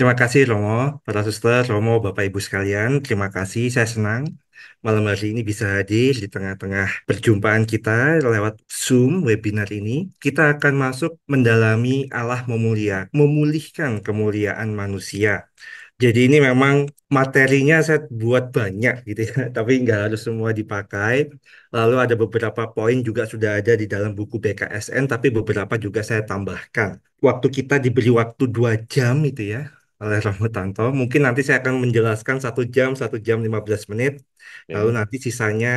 Terima kasih Romo, para suster, Romo, Bapak Ibu sekalian. Terima kasih, saya senang malam hari ini bisa hadir di tengah-tengah perjumpaan kita lewat Zoom webinar ini. Kita akan masuk mendalami Allah memulia, memulihkan kemuliaan manusia. Jadi ini memang materinya saya buat banyak gitu ya, tapi nggak harus semua dipakai. Lalu ada beberapa poin juga sudah ada di dalam buku BKSN, tapi beberapa juga saya tambahkan. Waktu kita diberi waktu dua jam itu ya, oleh Tanto. Mungkin nanti saya akan menjelaskan satu jam, satu jam 15 menit. Ya. Lalu nanti sisanya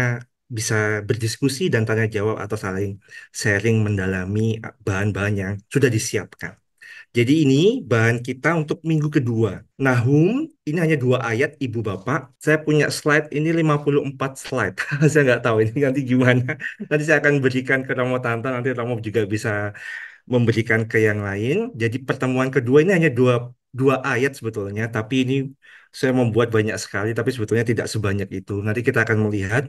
bisa berdiskusi dan tanya jawab atau saling sharing mendalami bahan-bahan yang sudah disiapkan. Jadi ini bahan kita untuk minggu kedua. Nahum, ini hanya dua ayat Ibu Bapak. Saya punya slide ini 54 slide. saya nggak tahu ini nanti gimana. Nanti saya akan berikan ke Romo Tanto, nanti Romo juga bisa memberikan ke yang lain. Jadi pertemuan kedua ini hanya dua dua ayat sebetulnya, tapi ini saya membuat banyak sekali, tapi sebetulnya tidak sebanyak itu. Nanti kita akan melihat,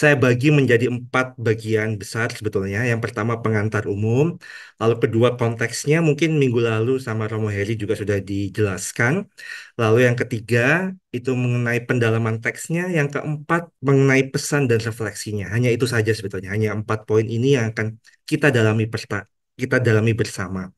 saya bagi menjadi empat bagian besar sebetulnya. Yang pertama pengantar umum, lalu kedua konteksnya mungkin minggu lalu sama Romo Heri juga sudah dijelaskan. Lalu yang ketiga itu mengenai pendalaman teksnya, yang keempat mengenai pesan dan refleksinya. Hanya itu saja sebetulnya, hanya empat poin ini yang akan kita dalami kita dalami bersama.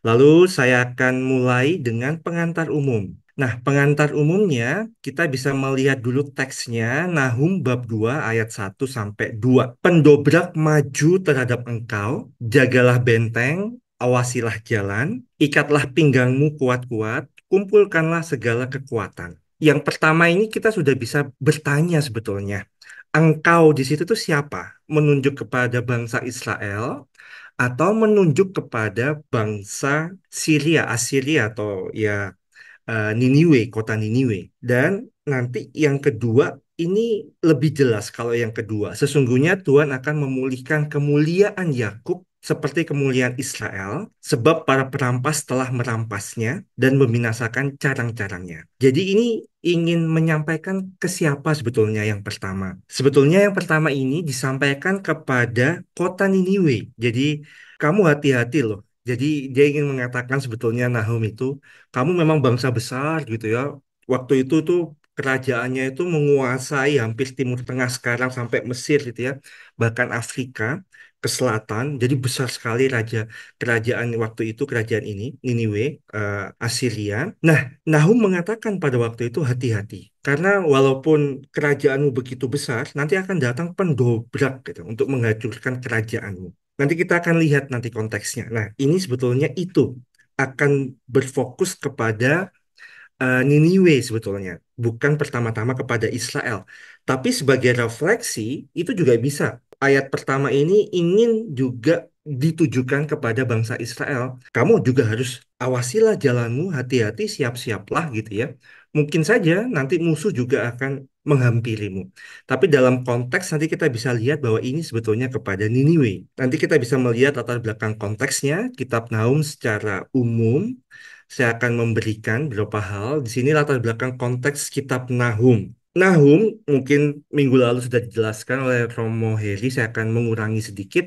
Lalu saya akan mulai dengan pengantar umum. Nah, pengantar umumnya kita bisa melihat dulu teksnya Nahum bab 2 ayat 1 sampai 2. Pendobrak maju terhadap engkau, jagalah benteng, awasilah jalan, ikatlah pinggangmu kuat-kuat, kumpulkanlah segala kekuatan. Yang pertama ini kita sudah bisa bertanya sebetulnya engkau di situ itu siapa? Menunjuk kepada bangsa Israel atau menunjuk kepada bangsa Syria, Assyria atau ya eh, Niniwe, kota Niniwe. Dan nanti yang kedua ini lebih jelas kalau yang kedua. Sesungguhnya Tuhan akan memulihkan kemuliaan Yakub seperti kemuliaan Israel, sebab para perampas telah merampasnya dan membinasakan carang-carangnya. Jadi ini ingin menyampaikan ke siapa sebetulnya yang pertama? Sebetulnya yang pertama ini disampaikan kepada kota Niniwe. Jadi kamu hati-hati loh. Jadi dia ingin mengatakan sebetulnya Nahum itu kamu memang bangsa besar gitu ya. Waktu itu tuh kerajaannya itu menguasai hampir Timur Tengah sekarang sampai Mesir gitu ya, bahkan Afrika ke selatan. Jadi besar sekali raja kerajaan waktu itu kerajaan ini Niniwe uh, eh, Assyria. Nah, Nahum mengatakan pada waktu itu hati-hati karena walaupun kerajaanmu begitu besar, nanti akan datang pendobrak gitu untuk menghancurkan kerajaanmu. Nanti kita akan lihat nanti konteksnya. Nah, ini sebetulnya itu akan berfokus kepada uh, Niniwe sebetulnya, bukan pertama-tama kepada Israel. Tapi sebagai refleksi itu juga bisa ayat pertama ini ingin juga ditujukan kepada bangsa Israel. Kamu juga harus awasilah jalanmu, hati-hati, siap-siaplah gitu ya. Mungkin saja nanti musuh juga akan menghampirimu. Tapi dalam konteks nanti kita bisa lihat bahwa ini sebetulnya kepada Niniwe. Nanti kita bisa melihat latar belakang konteksnya, kitab Naum secara umum. Saya akan memberikan beberapa hal. Di sini latar belakang konteks kitab Nahum. Nahum mungkin minggu lalu sudah dijelaskan oleh Romo Heri, saya akan mengurangi sedikit.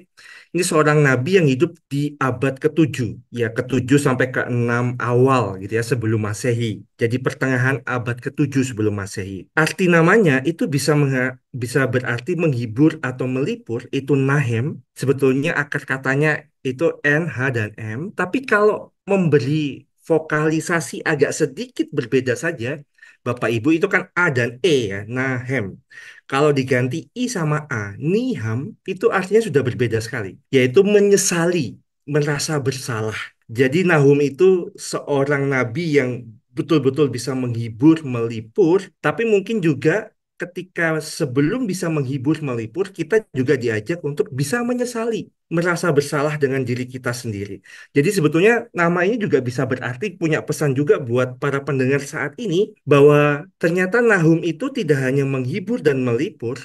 Ini seorang nabi yang hidup di abad ke-7, ya ke-7 sampai ke-6 awal gitu ya sebelum Masehi. Jadi pertengahan abad ke-7 sebelum Masehi. Arti namanya itu bisa bisa berarti menghibur atau melipur, itu Nahem. Sebetulnya akar katanya itu N, H, dan M. Tapi kalau memberi vokalisasi agak sedikit berbeda saja, Bapak Ibu itu kan A dan E ya, nahem. Kalau diganti I sama A, niham itu artinya sudah berbeda sekali, yaitu menyesali, merasa bersalah. Jadi Nahum itu seorang nabi yang betul-betul bisa menghibur, melipur, tapi mungkin juga ketika sebelum bisa menghibur melipur, kita juga diajak untuk bisa menyesali, merasa bersalah dengan diri kita sendiri. Jadi sebetulnya nama ini juga bisa berarti punya pesan juga buat para pendengar saat ini bahwa ternyata Nahum itu tidak hanya menghibur dan melipur,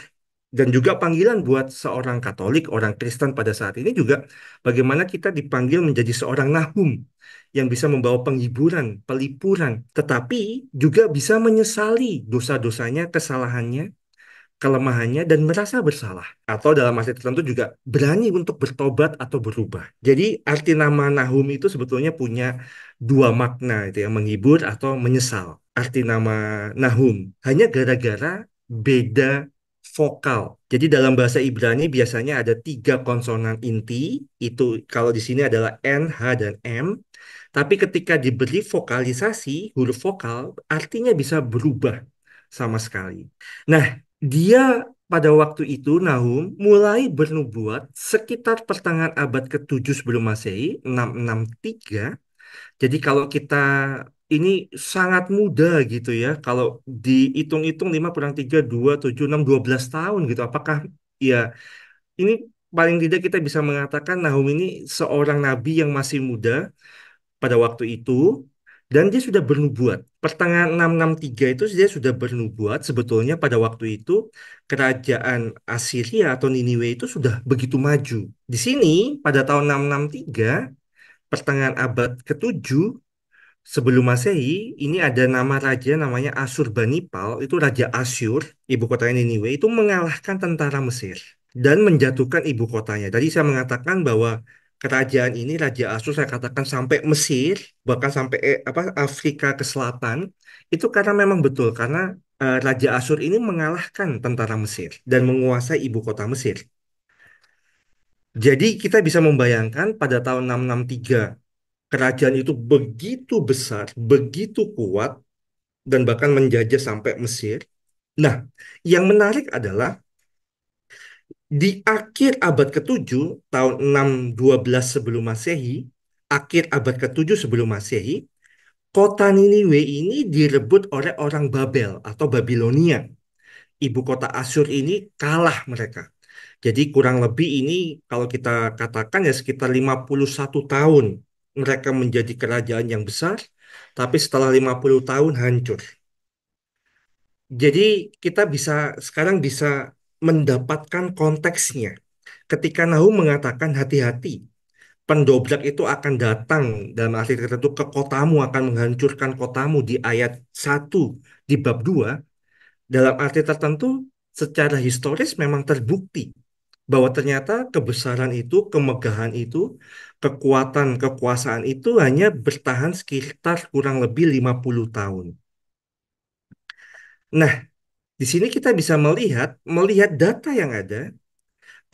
dan juga panggilan buat seorang Katolik, orang Kristen pada saat ini juga bagaimana kita dipanggil menjadi seorang Nahum yang bisa membawa penghiburan, pelipuran, tetapi juga bisa menyesali dosa-dosanya, kesalahannya, kelemahannya dan merasa bersalah atau dalam masa tertentu juga berani untuk bertobat atau berubah. Jadi arti nama Nahum itu sebetulnya punya dua makna itu yang menghibur atau menyesal. Arti nama Nahum hanya gara-gara beda vokal. Jadi dalam bahasa Ibrani biasanya ada tiga konsonan inti itu kalau di sini adalah N, H dan M tapi ketika diberi vokalisasi huruf vokal, artinya bisa berubah sama sekali. Nah, dia pada waktu itu Nahum mulai bernubuat sekitar pertengahan abad ke-7 sebelum Masehi, 663. Jadi kalau kita ini sangat muda gitu ya, kalau dihitung-hitung 5 kurang 3, 2, 7, 6, 12 tahun gitu. Apakah ya ini paling tidak kita bisa mengatakan Nahum ini seorang nabi yang masih muda pada waktu itu dan dia sudah bernubuat. Pertengahan 663 itu dia sudah bernubuat sebetulnya pada waktu itu kerajaan Assyria atau Niniwe itu sudah begitu maju. Di sini pada tahun 663 pertengahan abad ke-7 sebelum Masehi ini ada nama raja namanya Asurbanipal itu raja Asyur ibu kotanya Niniwe itu mengalahkan tentara Mesir dan menjatuhkan ibu kotanya. Tadi saya mengatakan bahwa kerajaan ini Raja Asur saya katakan sampai Mesir bahkan sampai eh, apa Afrika ke selatan itu karena memang betul karena eh, Raja Asur ini mengalahkan tentara Mesir dan menguasai ibu kota Mesir. Jadi kita bisa membayangkan pada tahun 663 kerajaan itu begitu besar, begitu kuat dan bahkan menjajah sampai Mesir. Nah, yang menarik adalah di akhir abad ke-7, tahun 612 sebelum masehi, akhir abad ke-7 sebelum masehi, kota Niniwe ini direbut oleh orang Babel atau Babilonia. Ibu kota Asur ini kalah mereka. Jadi kurang lebih ini kalau kita katakan ya sekitar 51 tahun mereka menjadi kerajaan yang besar, tapi setelah 50 tahun hancur. Jadi kita bisa sekarang bisa mendapatkan konteksnya. Ketika Nahum mengatakan hati-hati, pendobrak itu akan datang dalam arti tertentu ke kotamu, akan menghancurkan kotamu di ayat 1 di bab 2, dalam arti tertentu secara historis memang terbukti bahwa ternyata kebesaran itu, kemegahan itu, kekuatan, kekuasaan itu hanya bertahan sekitar kurang lebih 50 tahun. Nah, di sini kita bisa melihat melihat data yang ada.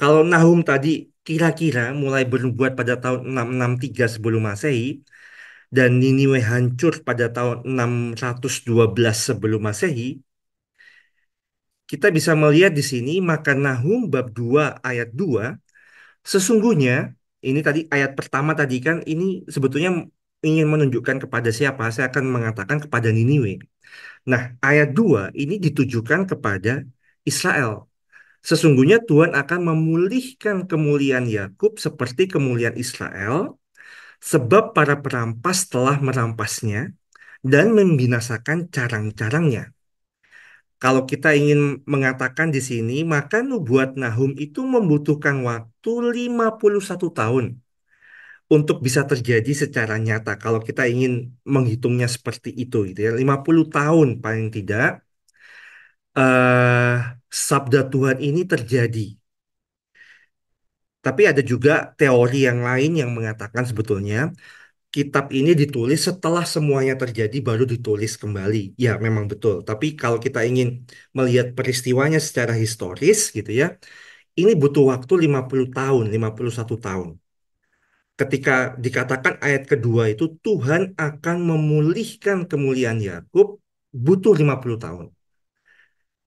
Kalau Nahum tadi kira-kira mulai berbuat pada tahun 663 sebelum Masehi dan Niniwe hancur pada tahun 612 sebelum Masehi, kita bisa melihat di sini maka Nahum bab 2 ayat 2 sesungguhnya ini tadi ayat pertama tadi kan ini sebetulnya ingin menunjukkan kepada siapa saya akan mengatakan kepada Niniwe Nah, ayat 2 ini ditujukan kepada Israel. Sesungguhnya Tuhan akan memulihkan kemuliaan Yakub seperti kemuliaan Israel, sebab para perampas telah merampasnya dan membinasakan carang-carangnya. Kalau kita ingin mengatakan di sini, maka nubuat Nahum itu membutuhkan waktu 51 tahun untuk bisa terjadi secara nyata kalau kita ingin menghitungnya seperti itu gitu ya 50 tahun paling tidak uh, sabda Tuhan ini terjadi tapi ada juga teori yang lain yang mengatakan sebetulnya kitab ini ditulis setelah semuanya terjadi baru ditulis kembali. Ya, memang betul. Tapi kalau kita ingin melihat peristiwanya secara historis gitu ya, ini butuh waktu 50 tahun, 51 tahun ketika dikatakan ayat kedua itu Tuhan akan memulihkan kemuliaan Yakub butuh 50 tahun.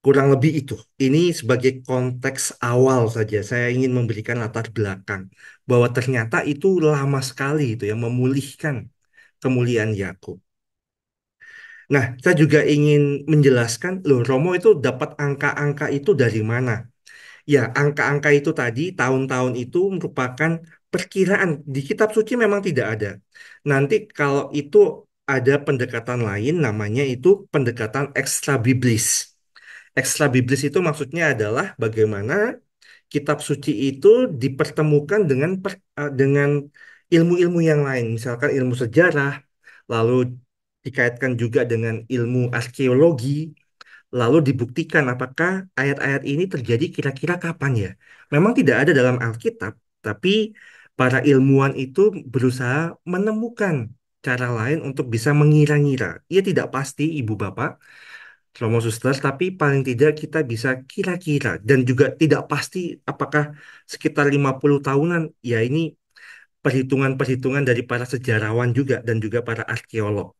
Kurang lebih itu. Ini sebagai konteks awal saja. Saya ingin memberikan latar belakang bahwa ternyata itu lama sekali itu yang memulihkan kemuliaan Yakub. Nah, saya juga ingin menjelaskan, loh Romo itu dapat angka-angka itu dari mana? Ya, angka-angka itu tadi tahun-tahun itu merupakan perkiraan di kitab suci memang tidak ada. Nanti kalau itu ada pendekatan lain namanya itu pendekatan ekstra biblis. Ekstra biblis itu maksudnya adalah bagaimana kitab suci itu dipertemukan dengan per, eh, dengan ilmu-ilmu yang lain, misalkan ilmu sejarah, lalu dikaitkan juga dengan ilmu arkeologi, lalu dibuktikan apakah ayat-ayat ini terjadi kira-kira kapan ya. Memang tidak ada dalam Alkitab, tapi para ilmuwan itu berusaha menemukan cara lain untuk bisa mengira-ngira. Ia tidak pasti ibu bapak, Romo Suster, tapi paling tidak kita bisa kira-kira dan juga tidak pasti apakah sekitar 50 tahunan ya ini perhitungan-perhitungan dari para sejarawan juga dan juga para arkeolog.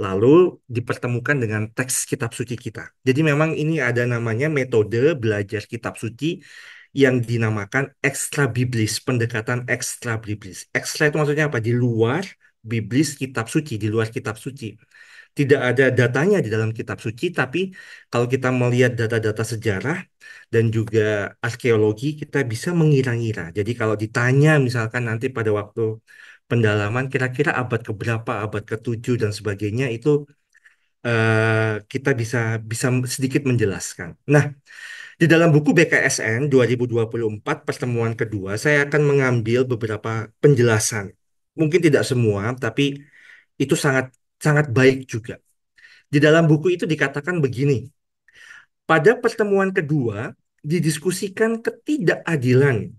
Lalu dipertemukan dengan teks kitab suci kita. Jadi memang ini ada namanya metode belajar kitab suci yang dinamakan ekstra biblis, pendekatan ekstra biblis. Ekstra itu maksudnya apa? Di luar biblis kitab suci, di luar kitab suci. Tidak ada datanya di dalam kitab suci, tapi kalau kita melihat data-data sejarah dan juga arkeologi, kita bisa mengira-ngira. Jadi kalau ditanya misalkan nanti pada waktu pendalaman kira-kira abad keberapa, abad ke-7 dan sebagainya itu uh, kita bisa bisa sedikit menjelaskan. Nah, di dalam buku BKSN 2024 pertemuan kedua, saya akan mengambil beberapa penjelasan. Mungkin tidak semua, tapi itu sangat sangat baik juga. Di dalam buku itu dikatakan begini. Pada pertemuan kedua didiskusikan ketidakadilan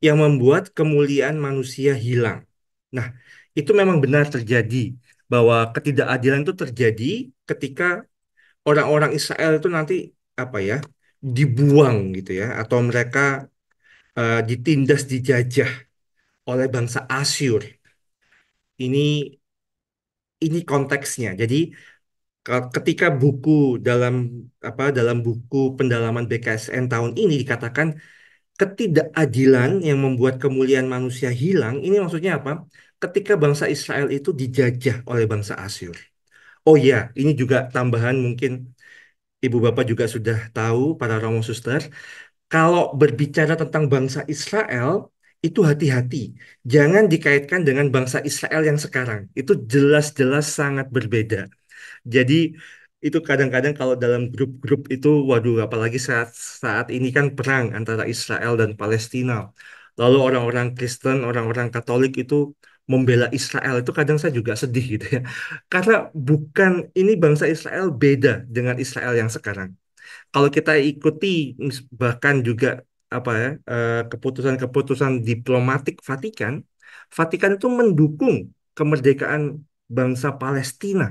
yang membuat kemuliaan manusia hilang. Nah, itu memang benar terjadi bahwa ketidakadilan itu terjadi ketika orang-orang Israel itu nanti apa ya dibuang gitu ya atau mereka uh, ditindas dijajah oleh bangsa Asyur. Ini ini konteksnya. Jadi ketika buku dalam apa dalam buku pendalaman BKSN tahun ini dikatakan ketidakadilan yang membuat kemuliaan manusia hilang, ini maksudnya apa? Ketika bangsa Israel itu dijajah oleh bangsa Asyur. Oh ya, ini juga tambahan mungkin Ibu Bapak juga sudah tahu, para romo suster, kalau berbicara tentang bangsa Israel, itu hati-hati. Jangan dikaitkan dengan bangsa Israel yang sekarang. Itu jelas-jelas sangat berbeda. Jadi itu kadang-kadang kalau dalam grup-grup itu, waduh, apalagi saat saat ini kan perang antara Israel dan Palestina. Lalu orang-orang Kristen, orang-orang Katolik itu membela Israel itu kadang saya juga sedih gitu ya. Karena bukan ini bangsa Israel beda dengan Israel yang sekarang. Kalau kita ikuti bahkan juga apa ya eh, keputusan-keputusan diplomatik Vatikan, Vatikan itu mendukung kemerdekaan bangsa Palestina.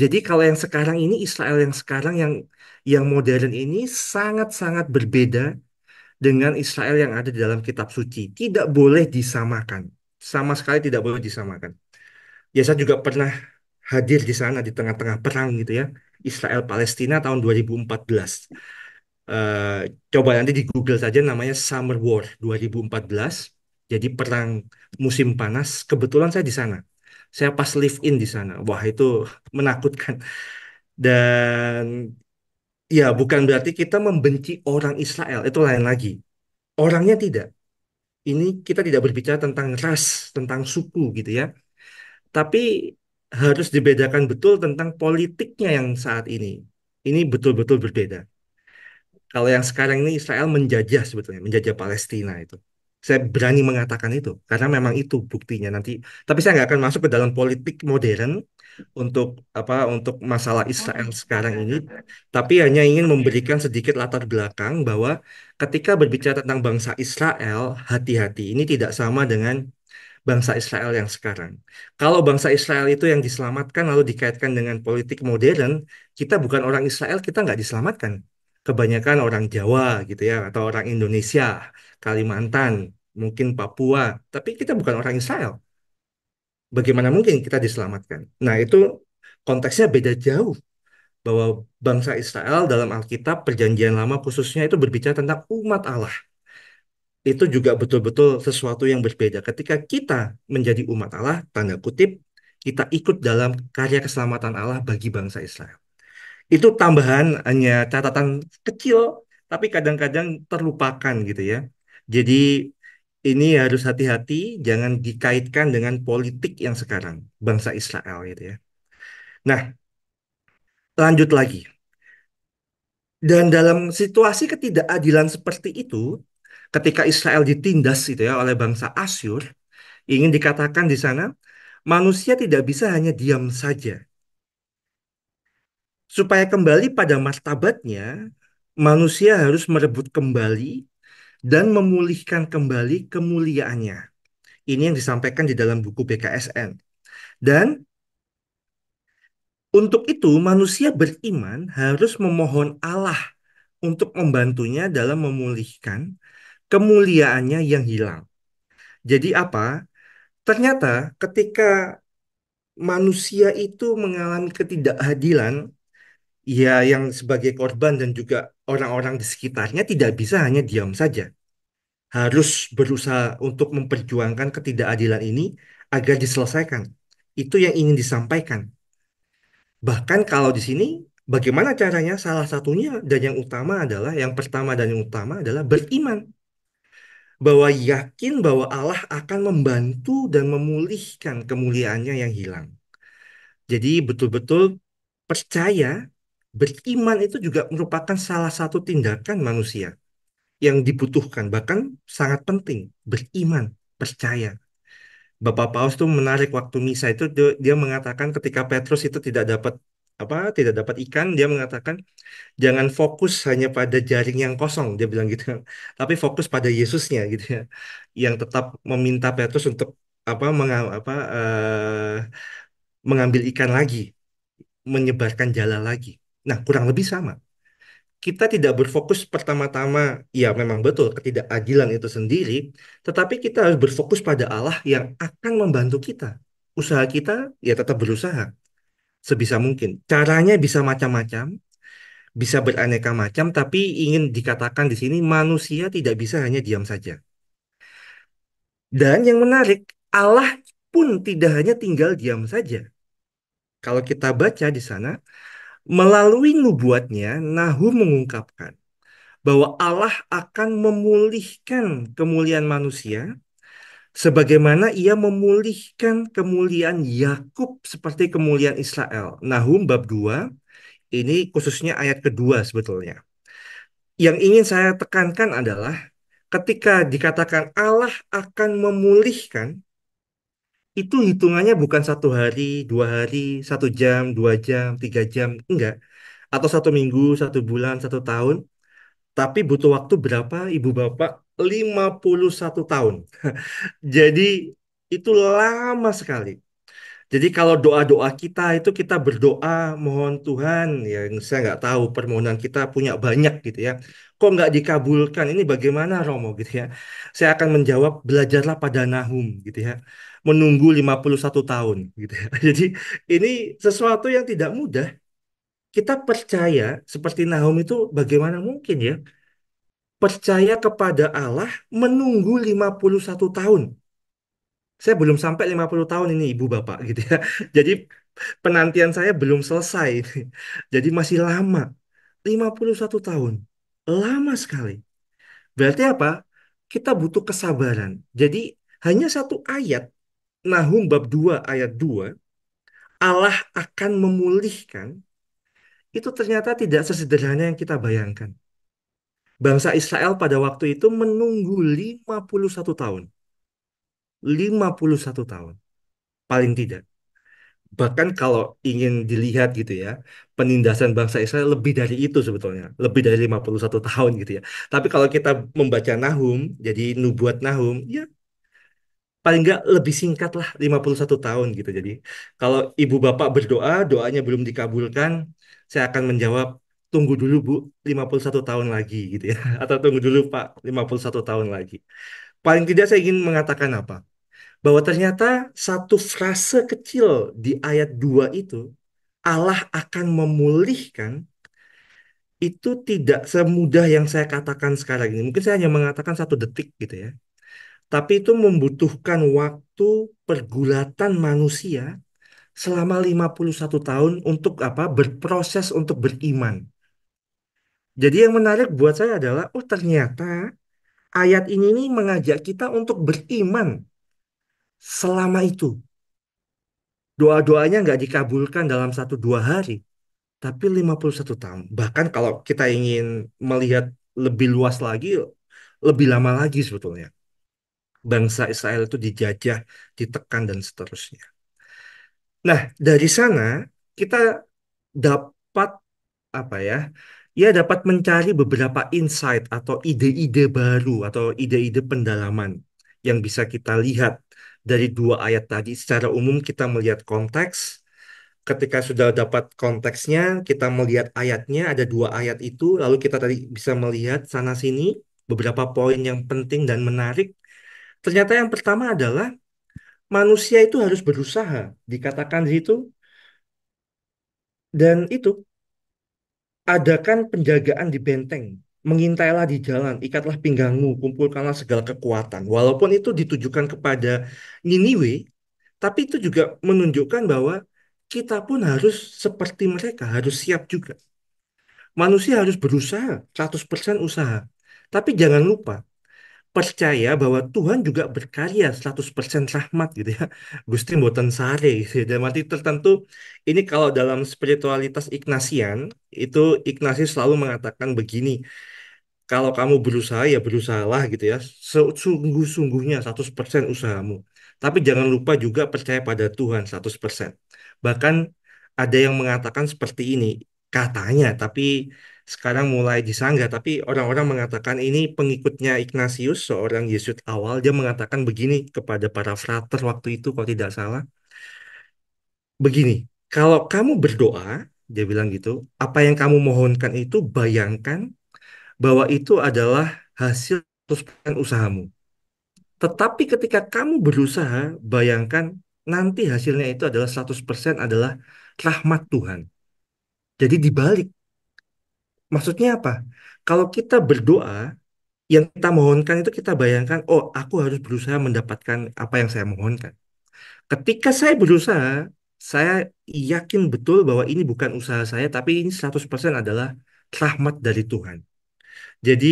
Jadi kalau yang sekarang ini Israel yang sekarang yang yang modern ini sangat-sangat berbeda dengan Israel yang ada di dalam kitab suci. Tidak boleh disamakan sama sekali tidak boleh disamakan. Ya saya juga pernah hadir di sana di tengah-tengah perang gitu ya Israel Palestina tahun 2014. Uh, eh, coba nanti di Google saja namanya Summer War 2014. Jadi perang musim panas. Kebetulan saya di sana. Saya pas live in di sana. Wah itu menakutkan. Dan ya bukan berarti kita membenci orang Israel itu lain lagi. Orangnya tidak, ini kita tidak berbicara tentang ras, tentang suku gitu ya. Tapi harus dibedakan betul tentang politiknya yang saat ini. Ini betul-betul berbeda. Kalau yang sekarang ini Israel menjajah sebetulnya, menjajah Palestina itu saya berani mengatakan itu karena memang itu buktinya nanti tapi saya nggak akan masuk ke dalam politik modern untuk apa untuk masalah Israel sekarang ini tapi hanya ingin memberikan sedikit latar belakang bahwa ketika berbicara tentang bangsa Israel hati-hati ini tidak sama dengan bangsa Israel yang sekarang. Kalau bangsa Israel itu yang diselamatkan lalu dikaitkan dengan politik modern, kita bukan orang Israel, kita nggak diselamatkan kebanyakan orang Jawa gitu ya atau orang Indonesia, Kalimantan, mungkin Papua, tapi kita bukan orang Israel. Bagaimana mungkin kita diselamatkan? Nah, itu konteksnya beda jauh bahwa bangsa Israel dalam Alkitab Perjanjian Lama khususnya itu berbicara tentang umat Allah. Itu juga betul-betul sesuatu yang berbeda. Ketika kita menjadi umat Allah, tanda kutip, kita ikut dalam karya keselamatan Allah bagi bangsa Israel. Itu tambahan hanya catatan kecil, tapi kadang-kadang terlupakan gitu ya. Jadi ini harus hati-hati, jangan dikaitkan dengan politik yang sekarang, bangsa Israel gitu ya. Nah, lanjut lagi. Dan dalam situasi ketidakadilan seperti itu, ketika Israel ditindas itu ya oleh bangsa Asyur, ingin dikatakan di sana manusia tidak bisa hanya diam saja supaya kembali pada martabatnya, manusia harus merebut kembali dan memulihkan kembali kemuliaannya. Ini yang disampaikan di dalam buku BKSN. Dan untuk itu manusia beriman harus memohon Allah untuk membantunya dalam memulihkan kemuliaannya yang hilang. Jadi apa? Ternyata ketika manusia itu mengalami ketidakadilan, ya yang sebagai korban dan juga orang-orang di sekitarnya tidak bisa hanya diam saja. Harus berusaha untuk memperjuangkan ketidakadilan ini agar diselesaikan. Itu yang ingin disampaikan. Bahkan kalau di sini bagaimana caranya? Salah satunya dan yang utama adalah yang pertama dan yang utama adalah beriman bahwa yakin bahwa Allah akan membantu dan memulihkan kemuliaannya yang hilang. Jadi betul-betul percaya beriman itu juga merupakan salah satu tindakan manusia yang dibutuhkan, bahkan sangat penting. Beriman, percaya. Bapak Paus tuh menarik waktu misa itu dia, mengatakan ketika Petrus itu tidak dapat apa tidak dapat ikan dia mengatakan jangan fokus hanya pada jaring yang kosong dia bilang gitu tapi fokus pada Yesusnya gitu ya yang tetap meminta Petrus untuk apa mengam, apa uh, mengambil ikan lagi menyebarkan jala lagi Nah, kurang lebih sama. Kita tidak berfokus pertama-tama, ya memang betul ketidakadilan itu sendiri, tetapi kita harus berfokus pada Allah yang akan membantu kita. Usaha kita ya tetap berusaha sebisa mungkin. Caranya bisa macam-macam, bisa beraneka macam, tapi ingin dikatakan di sini manusia tidak bisa hanya diam saja. Dan yang menarik, Allah pun tidak hanya tinggal diam saja. Kalau kita baca di sana, Melalui nubuatnya, Nahum mengungkapkan bahwa Allah akan memulihkan kemuliaan manusia sebagaimana ia memulihkan kemuliaan Yakub seperti kemuliaan Israel. Nahum bab 2 ini khususnya ayat kedua sebetulnya. Yang ingin saya tekankan adalah ketika dikatakan Allah akan memulihkan itu hitungannya bukan satu hari, dua hari, satu jam, dua jam, tiga jam, enggak. Atau satu minggu, satu bulan, satu tahun. Tapi butuh waktu berapa ibu bapak? 51 tahun. Jadi itu lama sekali. Jadi kalau doa-doa kita itu kita berdoa mohon Tuhan yang saya nggak tahu permohonan kita punya banyak gitu ya. Kok nggak dikabulkan? Ini bagaimana Romo gitu ya. Saya akan menjawab belajarlah pada Nahum gitu ya menunggu 51 tahun gitu ya. Jadi ini sesuatu yang tidak mudah. Kita percaya seperti Nahum itu bagaimana mungkin ya? Percaya kepada Allah menunggu 51 tahun. Saya belum sampai 50 tahun ini Ibu Bapak gitu ya. Jadi penantian saya belum selesai. Jadi masih lama. 51 tahun. Lama sekali. Berarti apa? Kita butuh kesabaran. Jadi hanya satu ayat Nahum bab 2 ayat 2, Allah akan memulihkan, itu ternyata tidak sesederhana yang kita bayangkan. Bangsa Israel pada waktu itu menunggu 51 tahun. 51 tahun. Paling tidak. Bahkan kalau ingin dilihat gitu ya, penindasan bangsa Israel lebih dari itu sebetulnya. Lebih dari 51 tahun gitu ya. Tapi kalau kita membaca Nahum, jadi nubuat Nahum, ya paling nggak lebih singkat lah 51 tahun gitu. Jadi kalau ibu bapak berdoa, doanya belum dikabulkan, saya akan menjawab tunggu dulu Bu 51 tahun lagi gitu ya atau tunggu dulu Pak 51 tahun lagi. Paling tidak saya ingin mengatakan apa? Bahwa ternyata satu frase kecil di ayat 2 itu Allah akan memulihkan itu tidak semudah yang saya katakan sekarang ini. Mungkin saya hanya mengatakan satu detik gitu ya tapi itu membutuhkan waktu pergulatan manusia selama 51 tahun untuk apa berproses untuk beriman. Jadi yang menarik buat saya adalah oh ternyata ayat ini nih mengajak kita untuk beriman selama itu. Doa-doanya nggak dikabulkan dalam satu dua hari, tapi 51 tahun. Bahkan kalau kita ingin melihat lebih luas lagi, lebih lama lagi sebetulnya bangsa Israel itu dijajah, ditekan dan seterusnya. Nah, dari sana kita dapat apa ya? Ya, dapat mencari beberapa insight atau ide-ide baru atau ide-ide pendalaman yang bisa kita lihat dari dua ayat tadi. Secara umum kita melihat konteks. Ketika sudah dapat konteksnya, kita melihat ayatnya, ada dua ayat itu, lalu kita tadi bisa melihat sana-sini beberapa poin yang penting dan menarik Ternyata yang pertama adalah manusia itu harus berusaha, dikatakan di situ. Dan itu adakan penjagaan di benteng, mengintailah di jalan, ikatlah pinggangmu, kumpulkanlah segala kekuatan. Walaupun itu ditujukan kepada Niniwe, tapi itu juga menunjukkan bahwa kita pun harus seperti mereka, harus siap juga. Manusia harus berusaha, 100% usaha. Tapi jangan lupa, percaya bahwa Tuhan juga berkarya 100% rahmat gitu ya. Gusti mboten sare gitu. Ya. Dalam arti tertentu ini kalau dalam spiritualitas Ignasian itu Ignatius selalu mengatakan begini. Kalau kamu berusaha ya berusahalah gitu ya. Sungguh-sungguhnya 100% usahamu. Tapi jangan lupa juga percaya pada Tuhan 100%. Bahkan ada yang mengatakan seperti ini katanya tapi sekarang mulai disangga tapi orang-orang mengatakan ini pengikutnya Ignatius, seorang Yesus awal, dia mengatakan begini kepada para frater waktu itu kalau tidak salah. Begini, kalau kamu berdoa, dia bilang gitu, apa yang kamu mohonkan itu bayangkan bahwa itu adalah hasil usahamu. Tetapi ketika kamu berusaha, bayangkan nanti hasilnya itu adalah 100% adalah rahmat Tuhan. Jadi dibalik Maksudnya apa? Kalau kita berdoa, yang kita mohonkan itu kita bayangkan, oh aku harus berusaha mendapatkan apa yang saya mohonkan. Ketika saya berusaha, saya yakin betul bahwa ini bukan usaha saya, tapi ini 100% adalah rahmat dari Tuhan. Jadi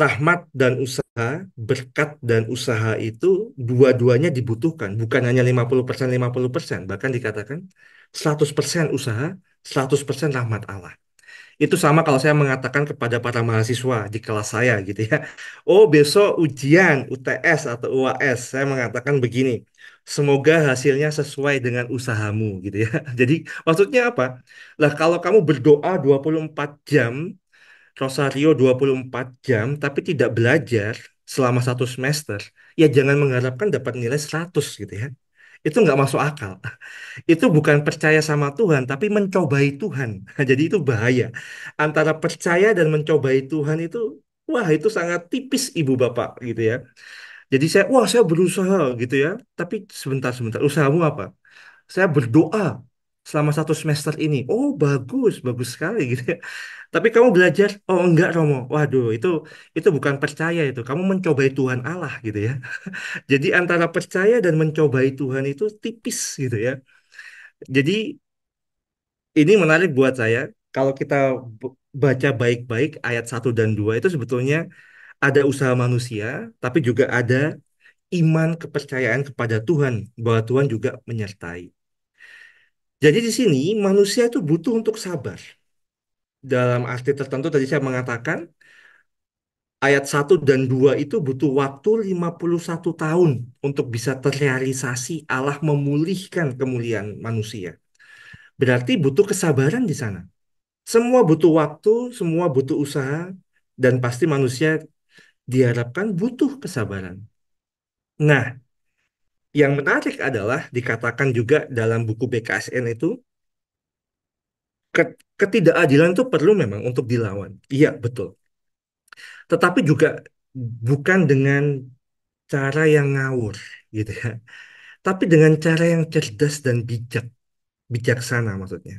rahmat dan usaha, berkat dan usaha itu dua-duanya dibutuhkan. Bukan hanya 50%, 50%. Bahkan dikatakan 100% usaha, 100% rahmat Allah. Itu sama kalau saya mengatakan kepada para mahasiswa di kelas saya gitu ya. Oh, besok ujian UTS atau UAS. Saya mengatakan begini, semoga hasilnya sesuai dengan usahamu gitu ya. Jadi maksudnya apa? Lah kalau kamu berdoa 24 jam, Rosario 24 jam tapi tidak belajar selama satu semester, ya jangan mengharapkan dapat nilai 100 gitu ya itu nggak masuk akal. Itu bukan percaya sama Tuhan, tapi mencobai Tuhan. Jadi itu bahaya. Antara percaya dan mencobai Tuhan itu, wah itu sangat tipis ibu bapak gitu ya. Jadi saya, wah saya berusaha gitu ya. Tapi sebentar-sebentar, usahamu apa? Saya berdoa selama satu semester ini. Oh bagus, bagus sekali gitu ya. Tapi kamu belajar, oh enggak Romo, waduh itu itu bukan percaya itu. Kamu mencobai Tuhan Allah gitu ya. Jadi antara percaya dan mencobai Tuhan itu tipis gitu ya. Jadi ini menarik buat saya. Kalau kita baca baik-baik ayat 1 dan 2 itu sebetulnya ada usaha manusia, tapi juga ada iman kepercayaan kepada Tuhan bahwa Tuhan juga menyertai. Jadi di sini manusia itu butuh untuk sabar. Dalam arti tertentu tadi saya mengatakan ayat 1 dan 2 itu butuh waktu 51 tahun untuk bisa terrealisasi Allah memulihkan kemuliaan manusia. Berarti butuh kesabaran di sana. Semua butuh waktu, semua butuh usaha, dan pasti manusia diharapkan butuh kesabaran. Nah, yang menarik adalah dikatakan juga dalam buku BKSN itu ketidakadilan itu perlu memang untuk dilawan. Iya, betul. Tetapi juga bukan dengan cara yang ngawur gitu ya. Tapi dengan cara yang cerdas dan bijak. Bijaksana maksudnya.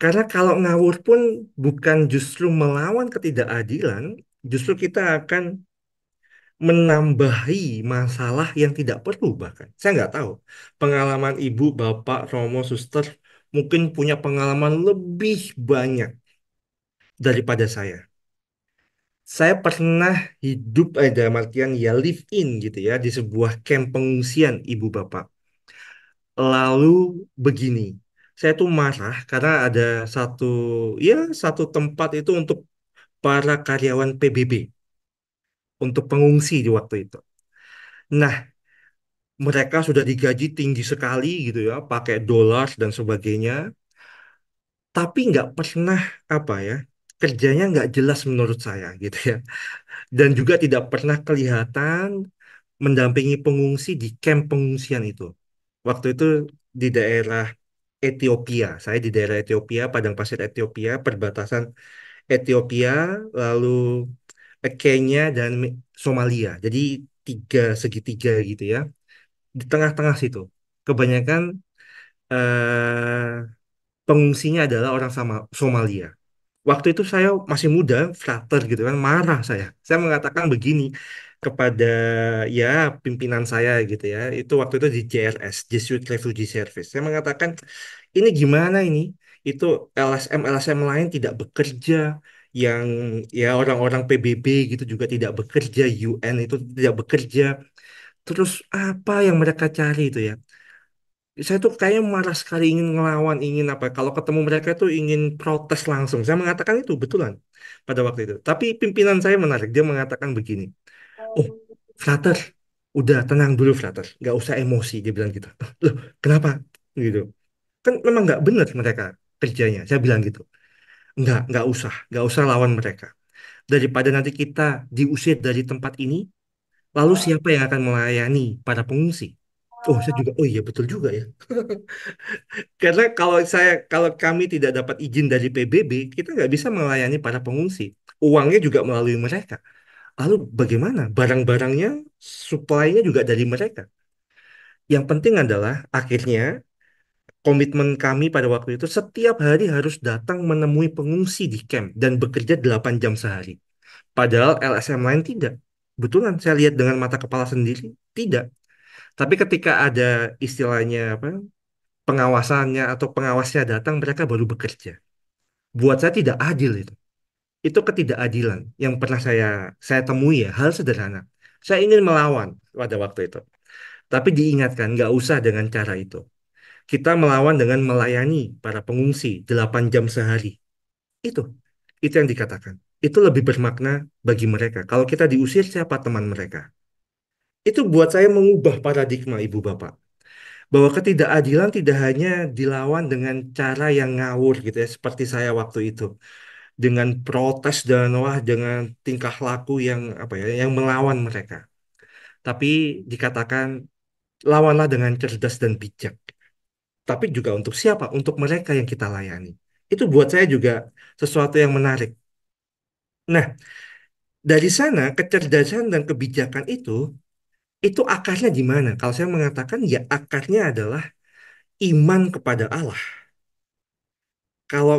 Karena kalau ngawur pun bukan justru melawan ketidakadilan, justru kita akan menambahi masalah yang tidak perlu bahkan. Saya nggak tahu. Pengalaman ibu, bapak, romo, suster mungkin punya pengalaman lebih banyak daripada saya. Saya pernah hidup eh, dalam ya live in gitu ya di sebuah camp pengungsian ibu bapak. Lalu begini, saya tuh marah karena ada satu ya satu tempat itu untuk para karyawan PBB untuk pengungsi di waktu itu. Nah, mereka sudah digaji tinggi sekali gitu ya, pakai dolar dan sebagainya, tapi nggak pernah apa ya kerjanya nggak jelas menurut saya gitu ya, dan juga tidak pernah kelihatan mendampingi pengungsi di camp pengungsian itu. Waktu itu di daerah Ethiopia, saya di daerah Ethiopia, padang pasir Ethiopia, perbatasan Ethiopia, lalu Kenya dan Somalia. Jadi tiga segitiga gitu ya. Di tengah-tengah situ. Kebanyakan eh, pengungsinya adalah orang sama Somalia. Waktu itu saya masih muda, frater gitu kan, marah saya. Saya mengatakan begini kepada ya pimpinan saya gitu ya. Itu waktu itu di JRS, Jesuit Refugee Service. Saya mengatakan ini gimana ini? Itu LSM LSM lain tidak bekerja, yang ya orang-orang PBB gitu juga tidak bekerja, UN itu tidak bekerja. Terus apa yang mereka cari itu ya? Saya tuh kayaknya marah sekali ingin ngelawan, ingin apa? Kalau ketemu mereka tuh ingin protes langsung. Saya mengatakan itu betulan pada waktu itu. Tapi pimpinan saya menarik, dia mengatakan begini. Oh, Frater, udah tenang dulu Frater, nggak usah emosi dia bilang gitu. Loh, kenapa? Gitu. Kan memang nggak benar mereka kerjanya. Saya bilang gitu nggak nggak usah nggak usah lawan mereka daripada nanti kita diusir dari tempat ini lalu siapa yang akan melayani para pengungsi oh saya juga oh iya betul juga ya karena kalau saya kalau kami tidak dapat izin dari PBB kita nggak bisa melayani para pengungsi uangnya juga melalui mereka lalu bagaimana barang-barangnya supply-nya juga dari mereka yang penting adalah akhirnya komitmen kami pada waktu itu setiap hari harus datang menemui pengungsi di camp dan bekerja 8 jam sehari. Padahal LSM lain tidak. Betulan saya lihat dengan mata kepala sendiri tidak. Tapi ketika ada istilahnya apa pengawasannya atau pengawasnya datang mereka baru bekerja. Buat saya tidak adil itu. Itu ketidakadilan yang pernah saya saya temui ya hal sederhana. Saya ingin melawan pada waktu itu. Tapi diingatkan nggak usah dengan cara itu kita melawan dengan melayani para pengungsi 8 jam sehari. Itu. Itu yang dikatakan. Itu lebih bermakna bagi mereka. Kalau kita diusir, siapa teman mereka? Itu buat saya mengubah paradigma Ibu Bapak bahwa ketidakadilan tidak hanya dilawan dengan cara yang ngawur gitu ya seperti saya waktu itu dengan protes dan wah dengan tingkah laku yang apa ya yang melawan mereka tapi dikatakan lawanlah dengan cerdas dan bijak tapi juga untuk siapa? Untuk mereka yang kita layani. Itu buat saya juga sesuatu yang menarik. Nah, dari sana kecerdasan dan kebijakan itu itu akarnya di mana? Kalau saya mengatakan ya akarnya adalah iman kepada Allah. Kalau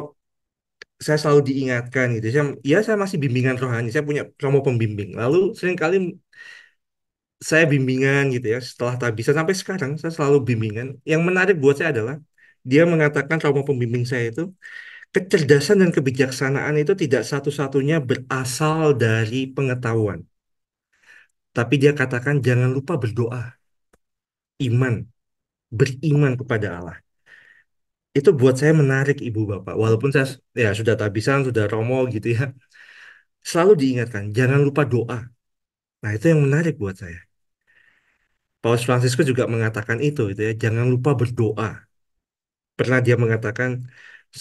saya selalu diingatkan gitu, saya, ya saya masih bimbingan rohani, saya punya promo pembimbing. Lalu seringkali saya bimbingan gitu ya setelah tak bisa sampai sekarang saya selalu bimbingan yang menarik buat saya adalah dia mengatakan trauma pembimbing saya itu kecerdasan dan kebijaksanaan itu tidak satu-satunya berasal dari pengetahuan tapi dia katakan jangan lupa berdoa iman beriman kepada Allah itu buat saya menarik ibu bapak walaupun saya ya sudah bisa sudah romo gitu ya selalu diingatkan jangan lupa doa nah itu yang menarik buat saya Paus Fransiskus juga mengatakan itu itu ya jangan lupa berdoa pernah dia mengatakan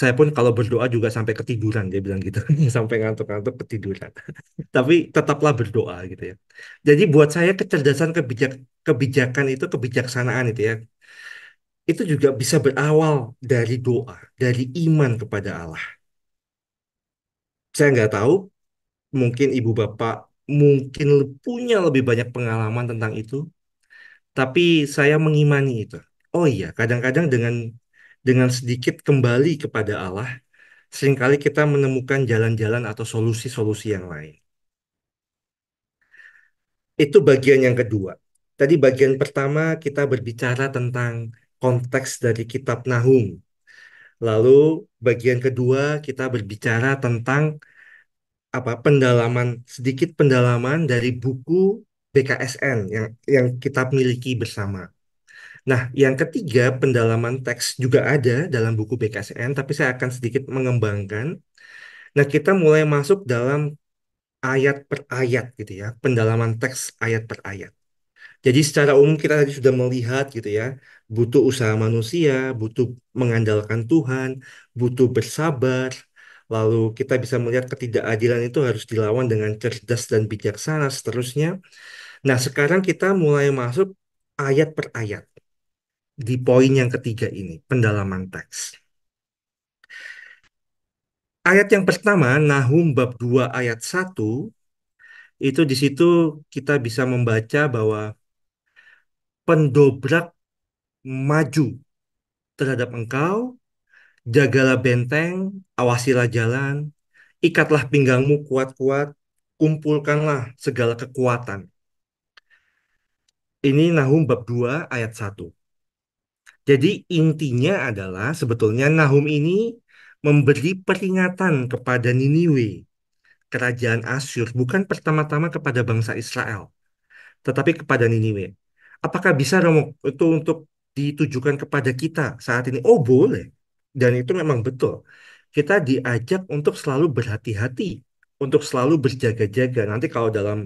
saya pun kalau berdoa juga sampai ketiduran dia bilang gitu sampai ngantuk-ngantuk ketiduran tapi tetaplah berdoa gitu ya jadi buat saya kecerdasan kebijak kebijakan itu kebijaksanaan itu ya itu juga bisa berawal dari doa dari iman kepada Allah saya nggak tahu mungkin ibu bapak mungkin punya lebih banyak pengalaman tentang itu tapi saya mengimani itu. Oh iya, kadang-kadang dengan dengan sedikit kembali kepada Allah, seringkali kita menemukan jalan-jalan atau solusi-solusi yang lain. Itu bagian yang kedua. Tadi bagian pertama kita berbicara tentang konteks dari kitab Nahum. Lalu bagian kedua kita berbicara tentang apa pendalaman sedikit pendalaman dari buku BKSN yang yang kita miliki bersama. Nah, yang ketiga pendalaman teks juga ada dalam buku BKSN, tapi saya akan sedikit mengembangkan. Nah, kita mulai masuk dalam ayat per ayat gitu ya, pendalaman teks ayat per ayat. Jadi secara umum kita tadi sudah melihat gitu ya, butuh usaha manusia, butuh mengandalkan Tuhan, butuh bersabar, lalu kita bisa melihat ketidakadilan itu harus dilawan dengan cerdas dan bijaksana seterusnya. Nah, sekarang kita mulai masuk ayat per ayat di poin yang ketiga ini, pendalaman teks. Ayat yang pertama, Nahum bab 2 ayat 1, itu di situ kita bisa membaca bahwa pendobrak maju terhadap engkau, jagalah benteng, awasilah jalan, ikatlah pinggangmu kuat-kuat, kumpulkanlah segala kekuatan ini Nahum bab 2 ayat 1. Jadi intinya adalah sebetulnya Nahum ini memberi peringatan kepada Niniwe, kerajaan Asyur, bukan pertama-tama kepada bangsa Israel, tetapi kepada Niniwe. Apakah bisa Romo itu untuk ditujukan kepada kita saat ini? Oh boleh. Dan itu memang betul. Kita diajak untuk selalu berhati-hati untuk selalu berjaga-jaga. Nanti kalau dalam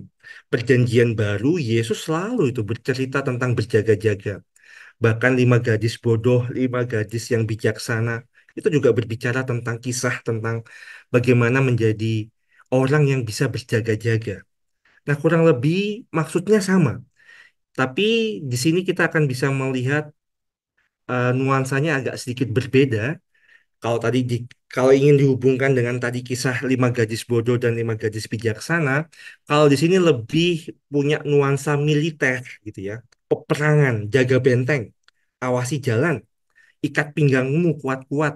perjanjian baru, Yesus selalu itu bercerita tentang berjaga-jaga. Bahkan lima gadis bodoh, lima gadis yang bijaksana, itu juga berbicara tentang kisah, tentang bagaimana menjadi orang yang bisa berjaga-jaga. Nah, kurang lebih maksudnya sama. Tapi di sini kita akan bisa melihat uh, nuansanya agak sedikit berbeda. Kalau tadi di kalau ingin dihubungkan dengan tadi kisah lima gadis bodoh dan lima gadis bijaksana, kalau di sini lebih punya nuansa militer gitu ya, peperangan, jaga benteng, awasi jalan, ikat pinggangmu kuat-kuat,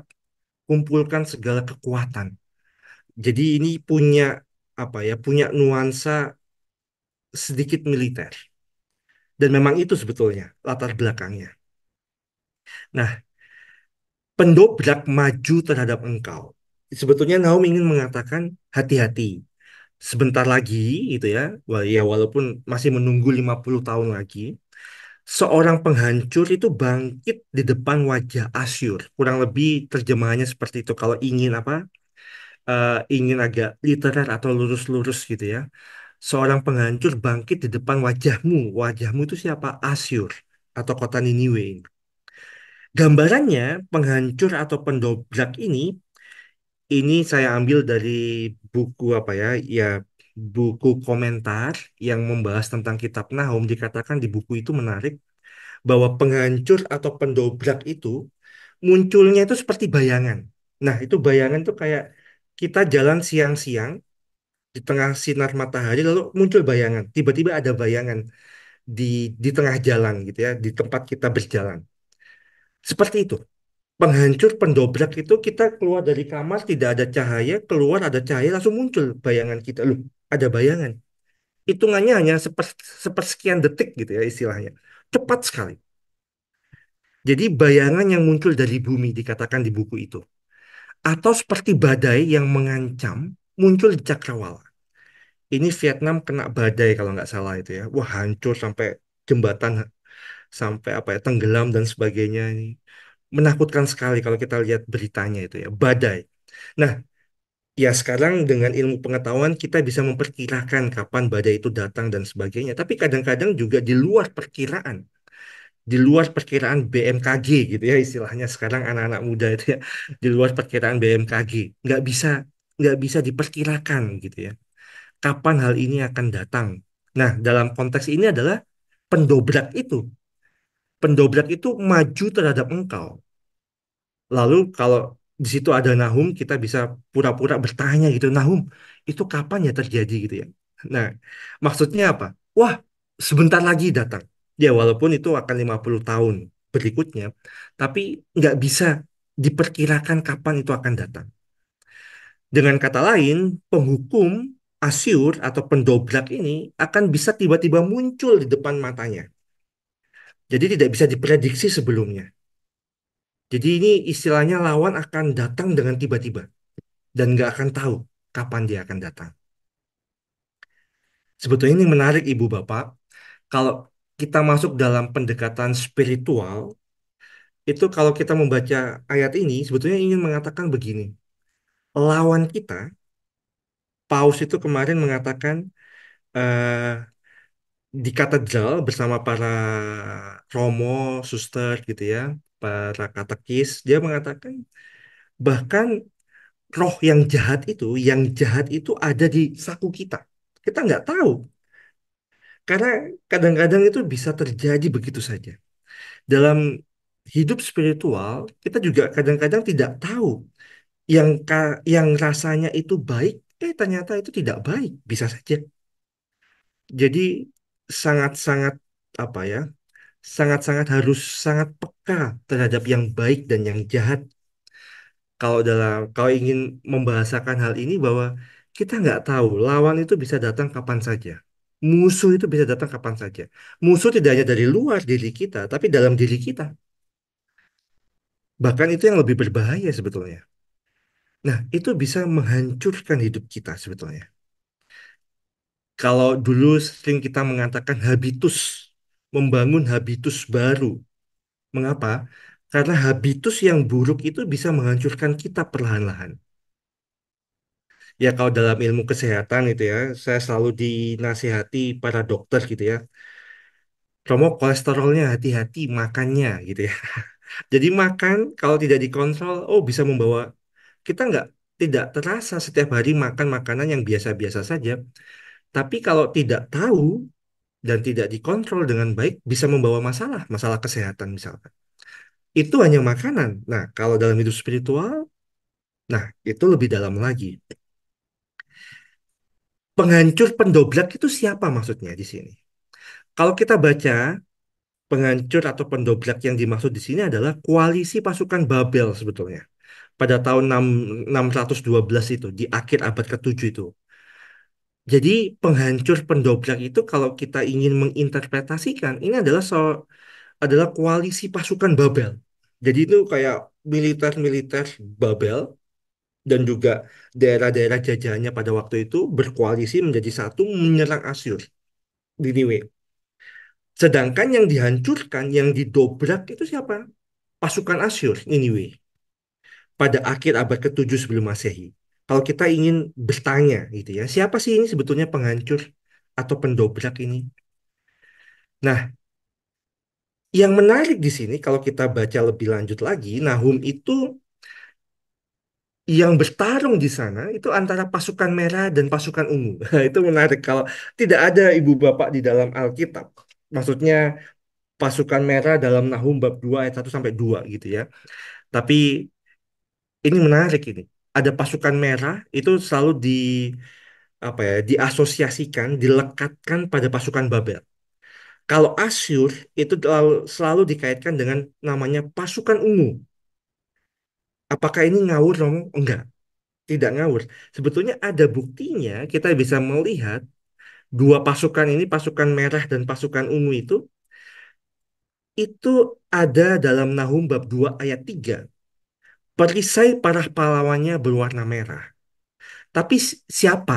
kumpulkan segala kekuatan. Jadi ini punya apa ya, punya nuansa sedikit militer. Dan memang itu sebetulnya latar belakangnya. Nah, pendobrak maju terhadap engkau. Sebetulnya Naomi ingin mengatakan hati-hati. Sebentar lagi gitu ya, wah, ya walaupun masih menunggu 50 tahun lagi, seorang penghancur itu bangkit di depan wajah Asyur. Kurang lebih terjemahannya seperti itu kalau ingin apa? Uh, ingin agak literer atau lurus-lurus gitu ya. Seorang penghancur bangkit di depan wajahmu. Wajahmu itu siapa? Asyur atau kota Niniwe Gambarannya penghancur atau pendobrak ini ini saya ambil dari buku apa ya? Ya buku komentar yang membahas tentang kitab Nahum dikatakan di buku itu menarik bahwa penghancur atau pendobrak itu munculnya itu seperti bayangan. Nah, itu bayangan tuh kayak kita jalan siang-siang di tengah sinar matahari lalu muncul bayangan. Tiba-tiba ada bayangan di di tengah jalan gitu ya, di tempat kita berjalan. Seperti itu. Penghancur, pendobrak itu kita keluar dari kamar, tidak ada cahaya, keluar ada cahaya, langsung muncul bayangan kita. Loh, ada bayangan. Hitungannya hanya seper, sepersekian detik gitu ya istilahnya. Cepat sekali. Jadi bayangan yang muncul dari bumi dikatakan di buku itu. Atau seperti badai yang mengancam muncul di cakrawala. Ini Vietnam kena badai kalau nggak salah itu ya. Wah hancur sampai jembatan sampai apa ya tenggelam dan sebagainya ini menakutkan sekali kalau kita lihat beritanya itu ya badai. Nah, ya sekarang dengan ilmu pengetahuan kita bisa memperkirakan kapan badai itu datang dan sebagainya. Tapi kadang-kadang juga di luar perkiraan di luar perkiraan BMKG gitu ya istilahnya sekarang anak-anak muda itu ya di luar perkiraan BMKG nggak bisa nggak bisa diperkirakan gitu ya kapan hal ini akan datang nah dalam konteks ini adalah pendobrak itu pendobrak itu maju terhadap engkau. Lalu kalau di situ ada Nahum, kita bisa pura-pura bertanya gitu, Nahum, itu kapan ya terjadi gitu ya. Nah, maksudnya apa? Wah, sebentar lagi datang. Ya, walaupun itu akan 50 tahun berikutnya, tapi nggak bisa diperkirakan kapan itu akan datang. Dengan kata lain, penghukum Asyur atau pendobrak ini akan bisa tiba-tiba muncul di depan matanya. Jadi tidak bisa diprediksi sebelumnya. Jadi ini istilahnya lawan akan datang dengan tiba-tiba. Dan nggak akan tahu kapan dia akan datang. Sebetulnya ini menarik Ibu Bapak. Kalau kita masuk dalam pendekatan spiritual, itu kalau kita membaca ayat ini sebetulnya ingin mengatakan begini. Lawan kita, Paus itu kemarin mengatakan uh, di katedral bersama para romo, suster gitu ya, para katekis, dia mengatakan bahkan roh yang jahat itu, yang jahat itu ada di saku kita. Kita nggak tahu. Karena kadang-kadang itu bisa terjadi begitu saja. Dalam hidup spiritual, kita juga kadang-kadang tidak tahu yang yang rasanya itu baik, eh ternyata itu tidak baik, bisa saja. Jadi sangat-sangat apa ya sangat-sangat harus sangat peka terhadap yang baik dan yang jahat kalau dalam kalau ingin membahasakan hal ini bahwa kita nggak tahu lawan itu bisa datang kapan saja musuh itu bisa datang kapan saja musuh tidak hanya dari luar diri kita tapi dalam diri kita bahkan itu yang lebih berbahaya sebetulnya nah itu bisa menghancurkan hidup kita sebetulnya kalau dulu sering kita mengatakan habitus, membangun habitus baru. Mengapa? Karena habitus yang buruk itu bisa menghancurkan kita perlahan-lahan. Ya kalau dalam ilmu kesehatan itu ya, saya selalu dinasihati para dokter gitu ya. Romo kolesterolnya hati-hati makannya gitu ya. Jadi makan kalau tidak dikontrol, oh bisa membawa kita nggak tidak terasa setiap hari makan makanan yang biasa-biasa saja tapi kalau tidak tahu dan tidak dikontrol dengan baik bisa membawa masalah, masalah kesehatan misalkan. Itu hanya makanan. Nah, kalau dalam hidup spiritual, nah itu lebih dalam lagi. Penghancur pendobrak itu siapa maksudnya di sini? Kalau kita baca penghancur atau pendobrak yang dimaksud di sini adalah koalisi pasukan Babel sebetulnya. Pada tahun 6, 612 itu, di akhir abad ke-7 itu. Jadi penghancur pendobrak itu kalau kita ingin menginterpretasikan ini adalah so adalah koalisi pasukan Babel. Jadi itu kayak militer-militer Babel dan juga daerah-daerah jajahannya pada waktu itu berkoalisi menjadi satu menyerang Asyur di Niwe. Sedangkan yang dihancurkan, yang didobrak itu siapa? Pasukan Asyur, Niniwe. Pada akhir abad ke-7 sebelum Masehi kalau kita ingin bertanya gitu ya, siapa sih ini sebetulnya penghancur atau pendobrak ini? Nah, yang menarik di sini kalau kita baca lebih lanjut lagi, Nahum itu yang bertarung di sana itu antara pasukan merah dan pasukan ungu. itu menarik kalau tidak ada ibu bapak di dalam Alkitab. Maksudnya pasukan merah dalam Nahum bab 2 ayat 1 sampai 2 gitu ya. Tapi ini menarik ini ada pasukan merah itu selalu di apa ya diasosiasikan dilekatkan pada pasukan Babel. Kalau Asyur itu selalu, dikaitkan dengan namanya pasukan ungu. Apakah ini ngawur ngomong? Enggak. Tidak ngawur. Sebetulnya ada buktinya kita bisa melihat dua pasukan ini pasukan merah dan pasukan ungu itu itu ada dalam Nahum bab 2 ayat 3 Perisai para pahlawannya berwarna merah. Tapi siapa?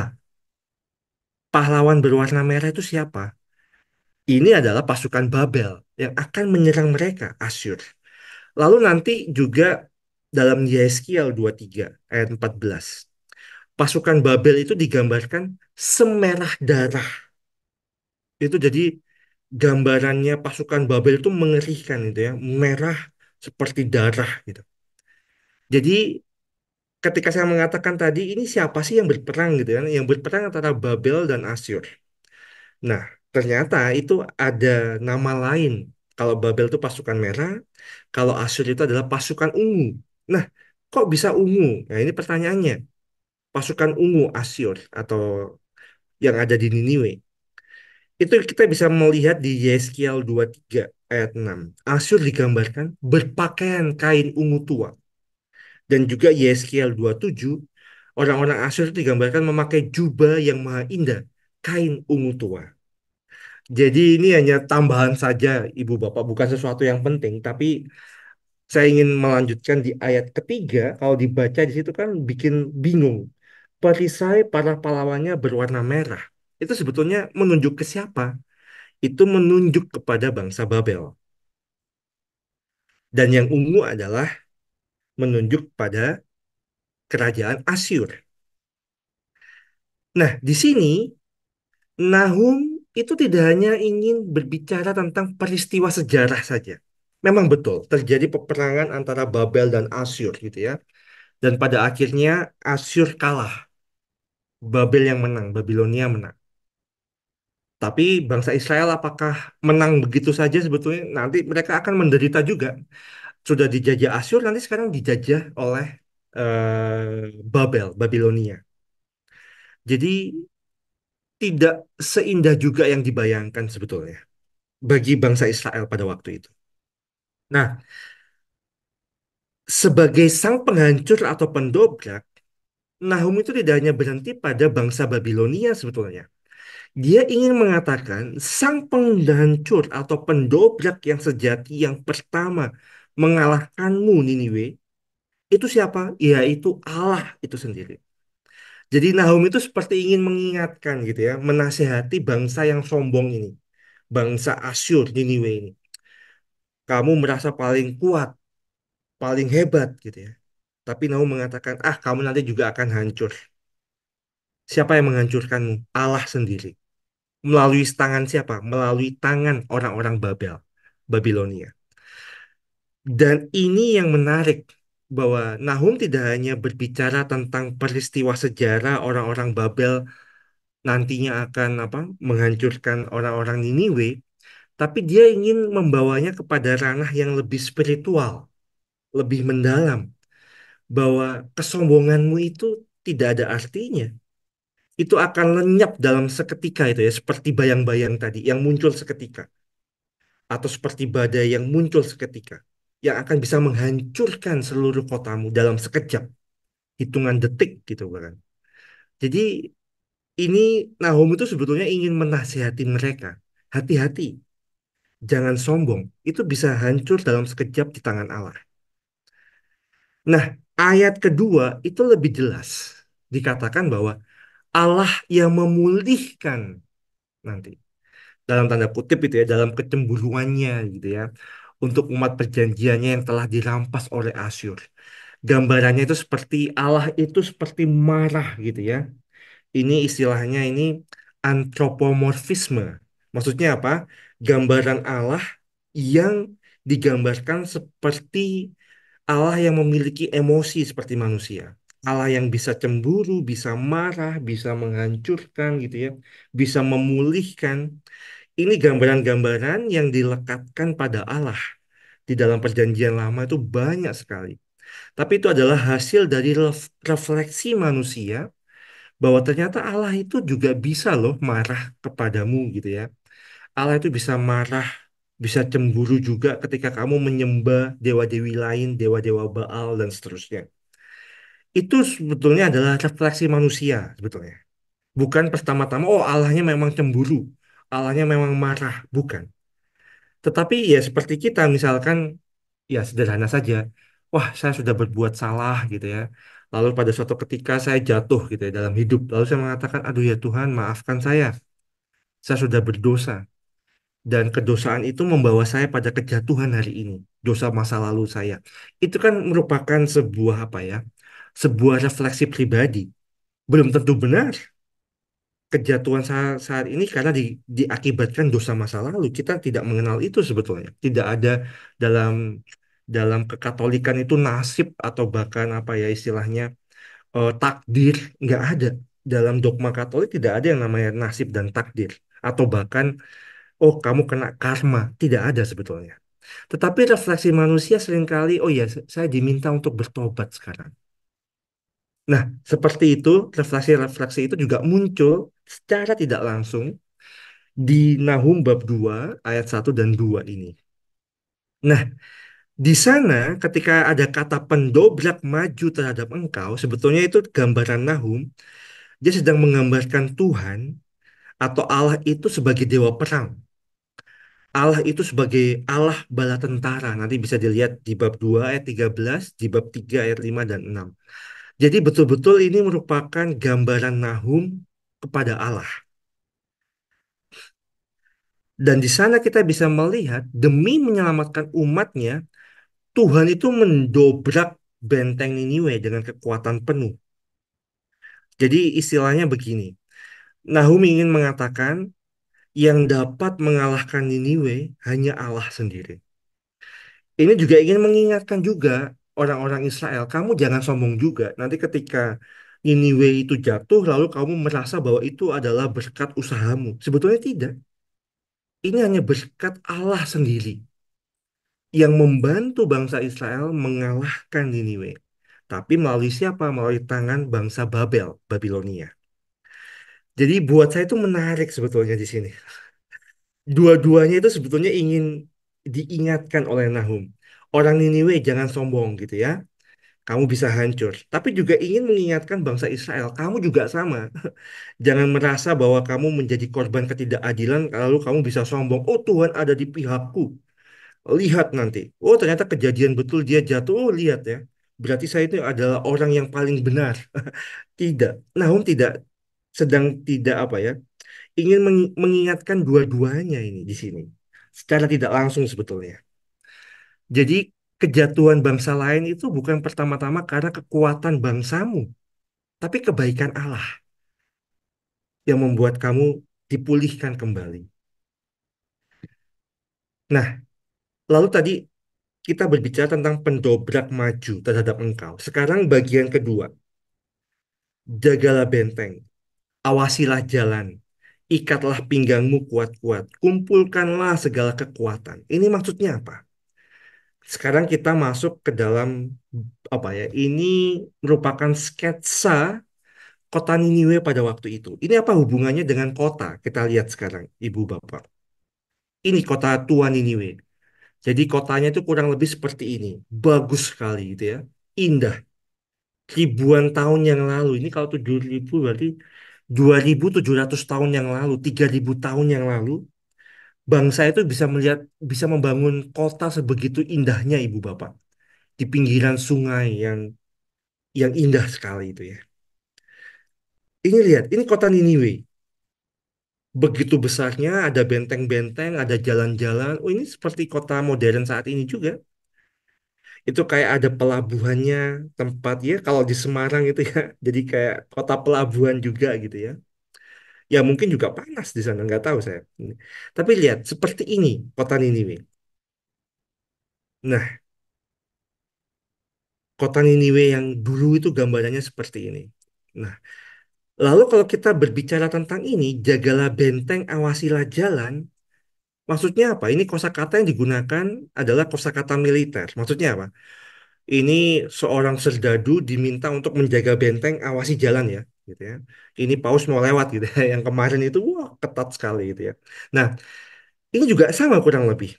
Pahlawan berwarna merah itu siapa? Ini adalah pasukan Babel yang akan menyerang mereka, Asyur. Lalu nanti juga dalam Yeskiel 23 ayat 14. Pasukan Babel itu digambarkan semerah darah. Itu jadi gambarannya pasukan Babel itu mengerikan itu ya, merah seperti darah gitu. Jadi ketika saya mengatakan tadi ini siapa sih yang berperang gitu kan? Yang berperang antara Babel dan Asyur. Nah, ternyata itu ada nama lain. Kalau Babel itu pasukan merah, kalau Asyur itu adalah pasukan ungu. Nah, kok bisa ungu? Nah, ini pertanyaannya. Pasukan ungu Asyur atau yang ada di Niniwe itu kita bisa melihat di Yeskiel 23 ayat 6. Asyur digambarkan berpakaian kain ungu tua dan juga Yeskiel 27, orang-orang Asyur digambarkan memakai jubah yang maha indah, kain ungu tua. Jadi ini hanya tambahan saja Ibu Bapak, bukan sesuatu yang penting, tapi saya ingin melanjutkan di ayat ketiga, kalau dibaca di situ kan bikin bingung. Perisai para pahlawannya berwarna merah. Itu sebetulnya menunjuk ke siapa? Itu menunjuk kepada bangsa Babel dan yang ungu adalah menunjuk pada kerajaan Asyur. Nah, di sini Nahum itu tidak hanya ingin berbicara tentang peristiwa sejarah saja. Memang betul, terjadi peperangan antara Babel dan Asyur gitu ya. Dan pada akhirnya Asyur kalah. Babel yang menang, Babilonia menang. Tapi bangsa Israel apakah menang begitu saja sebetulnya? Nanti mereka akan menderita juga sudah dijajah Asyur nanti sekarang dijajah oleh uh, Babel Babilonia jadi tidak seindah juga yang dibayangkan sebetulnya bagi bangsa Israel pada waktu itu nah sebagai sang penghancur atau pendobrak Nahum itu tidak hanya berhenti pada bangsa Babilonia sebetulnya dia ingin mengatakan sang penghancur atau pendobrak yang sejati yang pertama mengalahkanmu Niniwe, itu siapa? Ya, itu Allah itu sendiri. Jadi Nahum itu seperti ingin mengingatkan gitu ya, menasehati bangsa yang sombong ini. Bangsa Asyur, Niniwe ini. Kamu merasa paling kuat, paling hebat gitu ya. Tapi Nahum mengatakan, ah kamu nanti juga akan hancur. Siapa yang menghancurkanmu? Allah sendiri. Melalui tangan siapa? Melalui tangan orang-orang Babel, Babilonia. Dan ini yang menarik bahwa Nahum tidak hanya berbicara tentang peristiwa sejarah orang-orang Babel nantinya akan apa menghancurkan orang-orang Niniwe, tapi dia ingin membawanya kepada ranah yang lebih spiritual, lebih mendalam, bahwa kesombonganmu itu tidak ada artinya. Itu akan lenyap dalam seketika itu ya, seperti bayang-bayang tadi yang muncul seketika. Atau seperti badai yang muncul seketika yang akan bisa menghancurkan seluruh kotamu dalam sekejap hitungan detik gitu kan jadi ini Nahum itu sebetulnya ingin menasihati mereka hati-hati jangan sombong itu bisa hancur dalam sekejap di tangan Allah nah ayat kedua itu lebih jelas dikatakan bahwa Allah yang memulihkan nanti dalam tanda kutip itu ya dalam kecemburuannya gitu ya untuk umat perjanjiannya yang telah dirampas oleh Asyur. Gambarannya itu seperti Allah itu seperti marah gitu ya. Ini istilahnya ini antropomorfisme. Maksudnya apa? Gambaran Allah yang digambarkan seperti Allah yang memiliki emosi seperti manusia. Allah yang bisa cemburu, bisa marah, bisa menghancurkan gitu ya, bisa memulihkan. Ini gambaran-gambaran yang dilekatkan pada Allah di dalam perjanjian lama itu banyak sekali. Tapi itu adalah hasil dari refleksi manusia bahwa ternyata Allah itu juga bisa loh marah kepadamu gitu ya. Allah itu bisa marah, bisa cemburu juga ketika kamu menyembah dewa-dewi lain, dewa-dewa Baal dan seterusnya. Itu sebetulnya adalah refleksi manusia sebetulnya. Bukan pertama-tama oh Allahnya memang cemburu. Allahnya memang marah, bukan. Tetapi ya seperti kita misalkan ya sederhana saja, wah saya sudah berbuat salah gitu ya. Lalu pada suatu ketika saya jatuh gitu ya dalam hidup, lalu saya mengatakan, aduh ya Tuhan maafkan saya, saya sudah berdosa. Dan kedosaan itu membawa saya pada kejatuhan hari ini, dosa masa lalu saya. Itu kan merupakan sebuah apa ya, sebuah refleksi pribadi. Belum tentu benar, kejatuhan saat, saat ini karena di, diakibatkan dosa masa lalu. Kita tidak mengenal itu sebetulnya. Tidak ada dalam dalam kekatolikan itu nasib atau bahkan apa ya istilahnya eh, takdir nggak ada dalam dogma Katolik tidak ada yang namanya nasib dan takdir atau bahkan oh kamu kena karma tidak ada sebetulnya. Tetapi refleksi manusia seringkali oh ya saya diminta untuk bertobat sekarang Nah, seperti itu, refleksi-refleksi itu juga muncul secara tidak langsung di Nahum bab 2 ayat 1 dan 2 ini. Nah, di sana ketika ada kata pendobrak maju terhadap engkau, sebetulnya itu gambaran Nahum, dia sedang menggambarkan Tuhan atau Allah itu sebagai dewa perang. Allah itu sebagai Allah bala tentara. Nanti bisa dilihat di bab 2 ayat 13, di bab 3 ayat 5 dan 6. Jadi betul-betul ini merupakan gambaran Nahum kepada Allah. Dan di sana kita bisa melihat demi menyelamatkan umatnya, Tuhan itu mendobrak benteng Niniwe dengan kekuatan penuh. Jadi istilahnya begini, Nahum ingin mengatakan yang dapat mengalahkan Niniwe hanya Allah sendiri. Ini juga ingin mengingatkan juga orang-orang Israel, kamu jangan sombong juga. Nanti ketika Niniwe itu jatuh, lalu kamu merasa bahwa itu adalah berkat usahamu. Sebetulnya tidak. Ini hanya berkat Allah sendiri yang membantu bangsa Israel mengalahkan Niniwe. Tapi melalui siapa? Melalui tangan bangsa Babel, Babilonia. Jadi buat saya itu menarik sebetulnya di sini. Dua-duanya itu sebetulnya ingin diingatkan oleh Nahum orang Niniwe jangan sombong gitu ya. Kamu bisa hancur. Tapi juga ingin mengingatkan bangsa Israel, kamu juga sama. jangan merasa bahwa kamu menjadi korban ketidakadilan lalu kamu bisa sombong. Oh Tuhan ada di pihakku. Lihat nanti. Oh ternyata kejadian betul dia jatuh. Oh lihat ya. Berarti saya itu adalah orang yang paling benar. tidak. Nahum tidak sedang tidak apa ya. Ingin mengingatkan dua-duanya ini di sini. Secara tidak langsung sebetulnya. Jadi kejatuhan bangsa lain itu bukan pertama-tama karena kekuatan bangsamu, tapi kebaikan Allah yang membuat kamu dipulihkan kembali. Nah, lalu tadi kita berbicara tentang pendobrak maju terhadap engkau. Sekarang bagian kedua. Jagalah benteng, awasilah jalan, ikatlah pinggangmu kuat-kuat, kumpulkanlah segala kekuatan. Ini maksudnya apa? sekarang kita masuk ke dalam apa ya ini merupakan sketsa kota Niniwe pada waktu itu ini apa hubungannya dengan kota kita lihat sekarang ibu bapak ini kota tua Niniwe jadi kotanya itu kurang lebih seperti ini bagus sekali gitu ya indah ribuan tahun yang lalu ini kalau tujuh ribu berarti 2700 tahun yang lalu 3000 tahun yang lalu bangsa itu bisa melihat bisa membangun kota sebegitu indahnya ibu bapak di pinggiran sungai yang yang indah sekali itu ya. Ini lihat, ini kota Niniwe. Begitu besarnya, ada benteng-benteng, ada jalan-jalan. Oh, ini seperti kota modern saat ini juga. Itu kayak ada pelabuhannya, tempat ya kalau di Semarang itu ya. Jadi kayak kota pelabuhan juga gitu ya ya mungkin juga panas di sana nggak tahu saya tapi lihat seperti ini kota Niniwe nah kota Niniwe yang dulu itu gambarnya seperti ini nah lalu kalau kita berbicara tentang ini jagalah benteng awasilah jalan maksudnya apa ini kosakata yang digunakan adalah kosakata militer maksudnya apa ini seorang serdadu diminta untuk menjaga benteng awasi jalan ya gitu ya. Ini paus mau lewat gitu ya. Yang kemarin itu wah ketat sekali gitu ya. Nah, ini juga sama kurang lebih.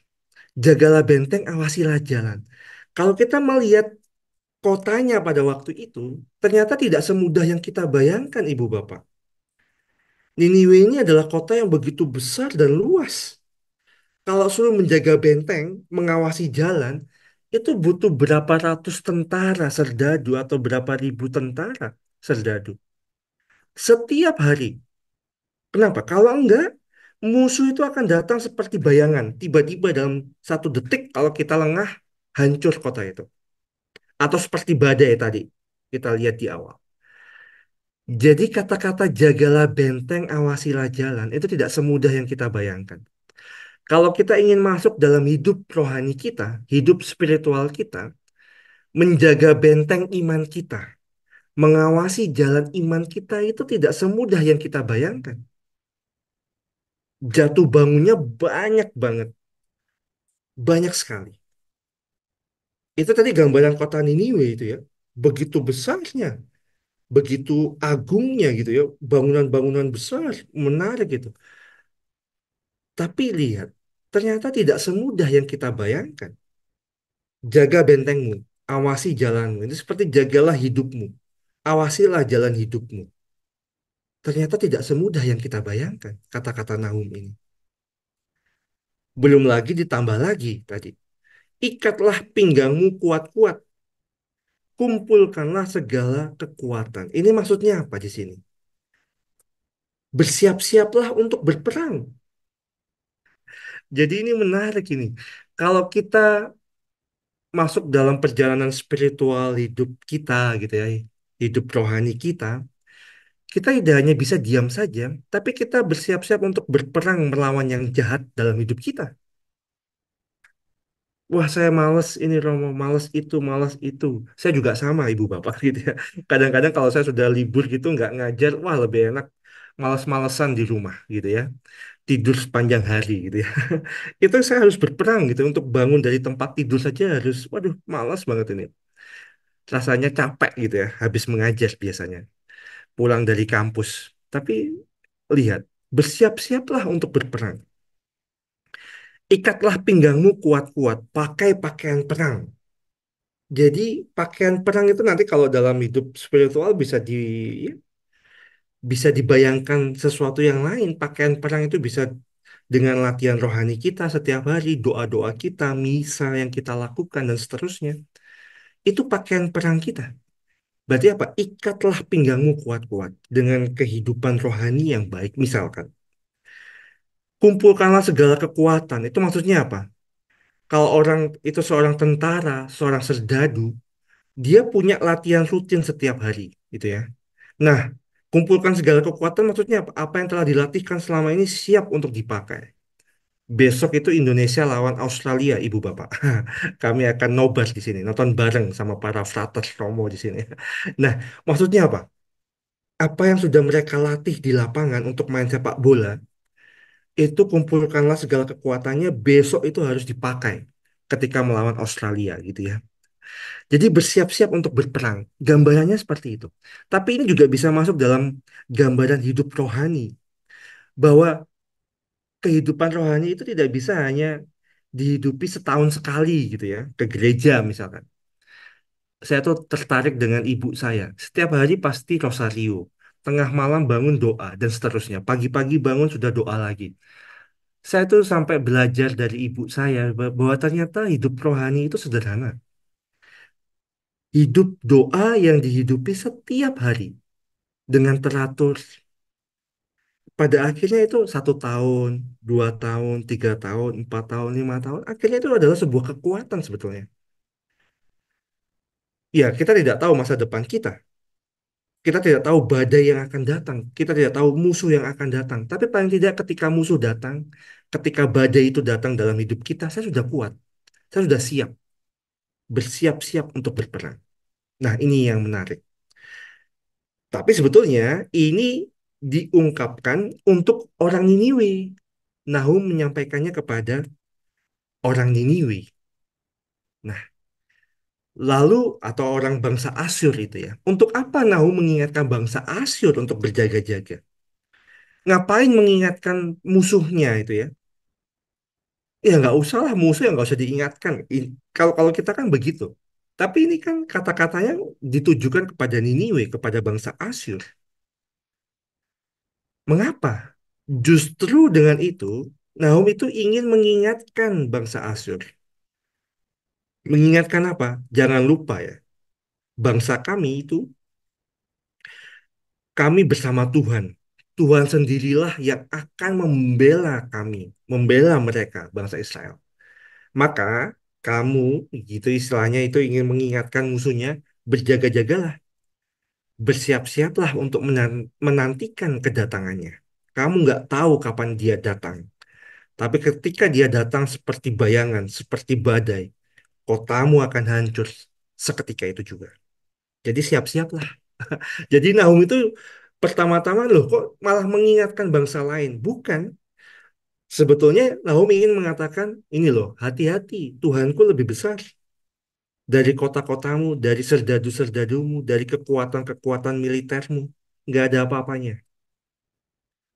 Jagalah benteng, awasilah jalan. Kalau kita melihat kotanya pada waktu itu, ternyata tidak semudah yang kita bayangkan Ibu Bapak. Niniwe ini adalah kota yang begitu besar dan luas. Kalau suruh menjaga benteng, mengawasi jalan, itu butuh berapa ratus tentara serdadu atau berapa ribu tentara serdadu setiap hari. Kenapa? Kalau enggak, musuh itu akan datang seperti bayangan. Tiba-tiba dalam satu detik kalau kita lengah, hancur kota itu. Atau seperti badai tadi, kita lihat di awal. Jadi kata-kata jagalah benteng, awasilah jalan, itu tidak semudah yang kita bayangkan. Kalau kita ingin masuk dalam hidup rohani kita, hidup spiritual kita, menjaga benteng iman kita, mengawasi jalan iman kita itu tidak semudah yang kita bayangkan. Jatuh bangunnya banyak banget. Banyak sekali. Itu tadi gambaran kota Niniwe itu ya. Begitu besarnya. Begitu agungnya gitu ya. Bangunan-bangunan besar. Menarik gitu. Tapi lihat. Ternyata tidak semudah yang kita bayangkan. Jaga bentengmu. Awasi jalanmu. Itu seperti jagalah hidupmu awasilah jalan hidupmu. Ternyata tidak semudah yang kita bayangkan kata-kata Nahum ini. Belum lagi ditambah lagi tadi. Ikatlah pinggangmu kuat-kuat. Kumpulkanlah segala kekuatan. Ini maksudnya apa di sini? Bersiap-siaplah untuk berperang. Jadi ini menarik ini. Kalau kita masuk dalam perjalanan spiritual hidup kita gitu ya hidup rohani kita, kita tidak hanya bisa diam saja, tapi kita bersiap-siap untuk berperang melawan yang jahat dalam hidup kita. Wah, saya males ini Romo, males itu, males itu. Saya juga sama ibu bapak gitu ya. Kadang-kadang kalau saya sudah libur gitu nggak ngajar, wah lebih enak males-malesan di rumah gitu ya. Tidur sepanjang hari gitu ya. itu saya harus berperang gitu untuk bangun dari tempat tidur saja harus, waduh males banget ini rasanya capek gitu ya habis mengajar biasanya pulang dari kampus tapi lihat bersiap-siaplah untuk berperang ikatlah pinggangmu kuat-kuat pakai pakaian perang jadi pakaian perang itu nanti kalau dalam hidup spiritual bisa di ya, bisa dibayangkan sesuatu yang lain pakaian perang itu bisa dengan latihan rohani kita setiap hari doa-doa kita misa yang kita lakukan dan seterusnya itu pakaian perang kita. Berarti apa? Ikatlah pinggangmu kuat-kuat dengan kehidupan rohani yang baik misalkan. Kumpulkanlah segala kekuatan. Itu maksudnya apa? Kalau orang itu seorang tentara, seorang serdadu, dia punya latihan rutin setiap hari, gitu ya. Nah, kumpulkan segala kekuatan maksudnya apa? Apa yang telah dilatihkan selama ini siap untuk dipakai. Besok itu Indonesia lawan Australia, Ibu Bapak. Kami akan nobar di sini, nonton bareng sama para frater Romo di sini. Nah, maksudnya apa? Apa yang sudah mereka latih di lapangan untuk main sepak bola, itu kumpulkanlah segala kekuatannya, besok itu harus dipakai ketika melawan Australia gitu ya. Jadi bersiap-siap untuk berperang. Gambarannya seperti itu. Tapi ini juga bisa masuk dalam gambaran hidup rohani. Bahwa kehidupan rohani itu tidak bisa hanya dihidupi setahun sekali gitu ya ke gereja misalkan saya tuh tertarik dengan ibu saya setiap hari pasti rosario tengah malam bangun doa dan seterusnya pagi-pagi bangun sudah doa lagi saya tuh sampai belajar dari ibu saya bahwa ternyata hidup rohani itu sederhana hidup doa yang dihidupi setiap hari dengan teratur pada akhirnya itu satu tahun, dua tahun, tiga tahun, empat tahun, lima tahun, akhirnya itu adalah sebuah kekuatan sebetulnya. Ya, kita tidak tahu masa depan kita. Kita tidak tahu badai yang akan datang. Kita tidak tahu musuh yang akan datang. Tapi paling tidak ketika musuh datang, ketika badai itu datang dalam hidup kita, saya sudah kuat. Saya sudah siap. Bersiap-siap untuk berperang. Nah, ini yang menarik. Tapi sebetulnya ini diungkapkan untuk orang Niniwe. Nahum menyampaikannya kepada orang Niniwe. Nah, lalu atau orang bangsa Asyur itu ya. Untuk apa Nahum mengingatkan bangsa Asyur untuk berjaga-jaga? Ngapain mengingatkan musuhnya itu ya? Ya nggak usah lah musuh yang nggak usah diingatkan. Kalau kalau kita kan begitu. Tapi ini kan kata-katanya ditujukan kepada Niniwe, kepada bangsa Asyur. Mengapa? Justru dengan itu, Nahum itu ingin mengingatkan bangsa Asyur. Mengingatkan apa? Jangan lupa ya, bangsa kami itu, kami bersama Tuhan. Tuhan sendirilah yang akan membela kami, membela mereka, bangsa Israel. Maka kamu, gitu istilahnya itu ingin mengingatkan musuhnya, berjaga-jagalah bersiap-siaplah untuk menantikan kedatangannya. Kamu nggak tahu kapan dia datang. Tapi ketika dia datang seperti bayangan, seperti badai, kotamu akan hancur seketika itu juga. Jadi siap-siaplah. Jadi Nahum itu pertama-tama loh kok malah mengingatkan bangsa lain. Bukan. Sebetulnya Nahum ingin mengatakan, ini loh, hati-hati, Tuhanku lebih besar dari kota-kotamu, dari serdadu-serdadumu, dari kekuatan-kekuatan militermu. Nggak ada apa-apanya.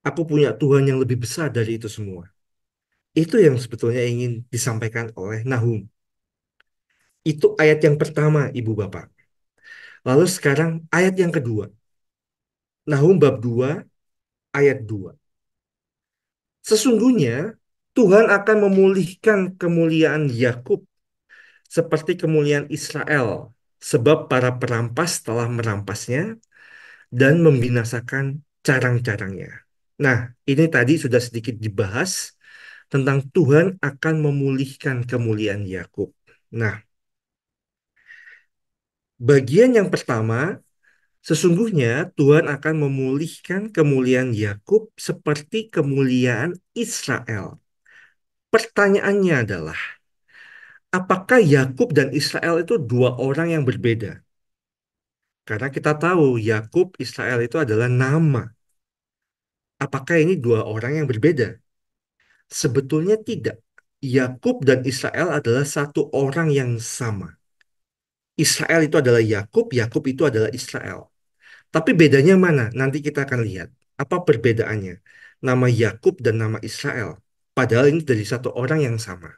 Aku punya Tuhan yang lebih besar dari itu semua. Itu yang sebetulnya ingin disampaikan oleh Nahum. Itu ayat yang pertama, Ibu Bapak. Lalu sekarang ayat yang kedua. Nahum bab 2, ayat 2. Sesungguhnya Tuhan akan memulihkan kemuliaan Yakub seperti kemuliaan Israel, sebab para perampas telah merampasnya dan membinasakan carang-carangnya. Nah, ini tadi sudah sedikit dibahas tentang Tuhan akan memulihkan kemuliaan Yakub. Nah, bagian yang pertama, sesungguhnya Tuhan akan memulihkan kemuliaan Yakub seperti kemuliaan Israel. Pertanyaannya adalah, apakah Yakub dan Israel itu dua orang yang berbeda? Karena kita tahu Yakub Israel itu adalah nama. Apakah ini dua orang yang berbeda? Sebetulnya tidak. Yakub dan Israel adalah satu orang yang sama. Israel itu adalah Yakub, Yakub itu adalah Israel. Tapi bedanya mana? Nanti kita akan lihat. Apa perbedaannya? Nama Yakub dan nama Israel. Padahal ini dari satu orang yang sama.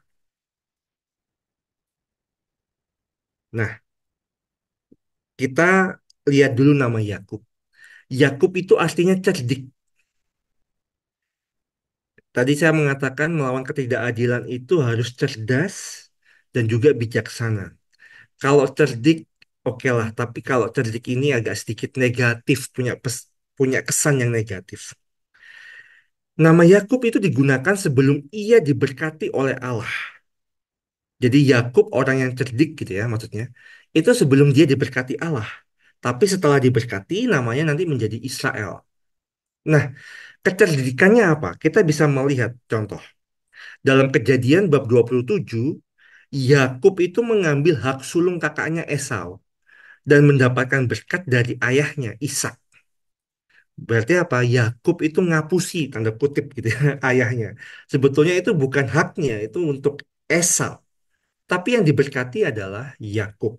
Nah, kita lihat dulu nama Yakub. Yakub itu aslinya cerdik. Tadi saya mengatakan melawan ketidakadilan itu harus cerdas dan juga bijaksana. Kalau cerdik, oke okay lah. Tapi kalau cerdik ini agak sedikit negatif, punya pes, punya kesan yang negatif. Nama Yakub itu digunakan sebelum ia diberkati oleh Allah. Jadi Yakub orang yang cerdik gitu ya maksudnya. Itu sebelum dia diberkati Allah. Tapi setelah diberkati namanya nanti menjadi Israel. Nah, kecerdikannya apa? Kita bisa melihat contoh. Dalam kejadian bab 27, Yakub itu mengambil hak sulung kakaknya Esau dan mendapatkan berkat dari ayahnya Ishak. Berarti apa? Yakub itu ngapusi tanda kutip gitu ya, ayahnya. Sebetulnya itu bukan haknya, itu untuk Esau. Tapi yang diberkati adalah Yakub.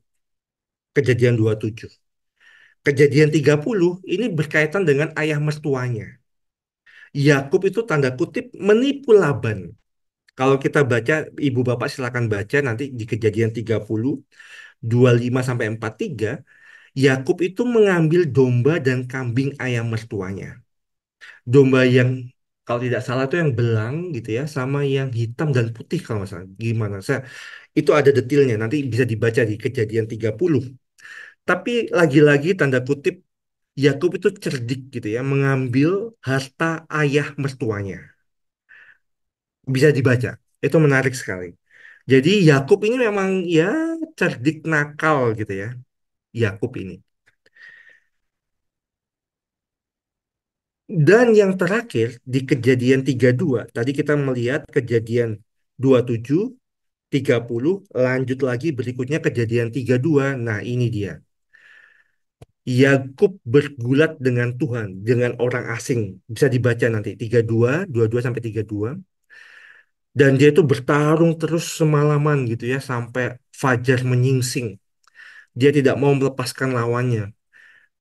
Kejadian 27. Kejadian 30 ini berkaitan dengan ayah mertuanya. Yakub itu tanda kutip menipu Laban. Kalau kita baca, ibu bapak silakan baca nanti di kejadian 30, 25 sampai 43, Yakub itu mengambil domba dan kambing ayam mertuanya. Domba yang kalau tidak salah itu yang belang gitu ya sama yang hitam dan putih kalau misalnya gimana saya itu ada detailnya, nanti bisa dibaca di kejadian 30. Tapi lagi-lagi tanda kutip, Yakub itu cerdik gitu ya, mengambil harta ayah mertuanya. Bisa dibaca, itu menarik sekali. Jadi Yakub ini memang ya cerdik nakal gitu ya, Yakub ini. Dan yang terakhir di kejadian 32, tadi kita melihat kejadian 27, 30, lanjut lagi berikutnya kejadian 32. Nah, ini dia. Yakub bergulat dengan Tuhan, dengan orang asing. Bisa dibaca nanti 32, 22 sampai 32. Dan dia itu bertarung terus semalaman gitu ya sampai fajar menyingsing. Dia tidak mau melepaskan lawannya.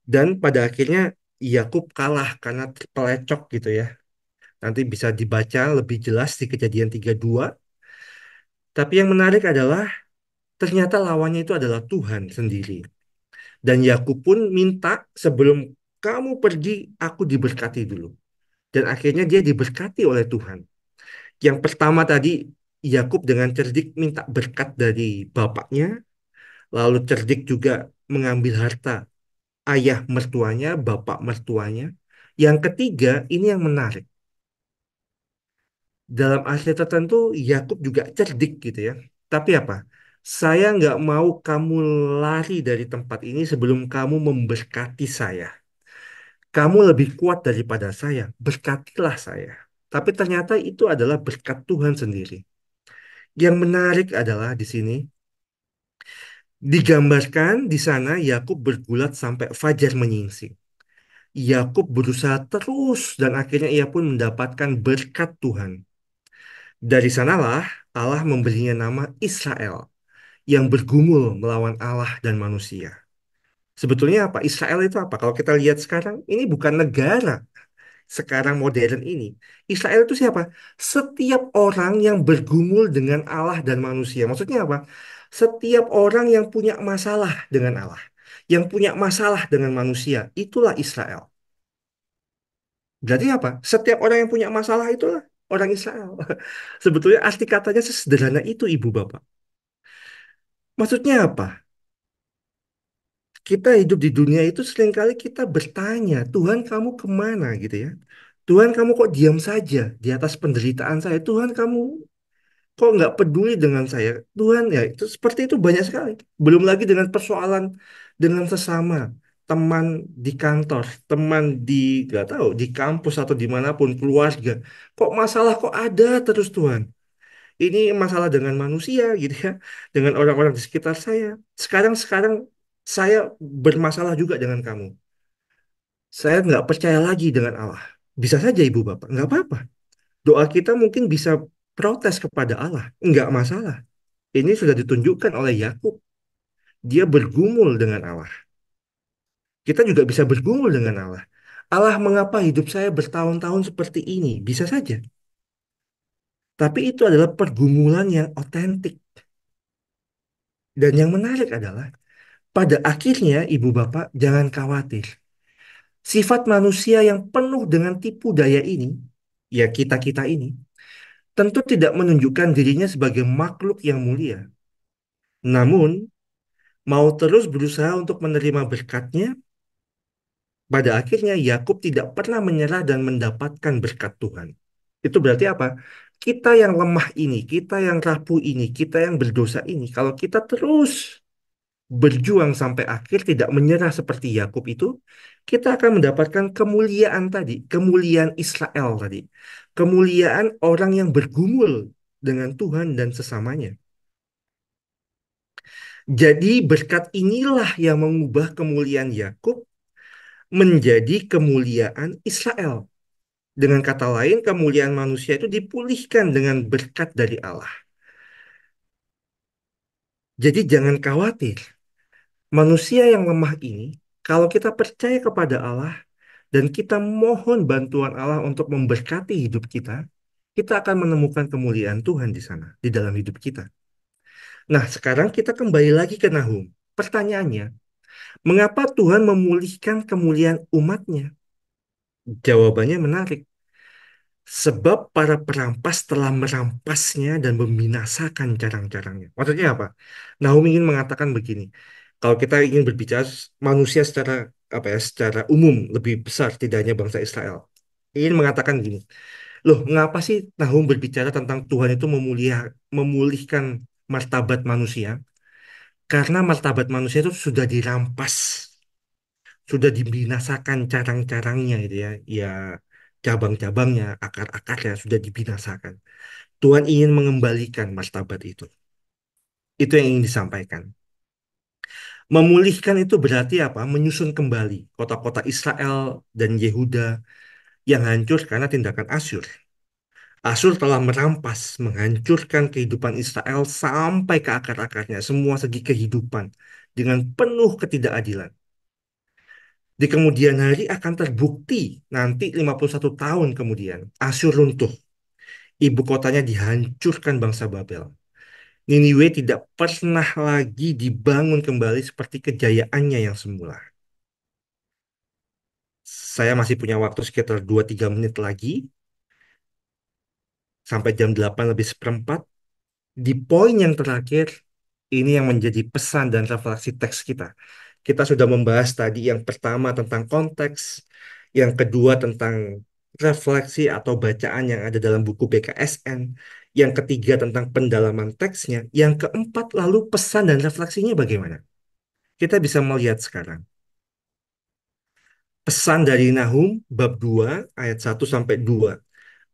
Dan pada akhirnya Yakub kalah karena terpelecok gitu ya. Nanti bisa dibaca lebih jelas di kejadian 32 tapi yang menarik adalah ternyata lawannya itu adalah Tuhan sendiri. Dan Yakub pun minta sebelum kamu pergi, aku diberkati dulu. Dan akhirnya dia diberkati oleh Tuhan. Yang pertama tadi, Yakub dengan cerdik minta berkat dari bapaknya, lalu cerdik juga mengambil harta ayah mertuanya, bapak mertuanya. Yang ketiga, ini yang menarik dalam asli tertentu Yakub juga cerdik gitu ya. Tapi apa? Saya nggak mau kamu lari dari tempat ini sebelum kamu memberkati saya. Kamu lebih kuat daripada saya, berkatilah saya. Tapi ternyata itu adalah berkat Tuhan sendiri. Yang menarik adalah di sini digambarkan di sana Yakub bergulat sampai fajar menyingsing. Yakub berusaha terus dan akhirnya ia pun mendapatkan berkat Tuhan. Dari sanalah Allah memberinya nama Israel yang bergumul melawan Allah dan manusia. Sebetulnya apa? Israel itu apa? Kalau kita lihat sekarang, ini bukan negara sekarang modern ini. Israel itu siapa? Setiap orang yang bergumul dengan Allah dan manusia. Maksudnya apa? Setiap orang yang punya masalah dengan Allah, yang punya masalah dengan manusia, itulah Israel. Berarti apa? Setiap orang yang punya masalah itulah orang Israel. Sebetulnya arti katanya sesederhana itu ibu bapak. Maksudnya apa? Kita hidup di dunia itu seringkali kita bertanya, Tuhan kamu kemana gitu ya? Tuhan kamu kok diam saja di atas penderitaan saya? Tuhan kamu kok nggak peduli dengan saya? Tuhan ya itu seperti itu banyak sekali. Belum lagi dengan persoalan dengan sesama teman di kantor, teman di gak tahu di kampus atau dimanapun keluarga, kok masalah kok ada terus Tuhan. Ini masalah dengan manusia gitu ya, dengan orang-orang di sekitar saya. Sekarang sekarang saya bermasalah juga dengan kamu. Saya nggak percaya lagi dengan Allah. Bisa saja ibu bapak, nggak apa-apa. Doa kita mungkin bisa protes kepada Allah, nggak masalah. Ini sudah ditunjukkan oleh Yakub. Dia bergumul dengan Allah kita juga bisa bergumul dengan Allah. Allah, mengapa hidup saya bertahun-tahun seperti ini? Bisa saja. Tapi itu adalah pergumulan yang otentik. Dan yang menarik adalah, pada akhirnya ibu bapak jangan khawatir. Sifat manusia yang penuh dengan tipu daya ini, ya kita-kita ini, tentu tidak menunjukkan dirinya sebagai makhluk yang mulia. Namun, mau terus berusaha untuk menerima berkatnya pada akhirnya Yakub tidak pernah menyerah dan mendapatkan berkat Tuhan. Itu berarti apa? Kita yang lemah ini, kita yang rapuh ini, kita yang berdosa ini, kalau kita terus berjuang sampai akhir, tidak menyerah seperti Yakub itu, kita akan mendapatkan kemuliaan tadi, kemuliaan Israel tadi, kemuliaan orang yang bergumul dengan Tuhan dan sesamanya. Jadi berkat inilah yang mengubah kemuliaan Yakub menjadi kemuliaan Israel. Dengan kata lain, kemuliaan manusia itu dipulihkan dengan berkat dari Allah. Jadi jangan khawatir. Manusia yang lemah ini, kalau kita percaya kepada Allah dan kita mohon bantuan Allah untuk memberkati hidup kita, kita akan menemukan kemuliaan Tuhan di sana, di dalam hidup kita. Nah, sekarang kita kembali lagi ke Nahum. Pertanyaannya, Mengapa Tuhan memulihkan kemuliaan umatnya? Jawabannya menarik. Sebab para perampas telah merampasnya dan membinasakan jarang-jarangnya. Maksudnya apa? Naomi ingin mengatakan begini. Kalau kita ingin berbicara manusia secara apa ya, secara umum lebih besar tidak hanya bangsa Israel. Ingin mengatakan gini. Loh, mengapa sih Nahum berbicara tentang Tuhan itu memulia, memulihkan martabat manusia? Karena martabat manusia itu sudah dirampas, sudah dibinasakan carang-carangnya gitu ya, ya cabang-cabangnya, akar-akarnya sudah dibinasakan. Tuhan ingin mengembalikan martabat itu. Itu yang ingin disampaikan. Memulihkan itu berarti apa? Menyusun kembali kota-kota Israel dan Yehuda yang hancur karena tindakan Asyur Asur telah merampas, menghancurkan kehidupan Israel sampai ke akar-akarnya, semua segi kehidupan, dengan penuh ketidakadilan. Di kemudian hari akan terbukti nanti 51 tahun kemudian, Asur runtuh. Ibu kotanya dihancurkan bangsa Babel. Niniwe tidak pernah lagi dibangun kembali seperti kejayaannya yang semula. Saya masih punya waktu sekitar 2-3 menit lagi sampai jam 8 lebih seperempat. Di poin yang terakhir, ini yang menjadi pesan dan refleksi teks kita. Kita sudah membahas tadi yang pertama tentang konteks, yang kedua tentang refleksi atau bacaan yang ada dalam buku BKSN, yang ketiga tentang pendalaman teksnya, yang keempat lalu pesan dan refleksinya bagaimana? Kita bisa melihat sekarang. Pesan dari Nahum bab 2 ayat 1 sampai 2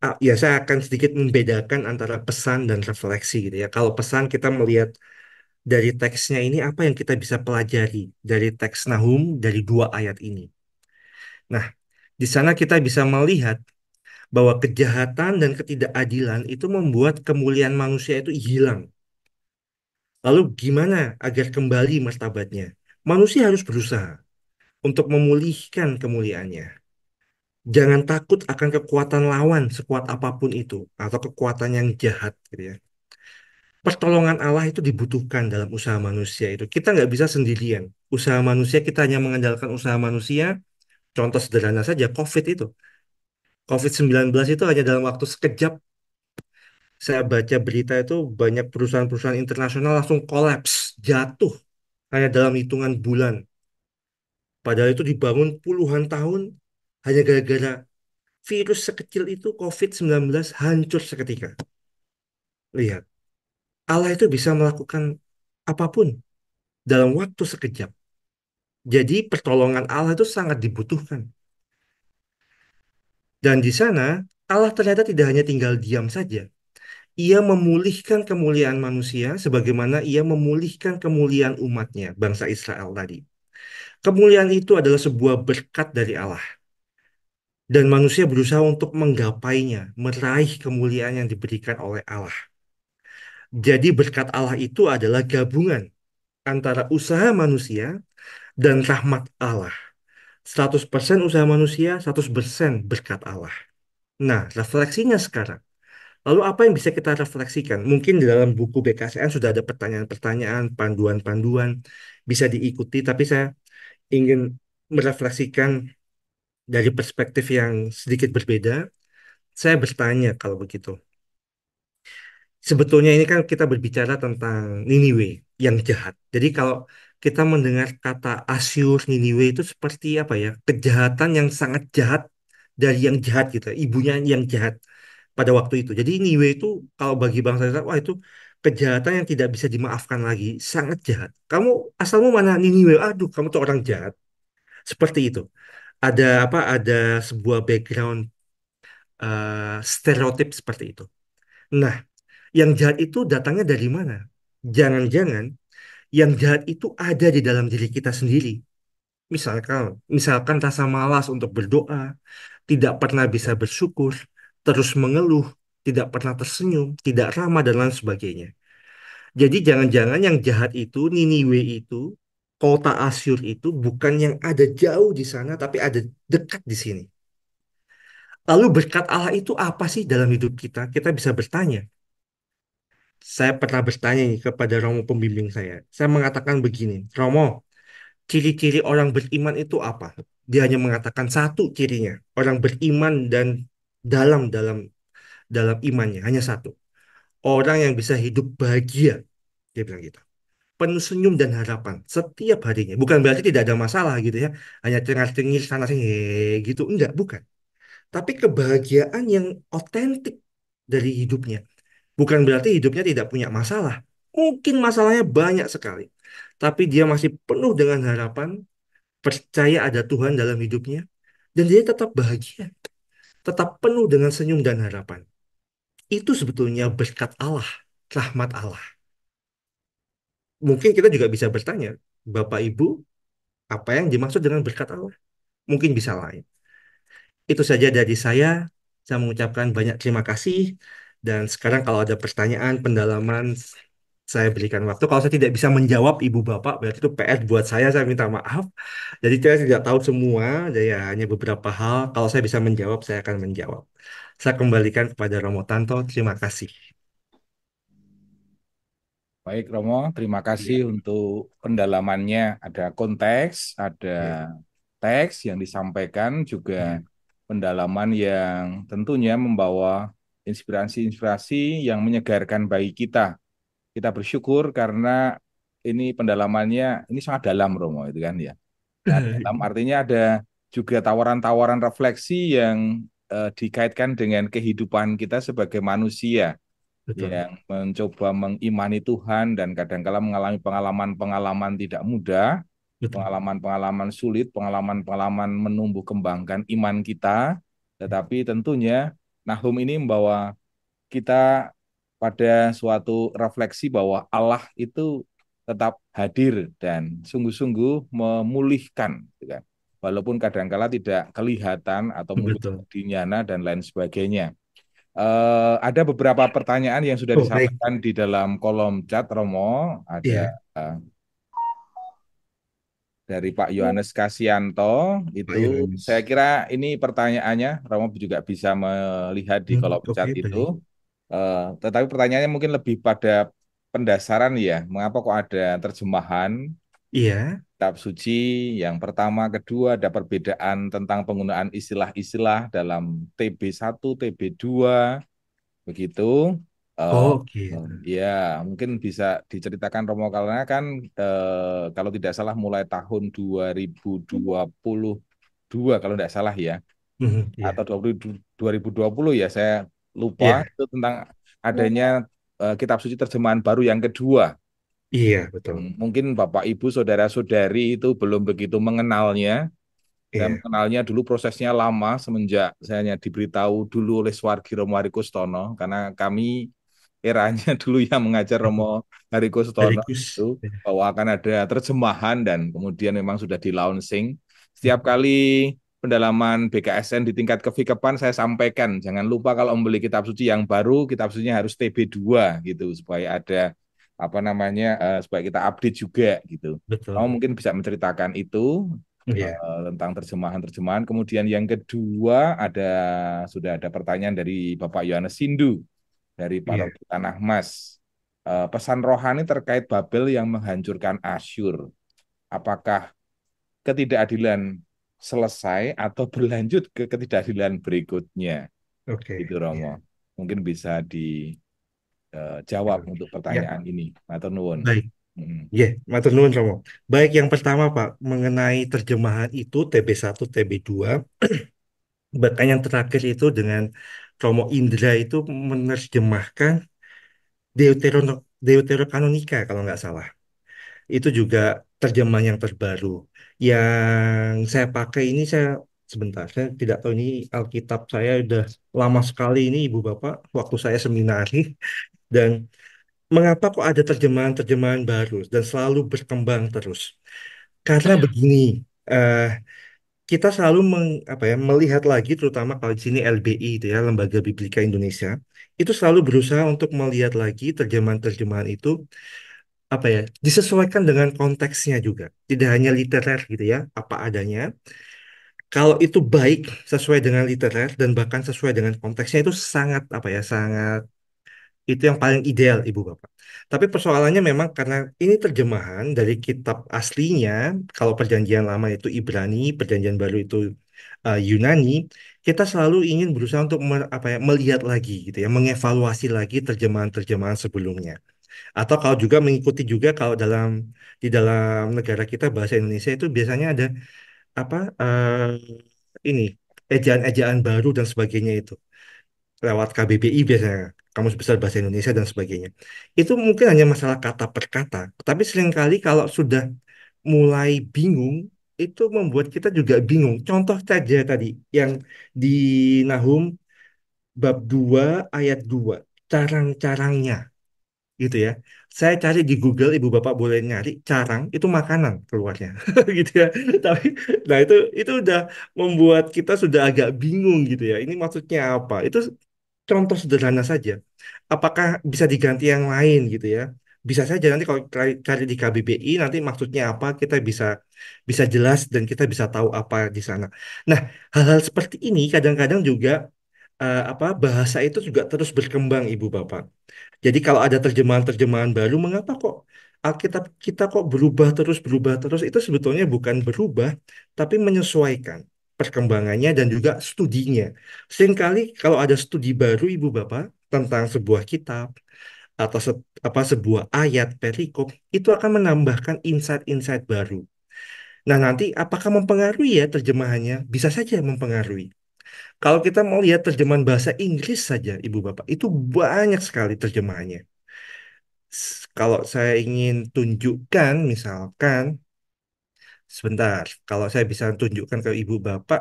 Ah, ya saya akan sedikit membedakan antara pesan dan refleksi gitu ya. Kalau pesan kita melihat dari teksnya ini apa yang kita bisa pelajari dari teks Nahum dari dua ayat ini. Nah, di sana kita bisa melihat bahwa kejahatan dan ketidakadilan itu membuat kemuliaan manusia itu hilang. Lalu gimana agar kembali martabatnya? Manusia harus berusaha untuk memulihkan kemuliaannya jangan takut akan kekuatan lawan sekuat apapun itu atau kekuatan yang jahat gitu ya pertolongan Allah itu dibutuhkan dalam usaha manusia itu kita nggak bisa sendirian usaha manusia kita hanya mengandalkan usaha manusia contoh sederhana saja COVID itu COVID-19 itu hanya dalam waktu sekejap saya baca berita itu banyak perusahaan-perusahaan internasional langsung kolaps jatuh hanya dalam hitungan bulan Padahal itu dibangun puluhan tahun, hanya gara-gara virus sekecil itu COVID-19 hancur seketika. Lihat, Allah itu bisa melakukan apapun dalam waktu sekejap. Jadi pertolongan Allah itu sangat dibutuhkan. Dan di sana Allah ternyata tidak hanya tinggal diam saja. Ia memulihkan kemuliaan manusia sebagaimana ia memulihkan kemuliaan umatnya, bangsa Israel tadi. Kemuliaan itu adalah sebuah berkat dari Allah dan manusia berusaha untuk menggapainya, meraih kemuliaan yang diberikan oleh Allah. Jadi berkat Allah itu adalah gabungan antara usaha manusia dan rahmat Allah. 100% usaha manusia, 100% berkat Allah. Nah, refleksinya sekarang. Lalu apa yang bisa kita refleksikan? Mungkin di dalam buku BKSN sudah ada pertanyaan-pertanyaan, panduan-panduan, bisa diikuti, tapi saya ingin merefleksikan dari perspektif yang sedikit berbeda, saya bertanya kalau begitu. Sebetulnya ini kan kita berbicara tentang Niniwe yang jahat. Jadi kalau kita mendengar kata Asyur Niniwe itu seperti apa ya? Kejahatan yang sangat jahat dari yang jahat gitu, ibunya yang jahat pada waktu itu. Jadi Niniwe itu kalau bagi bangsa Israel, wah itu kejahatan yang tidak bisa dimaafkan lagi, sangat jahat. Kamu asalmu mana Niniwe? Aduh, kamu tuh orang jahat. Seperti itu ada apa ada sebuah background uh, stereotip seperti itu. Nah, yang jahat itu datangnya dari mana? Jangan-jangan yang jahat itu ada di dalam diri kita sendiri. Misalkan, misalkan rasa malas untuk berdoa, tidak pernah bisa bersyukur, terus mengeluh, tidak pernah tersenyum, tidak ramah dan lain sebagainya. Jadi jangan-jangan yang jahat itu, Niniwe itu kota Asyur itu bukan yang ada jauh di sana, tapi ada dekat di sini. Lalu berkat Allah itu apa sih dalam hidup kita? Kita bisa bertanya. Saya pernah bertanya nih kepada Romo pembimbing saya. Saya mengatakan begini, Romo, ciri-ciri orang beriman itu apa? Dia hanya mengatakan satu cirinya. Orang beriman dan dalam dalam dalam imannya hanya satu. Orang yang bisa hidup bahagia, dia bilang gitu penuh senyum dan harapan setiap harinya. Bukan berarti tidak ada masalah gitu ya, hanya cengar-cengir sana sini gitu, enggak, bukan. Tapi kebahagiaan yang otentik dari hidupnya. Bukan berarti hidupnya tidak punya masalah. Mungkin masalahnya banyak sekali, tapi dia masih penuh dengan harapan, percaya ada Tuhan dalam hidupnya, dan dia tetap bahagia, tetap penuh dengan senyum dan harapan. Itu sebetulnya berkat Allah, rahmat Allah mungkin kita juga bisa bertanya, Bapak Ibu, apa yang dimaksud dengan berkat Allah? Mungkin bisa lain. Itu saja dari saya. Saya mengucapkan banyak terima kasih. Dan sekarang kalau ada pertanyaan, pendalaman, saya berikan waktu. Kalau saya tidak bisa menjawab ibu bapak, berarti itu PR buat saya, saya minta maaf. Jadi saya tidak tahu semua, jadi hanya beberapa hal. Kalau saya bisa menjawab, saya akan menjawab. Saya kembalikan kepada Romo Tanto, terima kasih. Baik Romo, terima kasih ya. untuk pendalamannya. Ada konteks, ada ya. teks yang disampaikan juga ya. pendalaman yang tentunya membawa inspirasi-inspirasi yang menyegarkan bagi kita. Kita bersyukur karena ini pendalamannya ini sangat dalam Romo itu kan ya. Iya. dalam artinya ada juga tawaran-tawaran refleksi yang eh, dikaitkan dengan kehidupan kita sebagai manusia Betul. yang mencoba mengimani Tuhan dan kadang-kala mengalami pengalaman-pengalaman tidak mudah, pengalaman-pengalaman sulit, pengalaman-pengalaman menumbuh kembangkan iman kita. Tetapi tentunya Nahum ini membawa kita pada suatu refleksi bahwa Allah itu tetap hadir dan sungguh-sungguh memulihkan, gitu kan? walaupun kala tidak kelihatan atau mudah dinyana dan lain sebagainya. Uh, ada beberapa pertanyaan yang sudah oh, disampaikan baik. di dalam kolom chat Romo. Ada yeah. Iya. uh, dari Pak Yohanes Kasianto itu Yohanes. saya kira ini pertanyaannya Romo juga bisa melihat di hmm, kolom hmm, chat okay, itu. Uh, tetapi pertanyaannya mungkin lebih pada pendasaran ya, mengapa kok ada terjemahan Iya. Kitab suci yang pertama, kedua ada perbedaan tentang penggunaan istilah-istilah dalam TB1, TB2 begitu. Eh, oh, Oke. Okay. Eh, ya, mungkin bisa diceritakan Romo karena kan eh, kalau tidak salah mulai tahun 2022 kalau tidak salah ya. Mm -hmm, atau yeah. 20, 2020 ya saya lupa yeah. itu tentang iya. adanya uh, kitab suci terjemahan baru yang kedua. Iya, betul. Mungkin Bapak Ibu saudara-saudari itu belum begitu mengenalnya. Dan iya. mengenalnya dulu prosesnya lama semenjak saya hanya diberitahu dulu oleh Swargi Romo Hari karena kami eranya dulu yang mengajar Romo Hari itu bahwa akan ada terjemahan dan kemudian memang sudah di launching. Iya. Setiap kali pendalaman BKSN di tingkat kefikepan saya sampaikan jangan lupa kalau membeli kitab suci yang baru kitab sucinya harus TB2 gitu supaya ada apa namanya uh, supaya kita update juga gitu. Betul. Kamu mungkin bisa menceritakan itu yeah. Iya. uh, tentang terjemahan-terjemahan. Kemudian yang kedua ada sudah ada pertanyaan dari Bapak Yohanes Sindu dari iya. Pak yeah. Tanah Mas. Uh, pesan rohani terkait Babel yang menghancurkan Asyur. Apakah ketidakadilan selesai atau berlanjut ke ketidakadilan berikutnya? Oke. Okay. Itu Romo. Yeah. Mungkin bisa di Eh, jawab jawab iya. untuk iya. pertanyaan ya. ini. Matur nuwun. Baik. Hmm. yeah, matur nuwun Romo. Baik, yang pertama Pak, mengenai terjemahan itu TB1, TB2. Pertanyaan terakhir itu dengan Romo Indra itu menerjemahkan Deuteron Deuterokanonika kalau nggak salah. Itu juga terjemahan yang terbaru. Yang saya pakai ini saya sebentar, saya tidak tahu ini Alkitab saya udah lama sekali ini Ibu Bapak waktu saya seminari dan mengapa kok ada terjemahan-terjemahan baru dan selalu berkembang terus? Karena iya. begini, uh, kita selalu meng, apa ya, melihat lagi terutama kalau di sini LBI itu ya Lembaga Biblika Indonesia itu selalu berusaha untuk melihat lagi terjemahan-terjemahan itu apa ya disesuaikan dengan konteksnya juga tidak hanya literer gitu ya apa adanya kalau itu baik sesuai dengan literer dan bahkan sesuai dengan konteksnya itu sangat apa ya sangat itu yang paling ideal ibu bapak. Tapi persoalannya memang karena ini terjemahan dari kitab aslinya, kalau perjanjian lama itu Ibrani, perjanjian baru itu uh, Yunani, kita selalu ingin berusaha untuk me, apa ya, melihat lagi gitu ya, mengevaluasi lagi terjemahan-terjemahan sebelumnya. Atau kalau juga mengikuti juga kalau dalam di dalam negara kita bahasa Indonesia itu biasanya ada apa uh, ini ejaan-ejaan baru dan sebagainya itu lewat KBBI biasanya kamus besar bahasa Indonesia dan sebagainya. Itu mungkin hanya masalah kata per kata, tapi seringkali kalau sudah mulai bingung itu membuat kita juga bingung. Contoh saja tadi yang di Nahum bab 2 ayat 2, carang-carangnya gitu ya. Saya cari di Google, ibu bapak boleh nyari carang itu makanan keluarnya, gitu ya. Tapi, nah itu itu udah membuat kita sudah agak bingung gitu ya. Ini maksudnya apa? Itu contoh sederhana saja. Apakah bisa diganti yang lain gitu ya? Bisa saja nanti kalau cari di KBBI nanti maksudnya apa kita bisa bisa jelas dan kita bisa tahu apa di sana. Nah, hal-hal seperti ini kadang-kadang juga uh, apa bahasa itu juga terus berkembang Ibu Bapak. Jadi kalau ada terjemahan-terjemahan baru mengapa kok Alkitab kita kok berubah terus berubah terus itu sebetulnya bukan berubah tapi menyesuaikan perkembangannya dan juga studinya. Seringkali kalau ada studi baru Ibu Bapak tentang sebuah kitab atau se apa sebuah ayat perikop itu akan menambahkan insight-insight baru. Nah, nanti apakah mempengaruhi ya terjemahannya? Bisa saja mempengaruhi. Kalau kita mau lihat terjemahan bahasa Inggris saja Ibu Bapak, itu banyak sekali terjemahannya. Kalau saya ingin tunjukkan misalkan Sebentar, kalau saya bisa tunjukkan ke ibu bapak,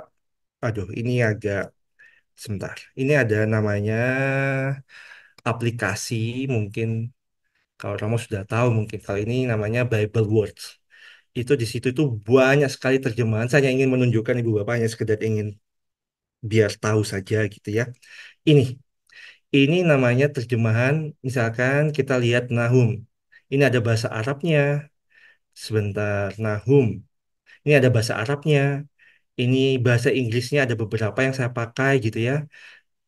aduh ini agak sebentar. Ini ada namanya aplikasi mungkin kalau kamu sudah tahu mungkin kalau ini namanya Bible Words. Itu di situ itu banyak sekali terjemahan. Saya ingin menunjukkan ibu bapak hanya sekedar ingin biar tahu saja gitu ya. Ini ini namanya terjemahan misalkan kita lihat Nahum. Ini ada bahasa Arabnya. Sebentar, Nahum ini ada bahasa Arabnya, ini bahasa Inggrisnya ada beberapa yang saya pakai gitu ya.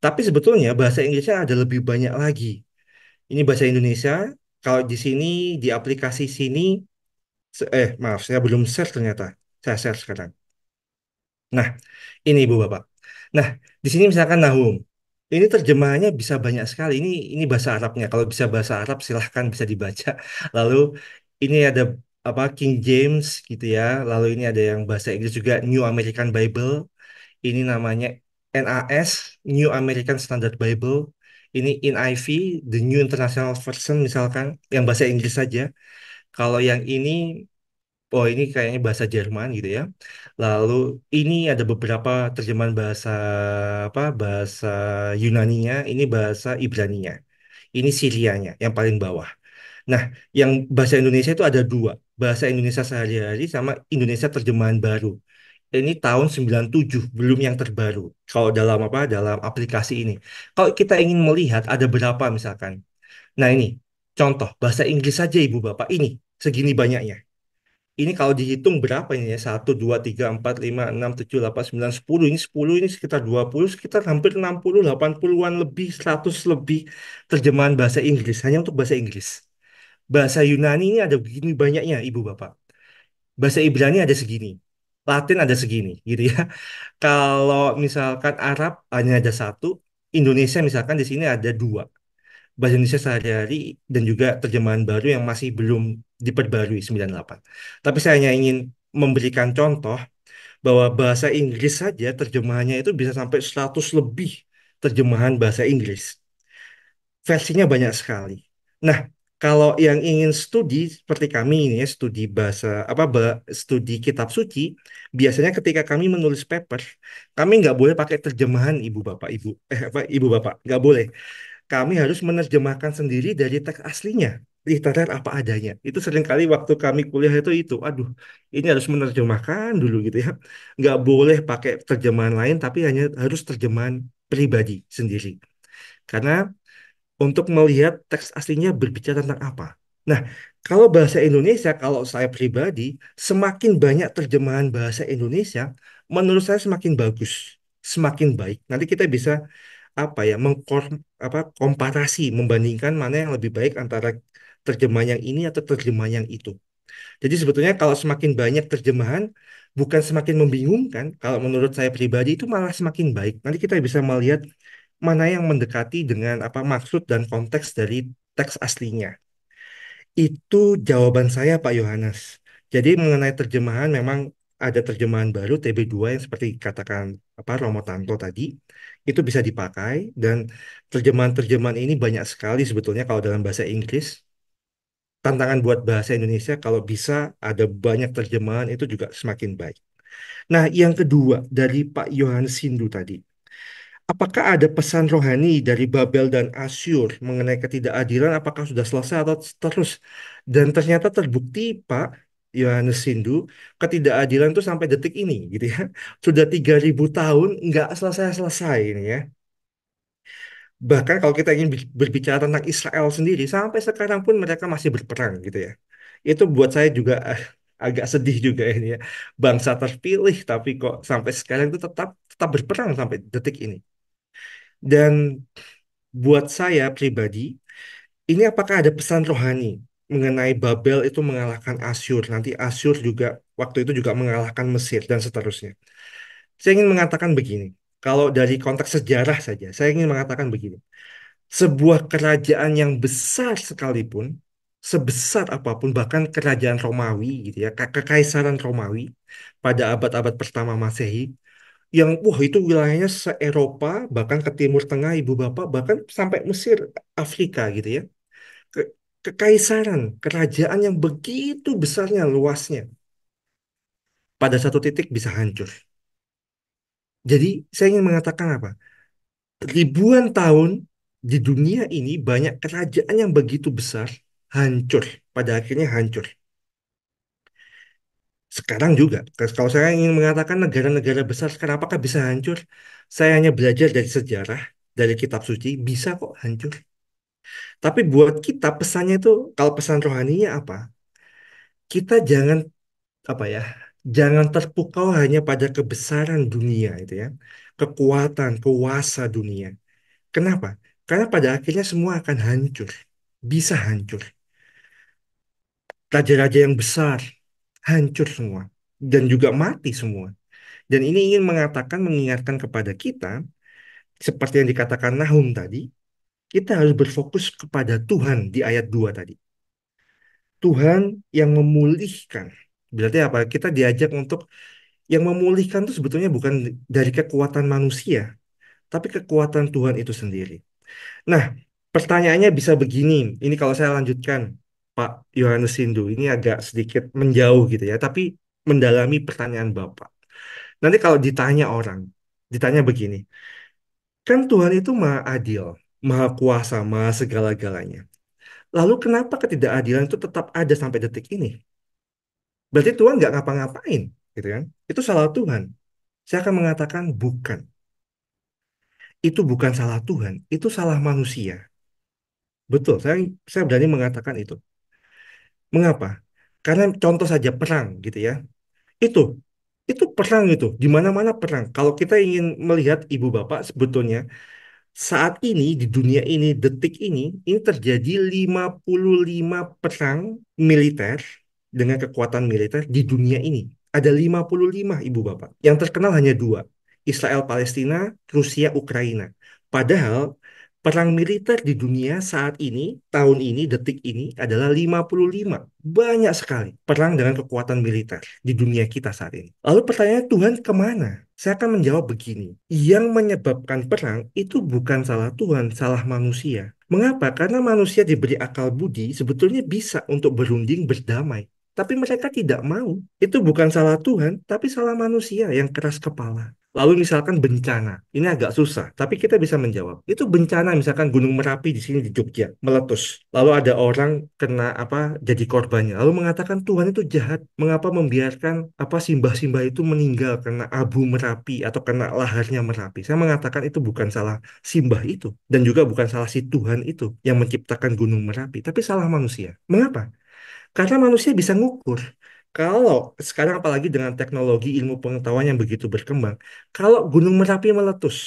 Tapi sebetulnya bahasa Inggrisnya ada lebih banyak lagi. Ini bahasa Indonesia, kalau di sini di aplikasi sini eh maaf saya belum share ternyata. Saya share sekarang. Nah, ini Ibu Bapak. Nah, di sini misalkan Nahum. Ini terjemahannya bisa banyak sekali. Ini ini bahasa Arabnya. Kalau bisa bahasa Arab silahkan bisa dibaca. Lalu ini ada apa King James gitu ya. Lalu ini ada yang bahasa Inggris juga New American Bible. Ini namanya NAS New American Standard Bible. Ini NIV The New International Version misalkan yang bahasa Inggris saja. Kalau yang ini oh ini kayaknya bahasa Jerman gitu ya. Lalu ini ada beberapa terjemahan bahasa apa bahasa Yunani nya ini bahasa Ibrani nya Ini Sirianya yang paling bawah. Nah, yang bahasa Indonesia itu ada dua, bahasa Indonesia sehari-hari sama Indonesia terjemahan baru. Ini tahun 97, belum yang terbaru. Kalau dalam apa? Dalam aplikasi ini. Kalau kita ingin melihat ada berapa misalkan. Nah, ini contoh bahasa Inggris saja Ibu Bapak ini segini banyaknya. Ini kalau dihitung berapa ini ya? 1, 2, 3, 4, 5, 6, 7, 8, 9, 10. Ini 10, ini sekitar 20, sekitar hampir 60, 80-an lebih, 100 lebih terjemahan bahasa Inggris. Hanya untuk bahasa Inggris. Bahasa Yunani ini ada begini banyaknya, Ibu Bapak. Bahasa Ibrani ada segini. Latin ada segini, gitu ya. Kalau misalkan Arab hanya ada satu, Indonesia misalkan di sini ada dua. Bahasa Indonesia sehari-hari dan juga terjemahan baru yang masih belum diperbarui 98. Tapi saya hanya ingin memberikan contoh bahwa bahasa Inggris saja terjemahannya itu bisa sampai 100 lebih terjemahan bahasa Inggris. Versinya banyak sekali. Nah, kalau yang ingin studi seperti kami ini ya, studi bahasa apa studi kitab suci, biasanya ketika kami menulis paper, kami nggak boleh pakai terjemahan ibu bapak ibu eh apa ibu bapak nggak boleh. Kami harus menerjemahkan sendiri dari teks aslinya literer apa adanya. Itu seringkali waktu kami kuliah itu itu, aduh, ini harus menerjemahkan dulu gitu ya. Nggak boleh pakai terjemahan lain, tapi hanya harus terjemahan pribadi sendiri. Karena untuk melihat teks aslinya berbicara tentang apa. Nah, kalau bahasa Indonesia, kalau saya pribadi, semakin banyak terjemahan bahasa Indonesia, menurut saya semakin bagus, semakin baik. Nanti kita bisa apa ya mengkom apa komparasi membandingkan mana yang lebih baik antara terjemahan yang ini atau terjemahan yang itu. Jadi sebetulnya kalau semakin banyak terjemahan bukan semakin membingungkan, kalau menurut saya pribadi itu malah semakin baik. Nanti kita bisa melihat mana yang mendekati dengan apa maksud dan konteks dari teks aslinya. Itu jawaban saya Pak Yohanes. Jadi mengenai terjemahan memang ada terjemahan baru TB2 yang seperti katakan apa Romo Tanto tadi itu bisa dipakai dan terjemahan-terjemahan ini banyak sekali sebetulnya kalau dalam bahasa Inggris tantangan buat bahasa Indonesia kalau bisa ada banyak terjemahan itu juga semakin baik. Nah, yang kedua dari Pak Yohanes Sindu tadi. Apakah ada pesan rohani dari Babel dan Asyur mengenai ketidakadilan? Apakah sudah selesai atau terus? Dan ternyata terbukti, Pak Yohanes Sindu, ketidakadilan itu sampai detik ini, gitu ya. Sudah 3000 tahun nggak selesai-selesai ini ya. Bahkan kalau kita ingin berbicara tentang Israel sendiri, sampai sekarang pun mereka masih berperang, gitu ya. Itu buat saya juga eh, agak sedih juga ini ya. Bangsa terpilih tapi kok sampai sekarang itu tetap tetap berperang sampai detik ini. Dan buat saya pribadi, ini apakah ada pesan rohani mengenai Babel itu mengalahkan Asyur, nanti Asyur juga waktu itu juga mengalahkan Mesir dan seterusnya. Saya ingin mengatakan begini, kalau dari konteks sejarah saja, saya ingin mengatakan begini. Sebuah kerajaan yang besar sekalipun, sebesar apapun bahkan kerajaan Romawi gitu ya, kekaisaran Romawi pada abad-abad pertama Masehi yang wah itu wilayahnya se-Eropa, bahkan ke Timur Tengah, Ibu Bapak, bahkan sampai Mesir, Afrika gitu ya. Ke kekaisaran, kerajaan yang begitu besarnya, luasnya. Pada satu titik bisa hancur. Jadi saya ingin mengatakan apa? Ribuan tahun di dunia ini banyak kerajaan yang begitu besar hancur. Pada akhirnya hancur sekarang juga. Kalau saya ingin mengatakan negara-negara besar sekarang apakah bisa hancur? Saya hanya belajar dari sejarah, dari kitab suci, bisa kok hancur. Tapi buat kita pesannya itu, kalau pesan rohaninya apa? Kita jangan apa ya? Jangan terpukau hanya pada kebesaran dunia itu ya, kekuatan, kuasa dunia. Kenapa? Karena pada akhirnya semua akan hancur, bisa hancur. Raja-raja yang besar, hancur semua dan juga mati semua. Dan ini ingin mengatakan mengingatkan kepada kita seperti yang dikatakan Nahum tadi, kita harus berfokus kepada Tuhan di ayat 2 tadi. Tuhan yang memulihkan. Berarti apa? Kita diajak untuk yang memulihkan itu sebetulnya bukan dari kekuatan manusia, tapi kekuatan Tuhan itu sendiri. Nah, pertanyaannya bisa begini. Ini kalau saya lanjutkan. Pak Yohanes Sindu ini agak sedikit menjauh gitu ya, tapi mendalami pertanyaan Bapak. Nanti kalau ditanya orang, ditanya begini, kan Tuhan itu maha adil, maha kuasa, maha segala-galanya. Lalu kenapa ketidakadilan itu tetap ada sampai detik ini? Berarti Tuhan nggak ngapa-ngapain, gitu kan? Itu salah Tuhan. Saya akan mengatakan bukan. Itu bukan salah Tuhan, itu salah manusia. Betul, saya saya berani mengatakan itu. Mengapa? Karena contoh saja perang gitu ya. Itu itu perang itu di mana-mana perang. Kalau kita ingin melihat ibu bapak sebetulnya saat ini di dunia ini detik ini ini terjadi 55 perang militer dengan kekuatan militer di dunia ini. Ada 55 ibu bapak. Yang terkenal hanya dua. Israel Palestina, Rusia Ukraina. Padahal Perang militer di dunia saat ini, tahun ini, detik ini adalah 55. Banyak sekali perang dengan kekuatan militer di dunia kita saat ini. Lalu pertanyaan Tuhan kemana? Saya akan menjawab begini. Yang menyebabkan perang itu bukan salah Tuhan, salah manusia. Mengapa? Karena manusia diberi akal budi sebetulnya bisa untuk berunding berdamai tapi mereka tidak mau. Itu bukan salah Tuhan, tapi salah manusia yang keras kepala. Lalu misalkan bencana, ini agak susah, tapi kita bisa menjawab. Itu bencana misalkan Gunung Merapi di sini di Jogja meletus. Lalu ada orang kena apa jadi korbannya. Lalu mengatakan Tuhan itu jahat, mengapa membiarkan apa simbah-simbah itu meninggal karena abu Merapi atau kena laharnya Merapi. Saya mengatakan itu bukan salah simbah itu dan juga bukan salah si Tuhan itu yang menciptakan Gunung Merapi, tapi salah manusia. Mengapa? Karena manusia bisa ngukur kalau sekarang apalagi dengan teknologi ilmu pengetahuan yang begitu berkembang, kalau Gunung Merapi meletus,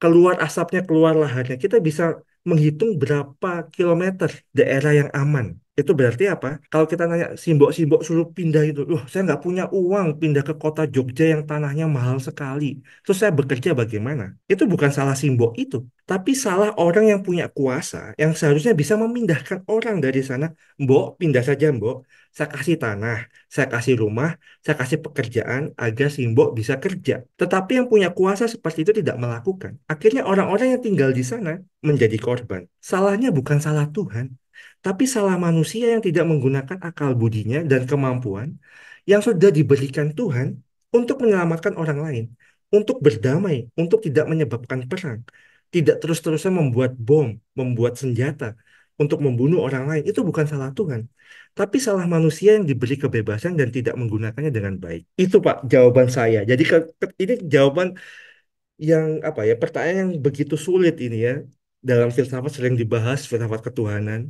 keluar asapnya, keluar laharnya, kita bisa menghitung berapa kilometer daerah yang aman itu berarti apa? Kalau kita nanya simbok-simbok suruh pindah itu, loh saya nggak punya uang pindah ke kota Jogja yang tanahnya mahal sekali. Terus saya bekerja bagaimana? Itu bukan salah simbok itu, tapi salah orang yang punya kuasa yang seharusnya bisa memindahkan orang dari sana. Mbok, pindah saja mbok. Saya kasih tanah, saya kasih rumah, saya kasih pekerjaan agar simbok bisa kerja. Tetapi yang punya kuasa seperti itu tidak melakukan. Akhirnya orang-orang yang tinggal di sana menjadi korban. Salahnya bukan salah Tuhan, tapi salah manusia yang tidak menggunakan akal budinya dan kemampuan yang sudah diberikan Tuhan untuk menyelamatkan orang lain, untuk berdamai, untuk tidak menyebabkan perang, tidak terus-terusan membuat bom, membuat senjata, untuk membunuh orang lain. Itu bukan salah Tuhan. Tapi salah manusia yang diberi kebebasan dan tidak menggunakannya dengan baik. Itu Pak jawaban saya. Jadi ini jawaban yang apa ya pertanyaan yang begitu sulit ini ya dalam filsafat sering dibahas filsafat ketuhanan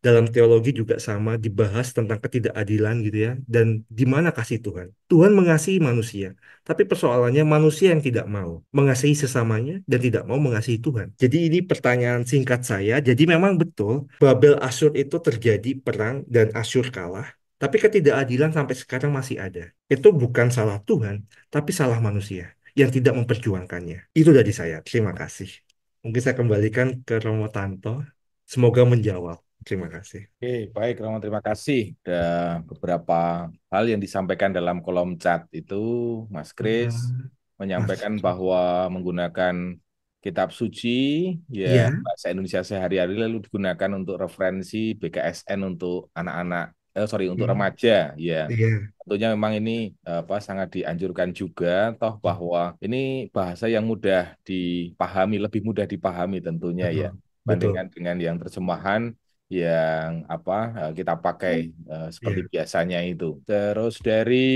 dalam teologi juga sama dibahas tentang ketidakadilan gitu ya dan di mana kasih Tuhan. Tuhan mengasihi manusia, tapi persoalannya manusia yang tidak mau mengasihi sesamanya dan tidak mau mengasihi Tuhan. Jadi ini pertanyaan singkat saya. Jadi memang betul Babel Asyur itu terjadi perang dan Asyur kalah, tapi ketidakadilan sampai sekarang masih ada. Itu bukan salah Tuhan, tapi salah manusia yang tidak memperjuangkannya. Itu dari saya. Terima kasih. Mungkin saya kembalikan ke Romo Tanto. Semoga menjawab. Terima kasih. Oke, baik Romo, terima kasih. Ada beberapa hal yang disampaikan dalam kolom chat itu, Mas Kris hmm. menyampaikan Mas. bahwa menggunakan kitab suci ya yeah. bahasa Indonesia sehari-hari lalu digunakan untuk referensi BKSN untuk anak-anak eh sorry untuk yeah. Hmm. remaja ya. Yeah. Tentunya memang ini apa sangat dianjurkan juga toh hmm. bahwa ini bahasa yang mudah dipahami, lebih mudah dipahami tentunya ya, Betul. ya bandingkan Betul. dengan yang terjemahan yang apa eh, kita pakai uh, seperti yeah. biasanya itu. Terus dari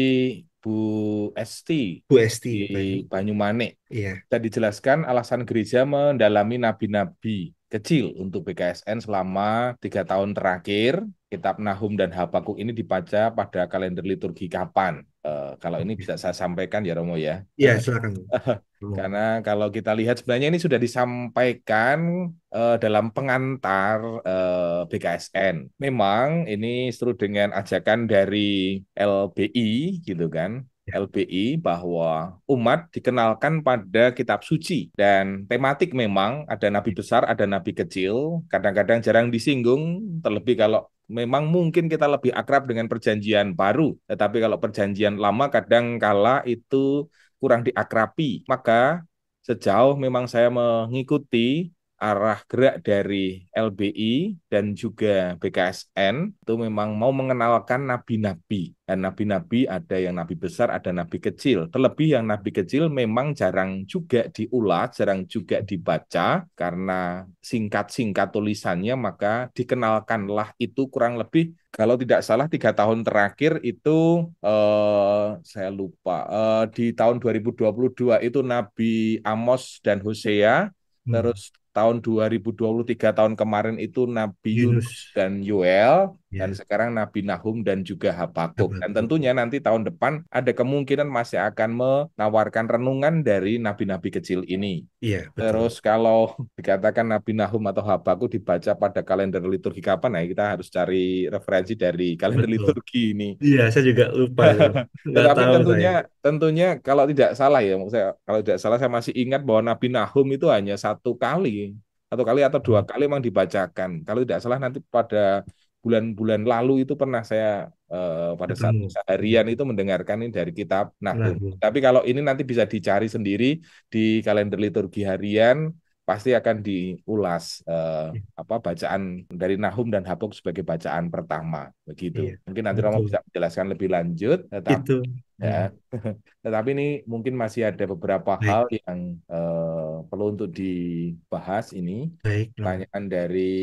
Bu Esti. Bu Esti di Banyumanik. Iya. Tadi dijelaskan alasan gereja mendalami nabi-nabi kecil untuk BKSN selama tiga tahun terakhir. Kitab Nahum dan Habakuk ini dibaca pada kalender liturgi kapan? Uh, kalau ini bisa saya sampaikan ya Romo ya. Iya silakan. Karena kalau kita lihat sebenarnya ini sudah disampaikan uh, dalam pengantar uh, eh, BKSN. Memang ini seru dengan ajakan dari LBI gitu kan Ya. LBI bahwa umat dikenalkan pada kitab suci dan tematik memang ada nabi besar, ada nabi kecil, kadang-kadang jarang disinggung terlebih kalau memang mungkin kita lebih akrab dengan perjanjian baru, tetapi kalau perjanjian lama kadang kala itu kurang diakrapi. Maka sejauh memang saya mengikuti arah gerak dari LBI dan juga BKSN itu memang mau mengenalkan nabi-nabi. Dan nabi-nabi ada yang nabi besar, ada nabi kecil. Terlebih yang nabi kecil memang jarang juga diulas, jarang juga dibaca karena singkat-singkat tulisannya maka dikenalkanlah itu kurang lebih kalau tidak salah tiga tahun terakhir itu eh, saya lupa eh, di tahun 2022 itu Nabi Amos dan Hosea hmm. terus tahun 2023 tahun kemarin itu Nabi Yunus, Yunus. dan Yuel Iya. dan yeah. sekarang Nabi Nahum dan juga Habakuk. Dan tentunya nanti tahun depan ada kemungkinan masih akan menawarkan renungan dari nabi-nabi kecil ini. Iya. Yeah, Terus kalau dikatakan Nabi Nahum atau Habakuk dibaca pada kalender liturgi kapan? Nah, kita harus cari referensi dari kalender betul. liturgi ini. Iya, saya juga lupa. Tapi tahu tentunya saya. tentunya kalau tidak salah ya, saya kalau tidak salah saya masih ingat bahwa Nabi Nahum itu hanya satu kali satu kali atau dua hmm. kali memang dibacakan. Kalau tidak salah nanti pada bulan-bulan lalu itu pernah saya uh, pada saat harian itu mendengarkan ini dari kitab Nahum. Tapi kalau ini nanti bisa dicari sendiri di kalender liturgi harian pasti akan diulas eh, iya. apa bacaan dari Nahum dan Habuk sebagai bacaan pertama begitu. Iya, mungkin nanti Romo bisa menjelaskan lebih lanjut tetapi Itu. ya. Iya. tetapi ini mungkin masih ada beberapa Baik. hal yang eh, perlu untuk dibahas ini. Baik. Pertanyaan dari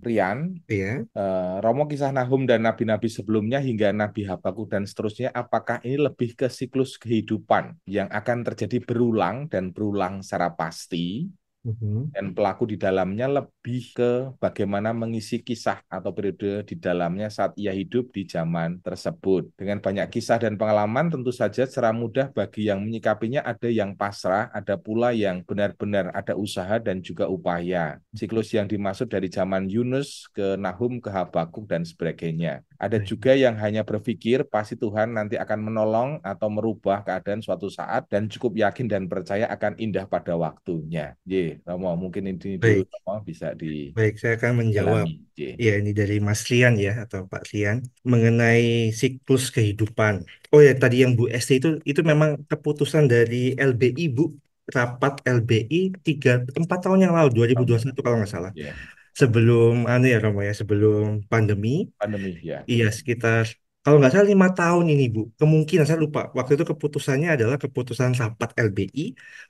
Rian. Iya. Eh, Romo kisah Nahum dan nabi-nabi sebelumnya hingga Nabi Habakuk dan seterusnya apakah ini lebih ke siklus kehidupan yang akan terjadi berulang dan berulang secara pasti Mhm. dan pelaku di dalamnya lebih ke bagaimana mengisi kisah atau periode di dalamnya saat ia hidup di zaman tersebut. Dengan banyak kisah dan pengalaman tentu saja secara mudah bagi yang menyikapinya ada yang pasrah, ada pula yang benar-benar ada usaha dan juga upaya. Siklus yang dimaksud dari zaman Yunus ke Nahum ke Habakuk dan sebagainya. Ada juga yang hanya berpikir pasti Tuhan nanti akan menolong atau merubah keadaan suatu saat dan cukup yakin dan percaya akan indah pada waktunya. Yeah. Romo, mungkin ini dulu Baik. Romo bisa di Baik, saya akan menjawab. J. Ya, ini dari Mas Rian ya atau Pak Rian mengenai siklus kehidupan. Oh ya, tadi yang Bu Esti itu itu memang keputusan dari LBI Bu rapat LBI tiga 4 tahun yang lalu 2021 kalau nggak salah. Yeah. Sebelum anu ya Romo ya, sebelum pandemi. Pandemi ya. Iya, sekitar kalau nggak salah lima tahun ini Bu. Kemungkinan saya lupa. Waktu itu keputusannya adalah keputusan rapat LBI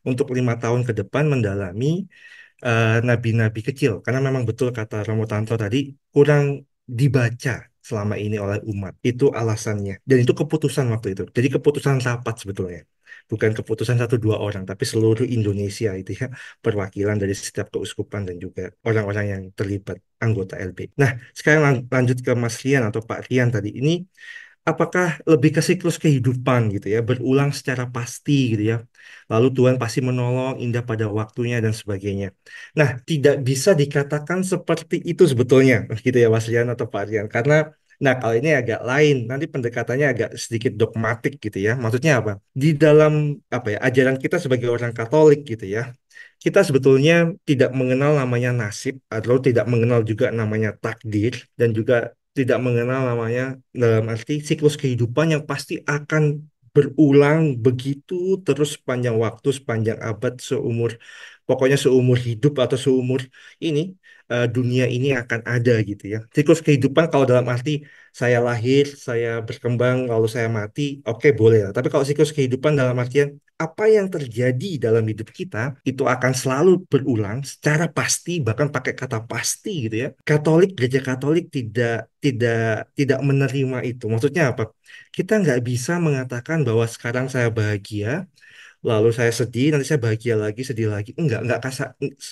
untuk lima tahun ke depan mendalami eh, nabi-nabi uh, kecil. Karena memang betul kata Romo Tanto tadi kurang dibaca selama ini oleh umat. Itu alasannya. Dan itu keputusan waktu itu. Jadi keputusan rapat sebetulnya bukan keputusan satu dua orang, tapi seluruh Indonesia itu ya perwakilan dari setiap keuskupan dan juga orang-orang yang terlibat anggota LB. Nah, sekarang lan lanjut ke Mas Rian atau Pak Rian tadi ini, apakah lebih ke siklus kehidupan gitu ya, berulang secara pasti gitu ya. Lalu Tuhan pasti menolong, indah pada waktunya dan sebagainya. Nah, tidak bisa dikatakan seperti itu sebetulnya gitu ya Mas Rian atau Pak Rian, karena Nah, kalau ini agak lain, nanti pendekatannya agak sedikit dogmatik gitu ya. Maksudnya apa? Di dalam apa ya ajaran kita sebagai orang Katolik gitu ya, kita sebetulnya tidak mengenal namanya nasib atau tidak mengenal juga namanya takdir dan juga tidak mengenal namanya dalam arti siklus kehidupan yang pasti akan berulang begitu terus sepanjang waktu, sepanjang abad, seumur pokoknya seumur hidup atau seumur ini uh, dunia ini akan ada gitu ya. Siklus kehidupan kalau dalam arti saya lahir, saya berkembang, lalu saya mati, oke okay, boleh lah. Tapi kalau siklus kehidupan dalam artian apa yang terjadi dalam hidup kita itu akan selalu berulang secara pasti bahkan pakai kata pasti gitu ya. Katolik gereja Katolik tidak tidak tidak menerima itu. Maksudnya apa? Kita nggak bisa mengatakan bahwa sekarang saya bahagia, lalu saya sedih nanti saya bahagia lagi sedih lagi enggak enggak kasa,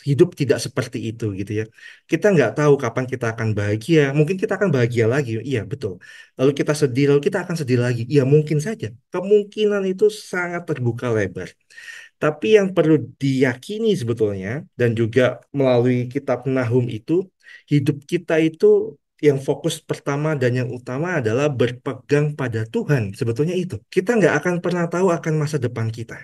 hidup tidak seperti itu gitu ya kita enggak tahu kapan kita akan bahagia mungkin kita akan bahagia lagi iya betul lalu kita sedih lalu kita akan sedih lagi iya mungkin saja kemungkinan itu sangat terbuka lebar tapi yang perlu diyakini sebetulnya dan juga melalui kitab Nahum itu hidup kita itu yang fokus pertama dan yang utama adalah berpegang pada Tuhan. Sebetulnya itu. Kita nggak akan pernah tahu akan masa depan kita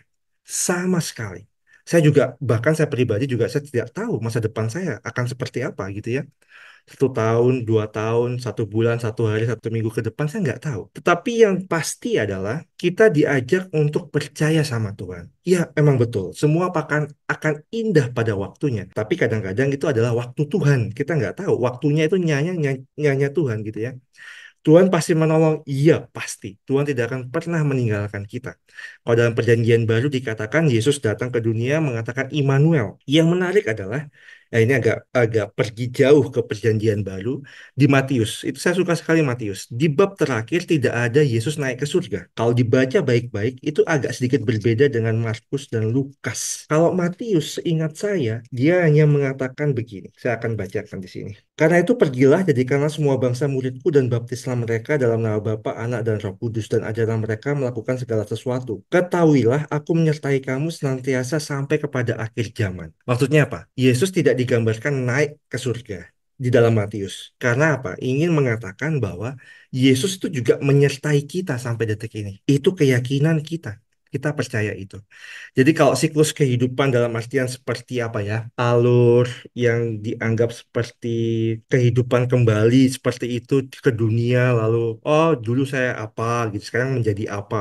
sama sekali. Saya juga bahkan saya pribadi juga saya tidak tahu masa depan saya akan seperti apa gitu ya. Satu tahun, dua tahun, satu bulan, satu hari, satu minggu ke depan saya nggak tahu. Tetapi yang pasti adalah kita diajak untuk percaya sama Tuhan. Ya, emang betul. Semua akan akan indah pada waktunya. Tapi kadang-kadang itu adalah waktu Tuhan. Kita nggak tahu waktunya itu nyanya nyanya Tuhan gitu ya. Tuhan pasti menolong, iya pasti. Tuhan tidak akan pernah meninggalkan kita. Kalau dalam perjanjian baru dikatakan Yesus datang ke dunia mengatakan Immanuel. Yang menarik adalah Nah, ini agak agak pergi jauh ke perjanjian baru di Matius. Itu saya suka sekali Matius. Di bab terakhir tidak ada Yesus naik ke surga. Kalau dibaca baik-baik itu agak sedikit berbeda dengan Markus dan Lukas. Kalau Matius ingat saya, dia hanya mengatakan begini. Saya akan bacakan di sini. Karena itu pergilah jadikanlah semua bangsa muridku dan baptislah mereka dalam nama Bapa, Anak dan Roh Kudus dan ajaran mereka melakukan segala sesuatu. Ketahuilah aku menyertai kamu senantiasa sampai kepada akhir zaman. Maksudnya apa? Yesus tidak di digambarkan naik ke surga di dalam Matius. Karena apa? Ingin mengatakan bahwa Yesus itu juga menyertai kita sampai detik ini. Itu keyakinan kita kita percaya itu. Jadi kalau siklus kehidupan dalam artian seperti apa ya, alur yang dianggap seperti kehidupan kembali seperti itu ke dunia lalu oh dulu saya apa gitu sekarang menjadi apa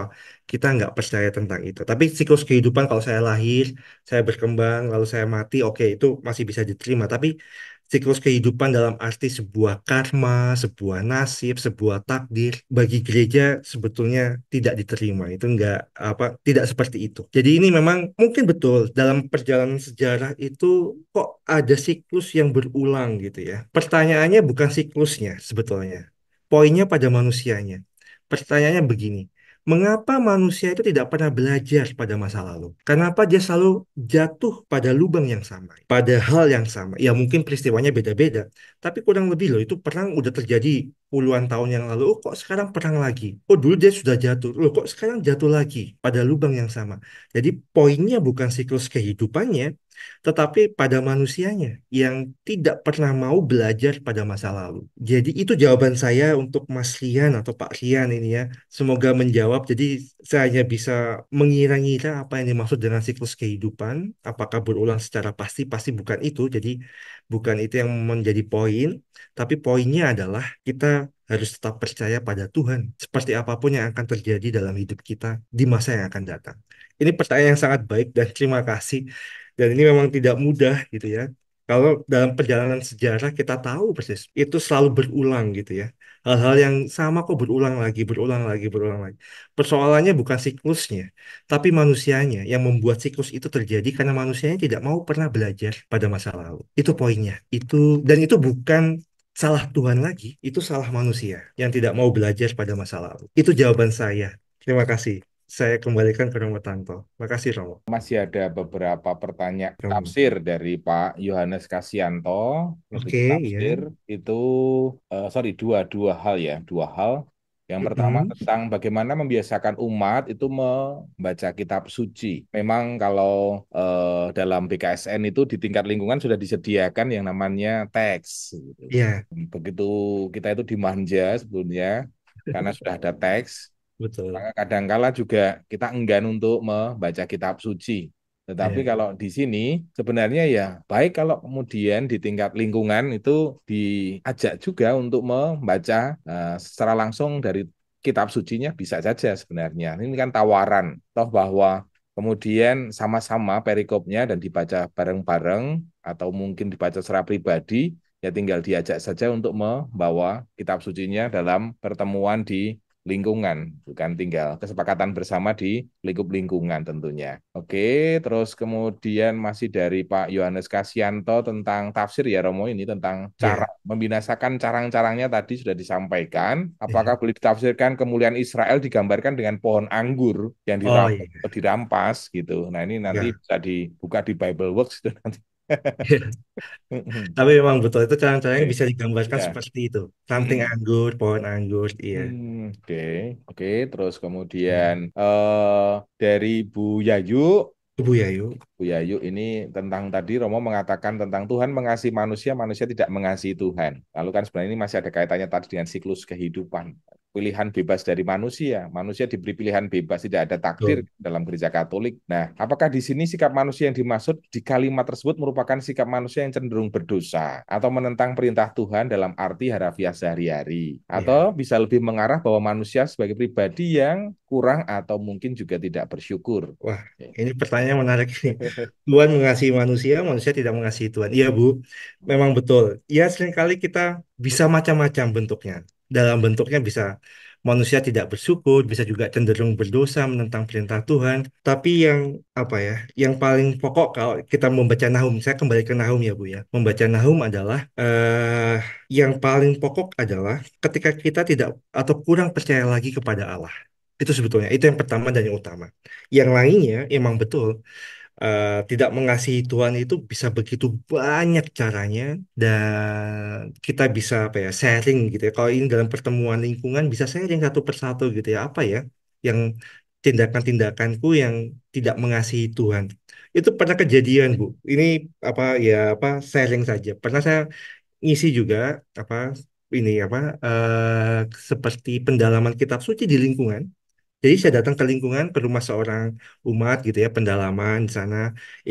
kita nggak percaya tentang itu. Tapi siklus kehidupan kalau saya lahir, saya berkembang, lalu saya mati, oke okay, itu masih bisa diterima. Tapi siklus kehidupan dalam arti sebuah karma, sebuah nasib, sebuah takdir bagi gereja sebetulnya tidak diterima. Itu enggak apa tidak seperti itu. Jadi ini memang mungkin betul dalam perjalanan sejarah itu kok ada siklus yang berulang gitu ya. Pertanyaannya bukan siklusnya sebetulnya. Poinnya pada manusianya. Pertanyaannya begini, Mengapa manusia itu tidak pernah belajar pada masa lalu? Kenapa dia selalu jatuh pada lubang yang sama, pada hal yang sama? Ya mungkin peristiwanya beda-beda, tapi kurang lebih loh itu perang udah terjadi puluhan tahun yang lalu, oh kok sekarang perang lagi? Oh dulu dia sudah jatuh, loh kok sekarang jatuh lagi pada lubang yang sama? Jadi poinnya bukan siklus kehidupannya, tetapi pada manusianya yang tidak pernah mau belajar pada masa lalu. Jadi itu jawaban saya untuk Mas Rian atau Pak Rian ini ya. Semoga menjawab. Jadi saya hanya bisa mengira-ngira apa yang dimaksud dengan siklus kehidupan. Apakah berulang secara pasti? Pasti bukan itu. Jadi bukan itu yang menjadi poin. Tapi poinnya adalah kita harus tetap percaya pada Tuhan seperti apapun yang akan terjadi dalam hidup kita di masa yang akan datang. Ini pertanyaan yang sangat baik dan terima kasih dan ini memang tidak mudah gitu ya kalau dalam perjalanan sejarah kita tahu persis itu selalu berulang gitu ya hal-hal yang sama kok berulang lagi berulang lagi berulang lagi persoalannya bukan siklusnya tapi manusianya yang membuat siklus itu terjadi karena manusianya tidak mau pernah belajar pada masa lalu itu poinnya itu dan itu bukan salah Tuhan lagi itu salah manusia yang tidak mau belajar pada masa lalu itu jawaban saya terima kasih saya kembalikan ke Romo Tanto. Makasih Romo. Masih ada beberapa pertanyaan Romo. tafsir dari Pak Yohanes Kasianto. Oke, okay, tafsir iya. itu uh, sorry dua dua hal ya, dua hal. Yang pertama mm -hmm. tentang bagaimana membiasakan umat itu membaca kitab suci. Memang kalau uh, dalam BKSN itu di tingkat lingkungan sudah disediakan yang namanya teks. Gitu. Yeah. Begitu kita itu dimanja sebelumnya karena sudah ada teks. Betul. Maka kadangkala juga kita enggan untuk membaca kitab suci. Tetapi yeah. kalau di sini sebenarnya ya baik kalau kemudian di tingkat lingkungan itu diajak juga untuk membaca uh, secara langsung dari kitab sucinya bisa saja sebenarnya. Ini kan tawaran toh bahwa kemudian sama-sama perikopnya dan dibaca bareng-bareng atau mungkin dibaca secara pribadi ya tinggal diajak saja untuk membawa kitab sucinya dalam pertemuan di lingkungan, bukan tinggal kesepakatan bersama di lingkup lingkungan tentunya. Oke, terus kemudian masih dari Pak Yohanes Kasianto tentang tafsir ya Romo ini tentang iya. cara yeah. membinasakan carang-carangnya tadi sudah disampaikan. Apakah yeah. boleh ditafsirkan kemuliaan Israel digambarkan dengan pohon anggur yang oh, dirampas, oh, iya. yeah. dirampas gitu. Nah, ini nanti yeah. bisa dibuka di Bible Works itu nanti Tapi memang betul itu cara cara yang bisa digambarkan Ya. seperti itu. something mm anggur, pohon anggur, iya. Hmm, Oke, oke. Terus kemudian eh dari Bu Yayu, Bu Yayu. Bu Yayu ini tentang tadi Romo mengatakan tentang Tuhan mengasihi manusia, manusia tidak mengasihi Tuhan. Lalu kan sebenarnya ini masih ada kaitannya tadi dengan siklus kehidupan. Pilihan bebas dari manusia, manusia diberi pilihan bebas, tidak ada takdir Tuh. dalam gereja Katolik. Nah, apakah di sini sikap manusia yang dimaksud di kalimat tersebut merupakan sikap manusia yang cenderung berdosa atau menentang perintah Tuhan dalam arti harafiah sehari-hari? Iya. Atau yeah. bisa lebih mengarah bahwa manusia sebagai pribadi yang kurang atau mungkin juga tidak bersyukur. Wah, ini pertanyaan menarik nih. Tuhan mengasihi manusia, manusia tidak mengasihi Tuhan. Iya, Bu. Memang betul. Ya, seringkali kita bisa macam-macam bentuknya. Dalam bentuknya bisa manusia tidak bersyukur, bisa juga cenderung berdosa menentang perintah Tuhan. Tapi yang apa ya, yang paling pokok kalau kita membaca Nahum, saya kembali ke Nahum ya Bu ya. Membaca Nahum adalah uh, yang paling pokok adalah ketika kita tidak atau kurang percaya lagi kepada Allah. Itu sebetulnya itu yang pertama dan yang utama. Yang lainnya emang betul Uh, tidak mengasihi Tuhan itu bisa begitu banyak caranya dan kita bisa apa ya sharing gitu ya. Kalau ini dalam pertemuan lingkungan bisa sharing satu persatu gitu ya apa ya yang tindakan-tindakanku yang tidak mengasihi Tuhan. Itu pernah kejadian, Bu. Ini apa ya apa sharing saja. Pernah saya ngisi juga apa ini apa uh, seperti pendalaman kitab suci di lingkungan jadi saya datang ke lingkungan ke rumah seorang umat gitu ya, pendalaman di sana,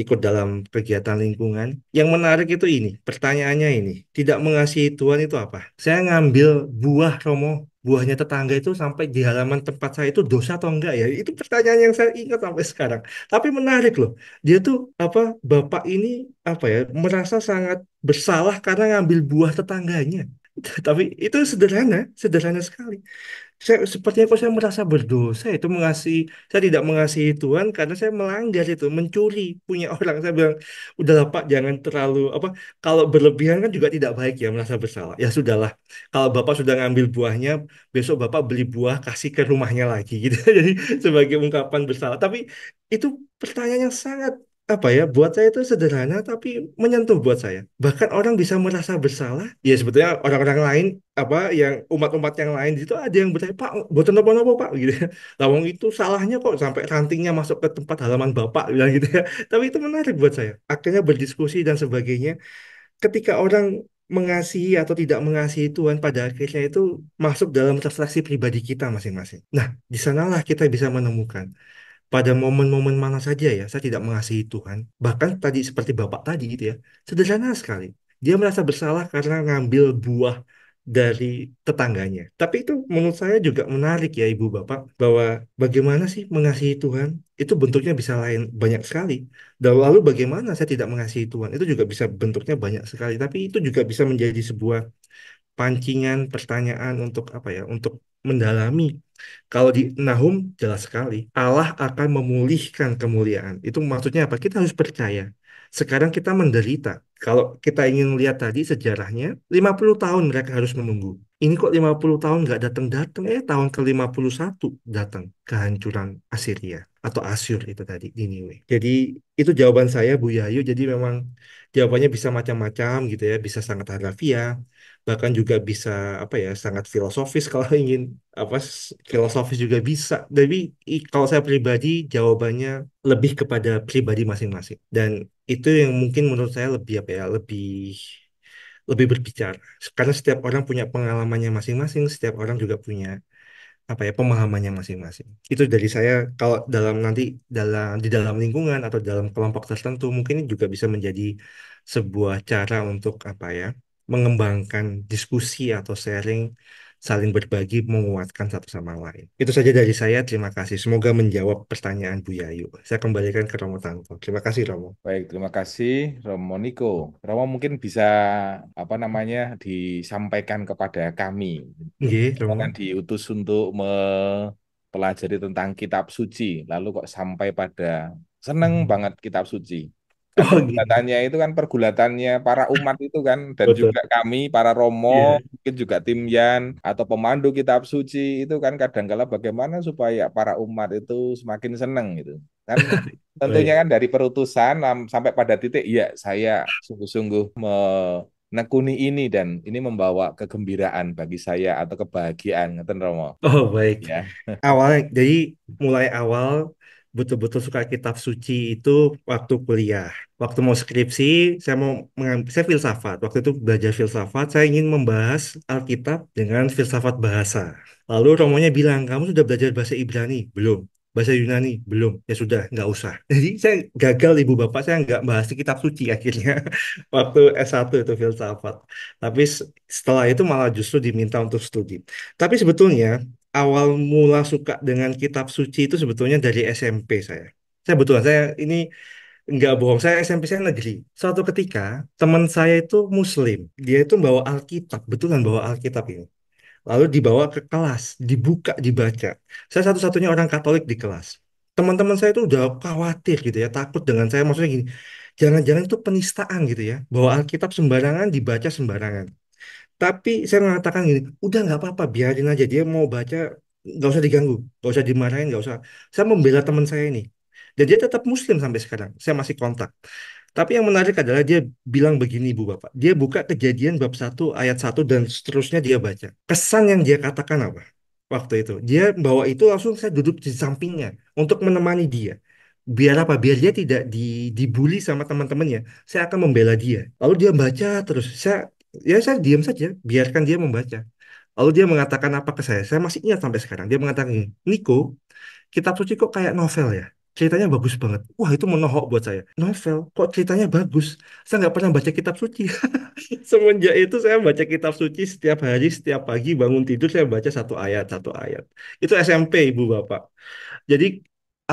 ikut dalam kegiatan lingkungan. Yang menarik itu ini, pertanyaannya ini, tidak mengasihi Tuhan itu apa? Saya ngambil buah romo, buahnya tetangga itu sampai di halaman tempat saya itu dosa atau enggak ya? Itu pertanyaan yang saya ingat sampai sekarang. Tapi menarik loh, dia tuh apa bapak ini apa ya merasa sangat bersalah karena ngambil buah tetangganya tapi itu sederhana, sederhana sekali saya sepertinya kok saya merasa berdosa itu mengasihi saya tidak mengasihi Tuhan karena saya melanggar itu mencuri punya orang saya bilang udahlah Pak jangan terlalu apa kalau berlebihan kan juga tidak baik ya merasa bersalah ya sudahlah kalau Bapak sudah ngambil buahnya besok Bapak beli buah kasih ke rumahnya lagi gitu jadi sebagai ungkapan bersalah tapi itu pertanyaan yang sangat apa ya buat saya itu sederhana tapi menyentuh buat saya bahkan orang bisa merasa bersalah ya sebetulnya orang-orang lain apa yang umat-umat yang lain itu ada yang bertanya pak buat apa apa pak gitu ya lawang itu salahnya kok sampai rantingnya masuk ke tempat halaman bapak bilang gitu ya tapi itu menarik buat saya akhirnya berdiskusi dan sebagainya ketika orang mengasihi atau tidak mengasihi Tuhan pada akhirnya itu masuk dalam refleksi pribadi kita masing-masing. Nah, di sanalah kita bisa menemukan pada momen-momen mana saja ya saya tidak mengasihi Tuhan bahkan tadi seperti bapak tadi gitu ya sederhana sekali dia merasa bersalah karena ngambil buah dari tetangganya tapi itu menurut saya juga menarik ya ibu bapak bahwa bagaimana sih mengasihi Tuhan itu bentuknya bisa lain banyak sekali dan lalu bagaimana saya tidak mengasihi Tuhan itu juga bisa bentuknya banyak sekali tapi itu juga bisa menjadi sebuah pancingan pertanyaan untuk apa ya untuk mendalami kalau di Nahum jelas sekali, Allah akan memulihkan kemuliaan. Itu maksudnya apa? Kita harus percaya. Sekarang kita menderita. Kalau kita ingin lihat tadi sejarahnya, 50 tahun mereka harus menunggu. Ini kok 50 tahun nggak datang-datang, eh tahun ke-51 datang kehancuran Assyria atau Asyur itu tadi di Niwe. Jadi itu jawaban saya Bu Yayu. Jadi memang jawabannya bisa macam-macam gitu ya, bisa sangat harafiah, bahkan juga bisa apa ya sangat filosofis kalau ingin apa filosofis juga bisa tapi kalau saya pribadi jawabannya lebih kepada pribadi masing-masing dan itu yang mungkin menurut saya lebih apa ya lebih lebih berbicara karena setiap orang punya pengalamannya masing-masing setiap orang juga punya apa ya pemahamannya masing-masing itu dari saya kalau dalam nanti dalam di dalam lingkungan atau dalam kelompok tertentu mungkin juga bisa menjadi sebuah cara untuk apa ya mengembangkan diskusi atau sharing, saling berbagi, menguatkan satu sama lain. Itu saja dari saya. Terima kasih. Semoga menjawab pertanyaan Bu Yayu. Saya kembalikan ke Romo Tanto. Terima kasih Romo. Baik, terima kasih Romo Niko. Romo mungkin bisa apa namanya disampaikan kepada kami. Iya, Romo. Kan diutus untuk mempelajari tentang kitab suci, lalu kok sampai pada seneng hmm. banget kitab suci. Karena oh, gitu. pergulatannya itu kan pergulatannya para umat itu kan dan Betul. juga kami para romo yeah. mungkin juga tim Yan atau pemandu kitab suci itu kan kadangkala bagaimana supaya para umat itu semakin seneng gitu kan oh, iya. tentunya kan dari perutusan sampai pada titik ya saya sungguh-sungguh menekuni ini dan ini membawa kegembiraan bagi saya atau kebahagiaan ngeten Romo. Oh baik. Ya. awal jadi mulai awal betul-betul suka kitab suci itu waktu kuliah. Waktu mau skripsi, saya mau mengambil saya filsafat. Waktu itu belajar filsafat, saya ingin membahas Alkitab dengan filsafat bahasa. Lalu romonya bilang, "Kamu sudah belajar bahasa Ibrani?" "Belum." bahasa Yunani belum ya sudah nggak usah jadi saya gagal ibu bapak saya nggak bahas di kitab suci akhirnya waktu S1 itu filsafat tapi setelah itu malah justru diminta untuk studi tapi sebetulnya awal mula suka dengan kitab suci itu sebetulnya dari SMP saya. Saya betul, saya ini nggak bohong. Saya SMP saya negeri. Suatu ketika teman saya itu Muslim, dia itu bawa Alkitab, betulan bawa Alkitab ini. Lalu dibawa ke kelas, dibuka, dibaca. Saya satu-satunya orang Katolik di kelas. Teman-teman saya itu udah khawatir gitu ya, takut dengan saya. Maksudnya gini, jangan-jangan itu penistaan gitu ya, bawa Alkitab sembarangan dibaca sembarangan. Tapi saya mengatakan gini, udah nggak apa-apa, biarin aja dia mau baca, nggak usah diganggu, nggak usah dimarahin, nggak usah. Saya membela teman saya ini, dan dia tetap Muslim sampai sekarang. Saya masih kontak. Tapi yang menarik adalah dia bilang begini Ibu Bapak. Dia buka kejadian bab 1 ayat 1 dan seterusnya dia baca. Kesan yang dia katakan apa? Waktu itu. Dia bawa itu langsung saya duduk di sampingnya untuk menemani dia biar apa biar dia tidak di, dibully sama teman-temannya saya akan membela dia lalu dia baca terus saya ya saya diam saja biarkan dia membaca lalu dia mengatakan apa ke saya saya masih ingat sampai sekarang dia mengatakan Niko kitab suci kok kayak novel ya ceritanya bagus banget wah itu menohok buat saya novel kok ceritanya bagus saya nggak pernah baca kitab suci semenjak itu saya baca kitab suci setiap hari setiap pagi bangun tidur saya baca satu ayat satu ayat itu SMP ibu bapak jadi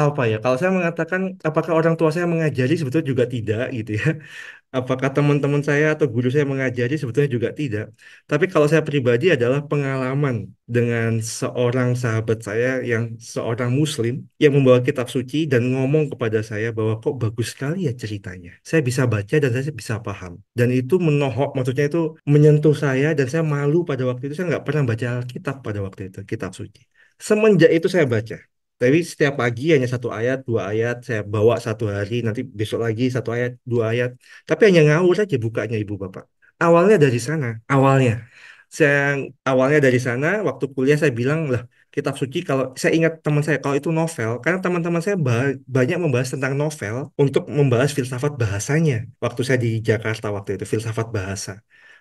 apa ya kalau saya mengatakan apakah orang tua saya mengajari sebetulnya juga tidak gitu ya apakah teman-teman saya atau guru saya mengajari sebetulnya juga tidak tapi kalau saya pribadi adalah pengalaman dengan seorang sahabat saya yang seorang muslim yang membawa kitab suci dan ngomong kepada saya bahwa kok bagus sekali ya ceritanya saya bisa baca dan saya bisa paham dan itu menohok maksudnya itu menyentuh saya dan saya malu pada waktu itu saya nggak pernah baca kitab pada waktu itu kitab suci semenjak itu saya baca tapi setiap pagi hanya satu ayat, dua ayat, saya bawa satu hari, nanti besok lagi satu ayat, dua ayat. Tapi hanya ngawur saja bukanya Ibu Bapak. Awalnya dari sana, awalnya. Saya awalnya dari sana, waktu kuliah saya bilang lah, kitab suci kalau saya ingat teman saya kalau itu novel karena teman-teman saya ba banyak membahas tentang novel untuk membahas filsafat bahasanya waktu saya di Jakarta waktu itu filsafat bahasa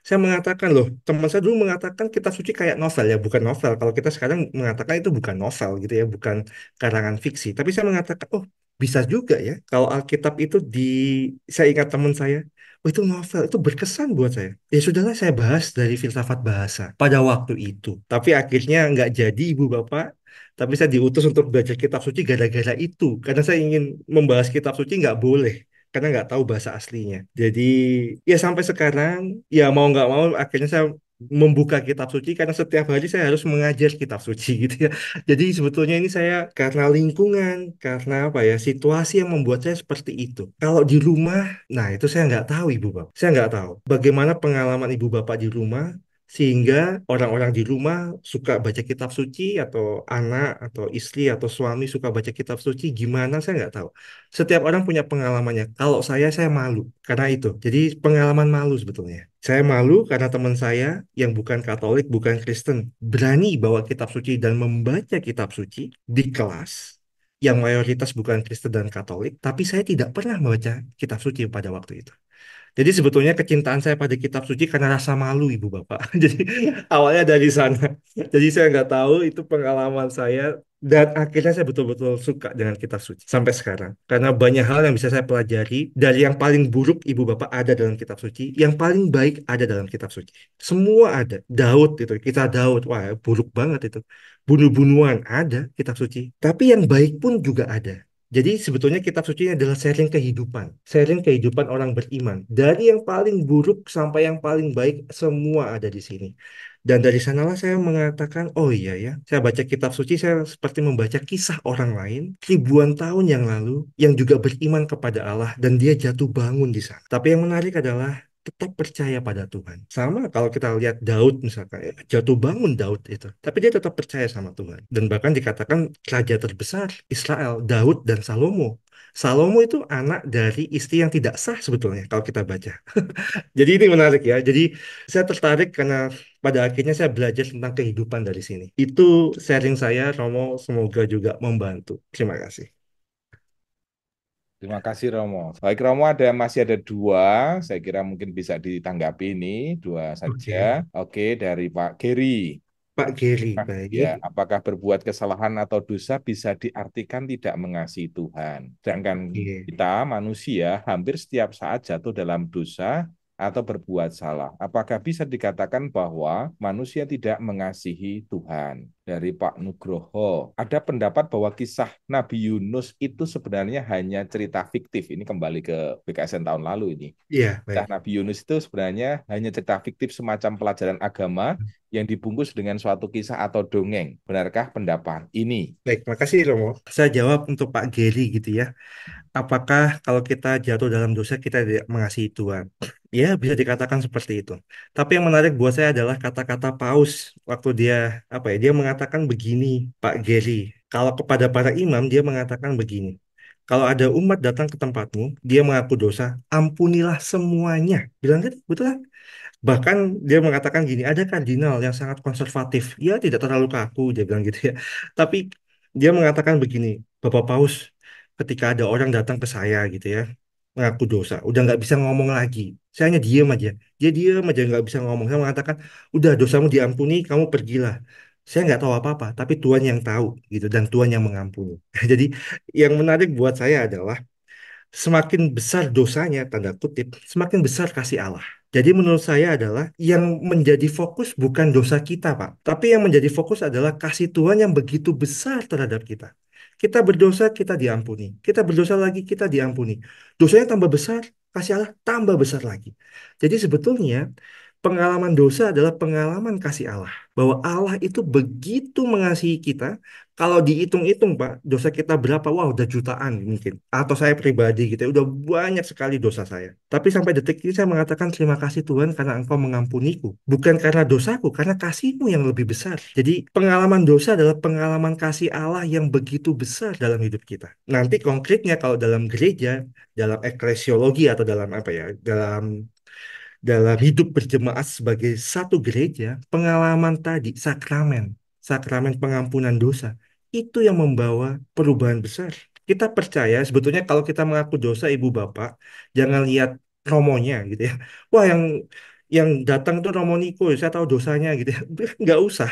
saya mengatakan loh, teman saya dulu mengatakan kita suci kayak novel ya, bukan novel. Kalau kita sekarang mengatakan itu bukan novel gitu ya, bukan karangan fiksi. Tapi saya mengatakan, oh bisa juga ya, kalau Alkitab itu di, saya ingat teman saya, oh itu novel, itu berkesan buat saya. Ya sudahlah saya bahas dari filsafat bahasa pada waktu itu. Tapi akhirnya nggak jadi ibu bapak, tapi saya diutus untuk belajar kitab suci gara-gara itu. Karena saya ingin membahas kitab suci nggak boleh karena nggak tahu bahasa aslinya. Jadi ya sampai sekarang ya mau nggak mau akhirnya saya membuka kitab suci karena setiap hari saya harus mengajar kitab suci gitu ya. Jadi sebetulnya ini saya karena lingkungan, karena apa ya situasi yang membuat saya seperti itu. Kalau di rumah, nah itu saya nggak tahu ibu bapak, saya nggak tahu bagaimana pengalaman ibu bapak di rumah sehingga orang-orang di rumah suka baca kitab suci atau anak atau istri atau suami suka baca kitab suci gimana saya nggak tahu setiap orang punya pengalamannya kalau saya saya malu karena itu jadi pengalaman malu sebetulnya saya malu karena teman saya yang bukan Katolik bukan Kristen berani bawa kitab suci dan membaca kitab suci di kelas yang mayoritas bukan Kristen dan Katolik tapi saya tidak pernah membaca kitab suci pada waktu itu jadi sebetulnya kecintaan saya pada kitab suci karena rasa malu ibu bapak. Jadi awalnya dari sana. Jadi saya nggak tahu itu pengalaman saya dan akhirnya saya betul-betul suka dengan kitab suci sampai sekarang. Karena banyak hal yang bisa saya pelajari dari yang paling buruk ibu bapak ada dalam kitab suci, yang paling baik ada dalam kitab suci. Semua ada. Daud itu kita Daud, wah buruk banget itu. Bunuh-bunuhan ada kitab suci. Tapi yang baik pun juga ada jadi sebetulnya kitab suci ini adalah sharing kehidupan, sharing kehidupan orang beriman. Dari yang paling buruk sampai yang paling baik semua ada di sini. Dan dari sanalah saya mengatakan, oh iya ya, saya baca kitab suci, saya seperti membaca kisah orang lain ribuan tahun yang lalu yang juga beriman kepada Allah dan dia jatuh bangun di sana. Tapi yang menarik adalah tetap percaya pada Tuhan. Sama kalau kita lihat Daud misalkan, ya, jatuh bangun Daud itu, tapi dia tetap percaya sama Tuhan. Dan bahkan dikatakan raja terbesar Israel, Daud dan Salomo. Salomo itu anak dari istri yang tidak sah sebetulnya kalau kita baca. Jadi ini menarik ya. Jadi saya tertarik karena pada akhirnya saya belajar tentang kehidupan dari sini. Itu sharing saya, Romo, semoga juga membantu. Terima kasih. Terima kasih Romo. Baik Romo ada masih ada dua, saya kira mungkin bisa ditanggapi ini dua saja. Oke, okay. okay, dari Pak Geri. Pak Geri, baik. Ya, apakah berbuat kesalahan atau dosa bisa diartikan tidak mengasihi Tuhan? Sedangkan yeah. kita manusia hampir setiap saat jatuh dalam dosa atau berbuat salah. Apakah bisa dikatakan bahwa manusia tidak mengasihi Tuhan? Dari Pak Nugroho, ada pendapat bahwa kisah Nabi Yunus itu sebenarnya hanya cerita fiktif. Ini kembali ke BKSN tahun lalu ini. Iya. kisah Nabi Yunus itu sebenarnya hanya cerita fiktif semacam pelajaran agama hmm. yang dibungkus dengan suatu kisah atau dongeng. Benarkah pendapat ini? Baik, terima kasih Romo. Saya jawab untuk Pak Geri gitu ya apakah kalau kita jatuh dalam dosa kita tidak mengasihi Tuhan? Ya, bisa dikatakan seperti itu. Tapi yang menarik buat saya adalah kata-kata Paus waktu dia apa ya? Dia mengatakan begini, Pak Gary. Kalau kepada para imam dia mengatakan begini. Kalau ada umat datang ke tempatmu, dia mengaku dosa, ampunilah semuanya. Bilang gitu, betul kan? Bahkan dia mengatakan gini, ada kardinal yang sangat konservatif. Ya, tidak terlalu kaku, dia bilang gitu ya. Tapi dia mengatakan begini, Bapak Paus, ketika ada orang datang ke saya gitu ya mengaku dosa udah nggak bisa ngomong lagi saya hanya diem aja dia diem aja nggak bisa ngomong saya mengatakan udah dosamu diampuni kamu pergilah saya nggak tahu apa-apa tapi Tuhan yang tahu gitu dan Tuhan yang mengampuni jadi yang menarik buat saya adalah semakin besar dosanya tanda kutip semakin besar kasih Allah jadi menurut saya adalah yang menjadi fokus bukan dosa kita Pak tapi yang menjadi fokus adalah kasih Tuhan yang begitu besar terhadap kita kita berdosa, kita diampuni. Kita berdosa lagi, kita diampuni. Dosanya tambah besar, kasih Allah tambah besar lagi. Jadi sebetulnya Pengalaman dosa adalah pengalaman kasih Allah. Bahwa Allah itu begitu mengasihi kita, kalau dihitung-hitung Pak, dosa kita berapa? Wah udah jutaan mungkin. Atau saya pribadi gitu ya, udah banyak sekali dosa saya. Tapi sampai detik ini saya mengatakan terima kasih Tuhan karena engkau mengampuniku. Bukan karena dosaku, karena kasihmu yang lebih besar. Jadi pengalaman dosa adalah pengalaman kasih Allah yang begitu besar dalam hidup kita. Nanti konkretnya kalau dalam gereja, dalam eklesiologi atau dalam apa ya, dalam dalam hidup berjemaat sebagai satu gereja, pengalaman tadi, sakramen, sakramen pengampunan dosa, itu yang membawa perubahan besar. Kita percaya sebetulnya kalau kita mengaku dosa ibu bapak, jangan lihat romonya gitu ya. Wah yang yang datang tuh romoniko saya tahu dosanya gitu ya. Nggak usah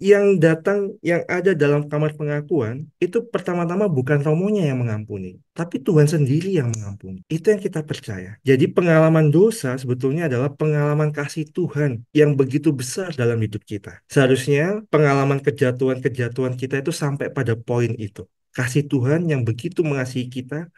yang datang yang ada dalam kamar pengakuan itu pertama-tama bukan romonya yang mengampuni, tapi Tuhan sendiri yang mengampuni. Itu yang kita percaya. Jadi pengalaman dosa sebetulnya adalah pengalaman kasih Tuhan yang begitu besar dalam hidup kita. Seharusnya pengalaman kejatuhan-kejatuhan kita itu sampai pada poin itu. Kasih Tuhan yang begitu mengasihi kita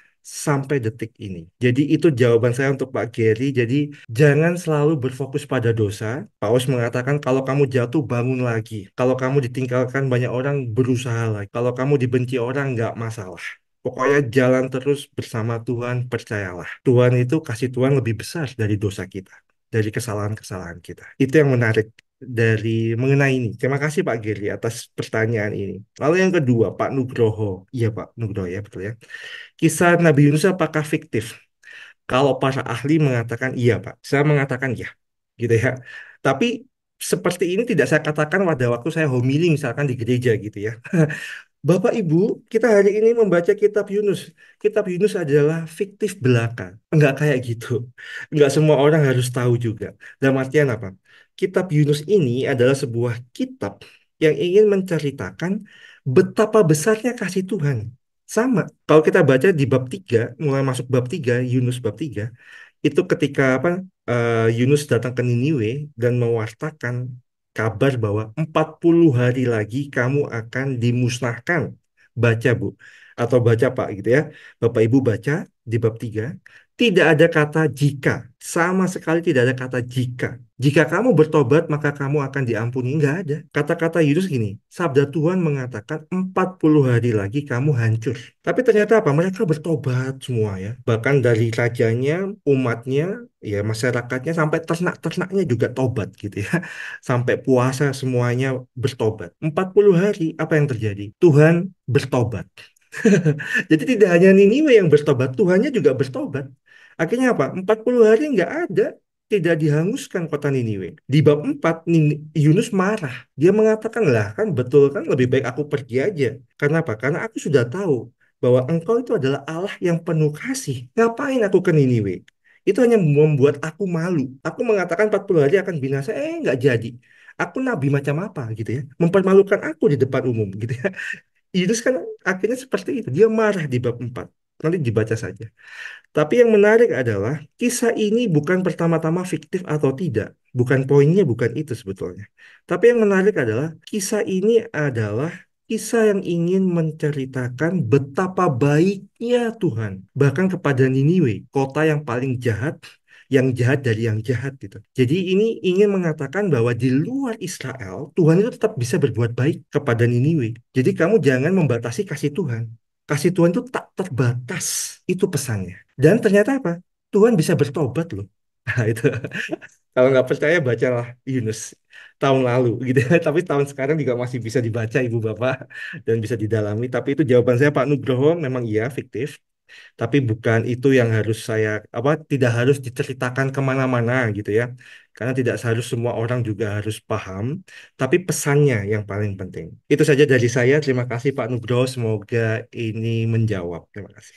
sampai detik ini. Jadi itu jawaban saya untuk Pak Gary. Jadi jangan selalu berfokus pada dosa. Pak Os mengatakan kalau kamu jatuh bangun lagi. Kalau kamu ditinggalkan banyak orang berusaha lagi. Kalau kamu dibenci orang nggak masalah. Pokoknya jalan terus bersama Tuhan, percayalah. Tuhan itu kasih Tuhan lebih besar dari dosa kita, dari kesalahan-kesalahan kita. Itu yang menarik dari mengenai ini. Terima kasih Pak Giri atas pertanyaan ini. Lalu yang kedua, Pak Nugroho. Iya Pak Nugroho ya, betul ya. Kisah Nabi Yunus apakah fiktif? Kalau para ahli mengatakan iya Pak, saya mengatakan ya. Gitu ya. Tapi seperti ini tidak saya katakan pada waktu saya homili misalkan di gereja gitu ya. Bapak Ibu, kita hari ini membaca kitab Yunus. Kitab Yunus adalah fiktif belaka. Enggak kayak gitu. Enggak semua orang harus tahu juga. Dalam artian apa? kitab Yunus ini adalah sebuah kitab yang ingin menceritakan betapa besarnya kasih Tuhan. Sama, kalau kita baca di bab 3, mulai masuk bab 3, Yunus bab 3, itu ketika apa uh, Yunus datang ke Niniwe dan mewartakan kabar bahwa 40 hari lagi kamu akan dimusnahkan. Baca, Bu. Atau baca, Pak, gitu ya. Bapak Ibu baca di bab 3, tidak ada kata jika, sama sekali tidak ada kata jika jika kamu bertobat, maka kamu akan diampuni. Enggak ada. Kata-kata Yudus gini, sabda Tuhan mengatakan 40 hari lagi kamu hancur. Tapi ternyata apa? Mereka bertobat semua ya. Bahkan dari rajanya, umatnya, ya masyarakatnya, sampai ternak-ternaknya juga tobat gitu ya. Sampai puasa semuanya bertobat. 40 hari, apa yang terjadi? Tuhan bertobat. Jadi tidak hanya Niniwe yang bertobat, Tuhannya juga bertobat. Akhirnya apa? 40 hari nggak ada tidak dihanguskan kota Niniwe. Di bab 4, Yunus marah. Dia mengatakan, lah kan betul kan lebih baik aku pergi aja. Karena apa? Karena aku sudah tahu bahwa engkau itu adalah Allah yang penuh kasih. Ngapain aku ke Niniwe? Itu hanya membuat aku malu. Aku mengatakan 40 hari akan binasa, eh nggak jadi. Aku nabi macam apa gitu ya. Mempermalukan aku di depan umum gitu ya. Yunus kan akhirnya seperti itu. Dia marah di bab 4. Nanti dibaca saja. Tapi yang menarik adalah kisah ini bukan pertama-tama fiktif atau tidak. Bukan poinnya bukan itu sebetulnya. Tapi yang menarik adalah kisah ini adalah kisah yang ingin menceritakan betapa baiknya Tuhan bahkan kepada Niniwe, kota yang paling jahat yang jahat dari yang jahat gitu. Jadi ini ingin mengatakan bahwa di luar Israel Tuhan itu tetap bisa berbuat baik kepada Niniwe. Jadi kamu jangan membatasi kasih Tuhan. Kasih Tuhan itu tak terbatas. Itu pesannya. Dan ternyata apa? Tuhan bisa bertobat loh. Nah, itu. Kalau nggak percaya bacalah Yunus tahun lalu gitu ya. tapi tahun sekarang juga masih bisa dibaca Ibu Bapak dan bisa didalami tapi itu jawaban saya Pak Nugroho memang iya fiktif tapi bukan itu yang harus saya apa tidak harus diceritakan kemana-mana gitu ya karena tidak harus semua orang juga harus paham, tapi pesannya yang paling penting. Itu saja dari saya. Terima kasih Pak Nugroho, semoga ini menjawab. Terima kasih.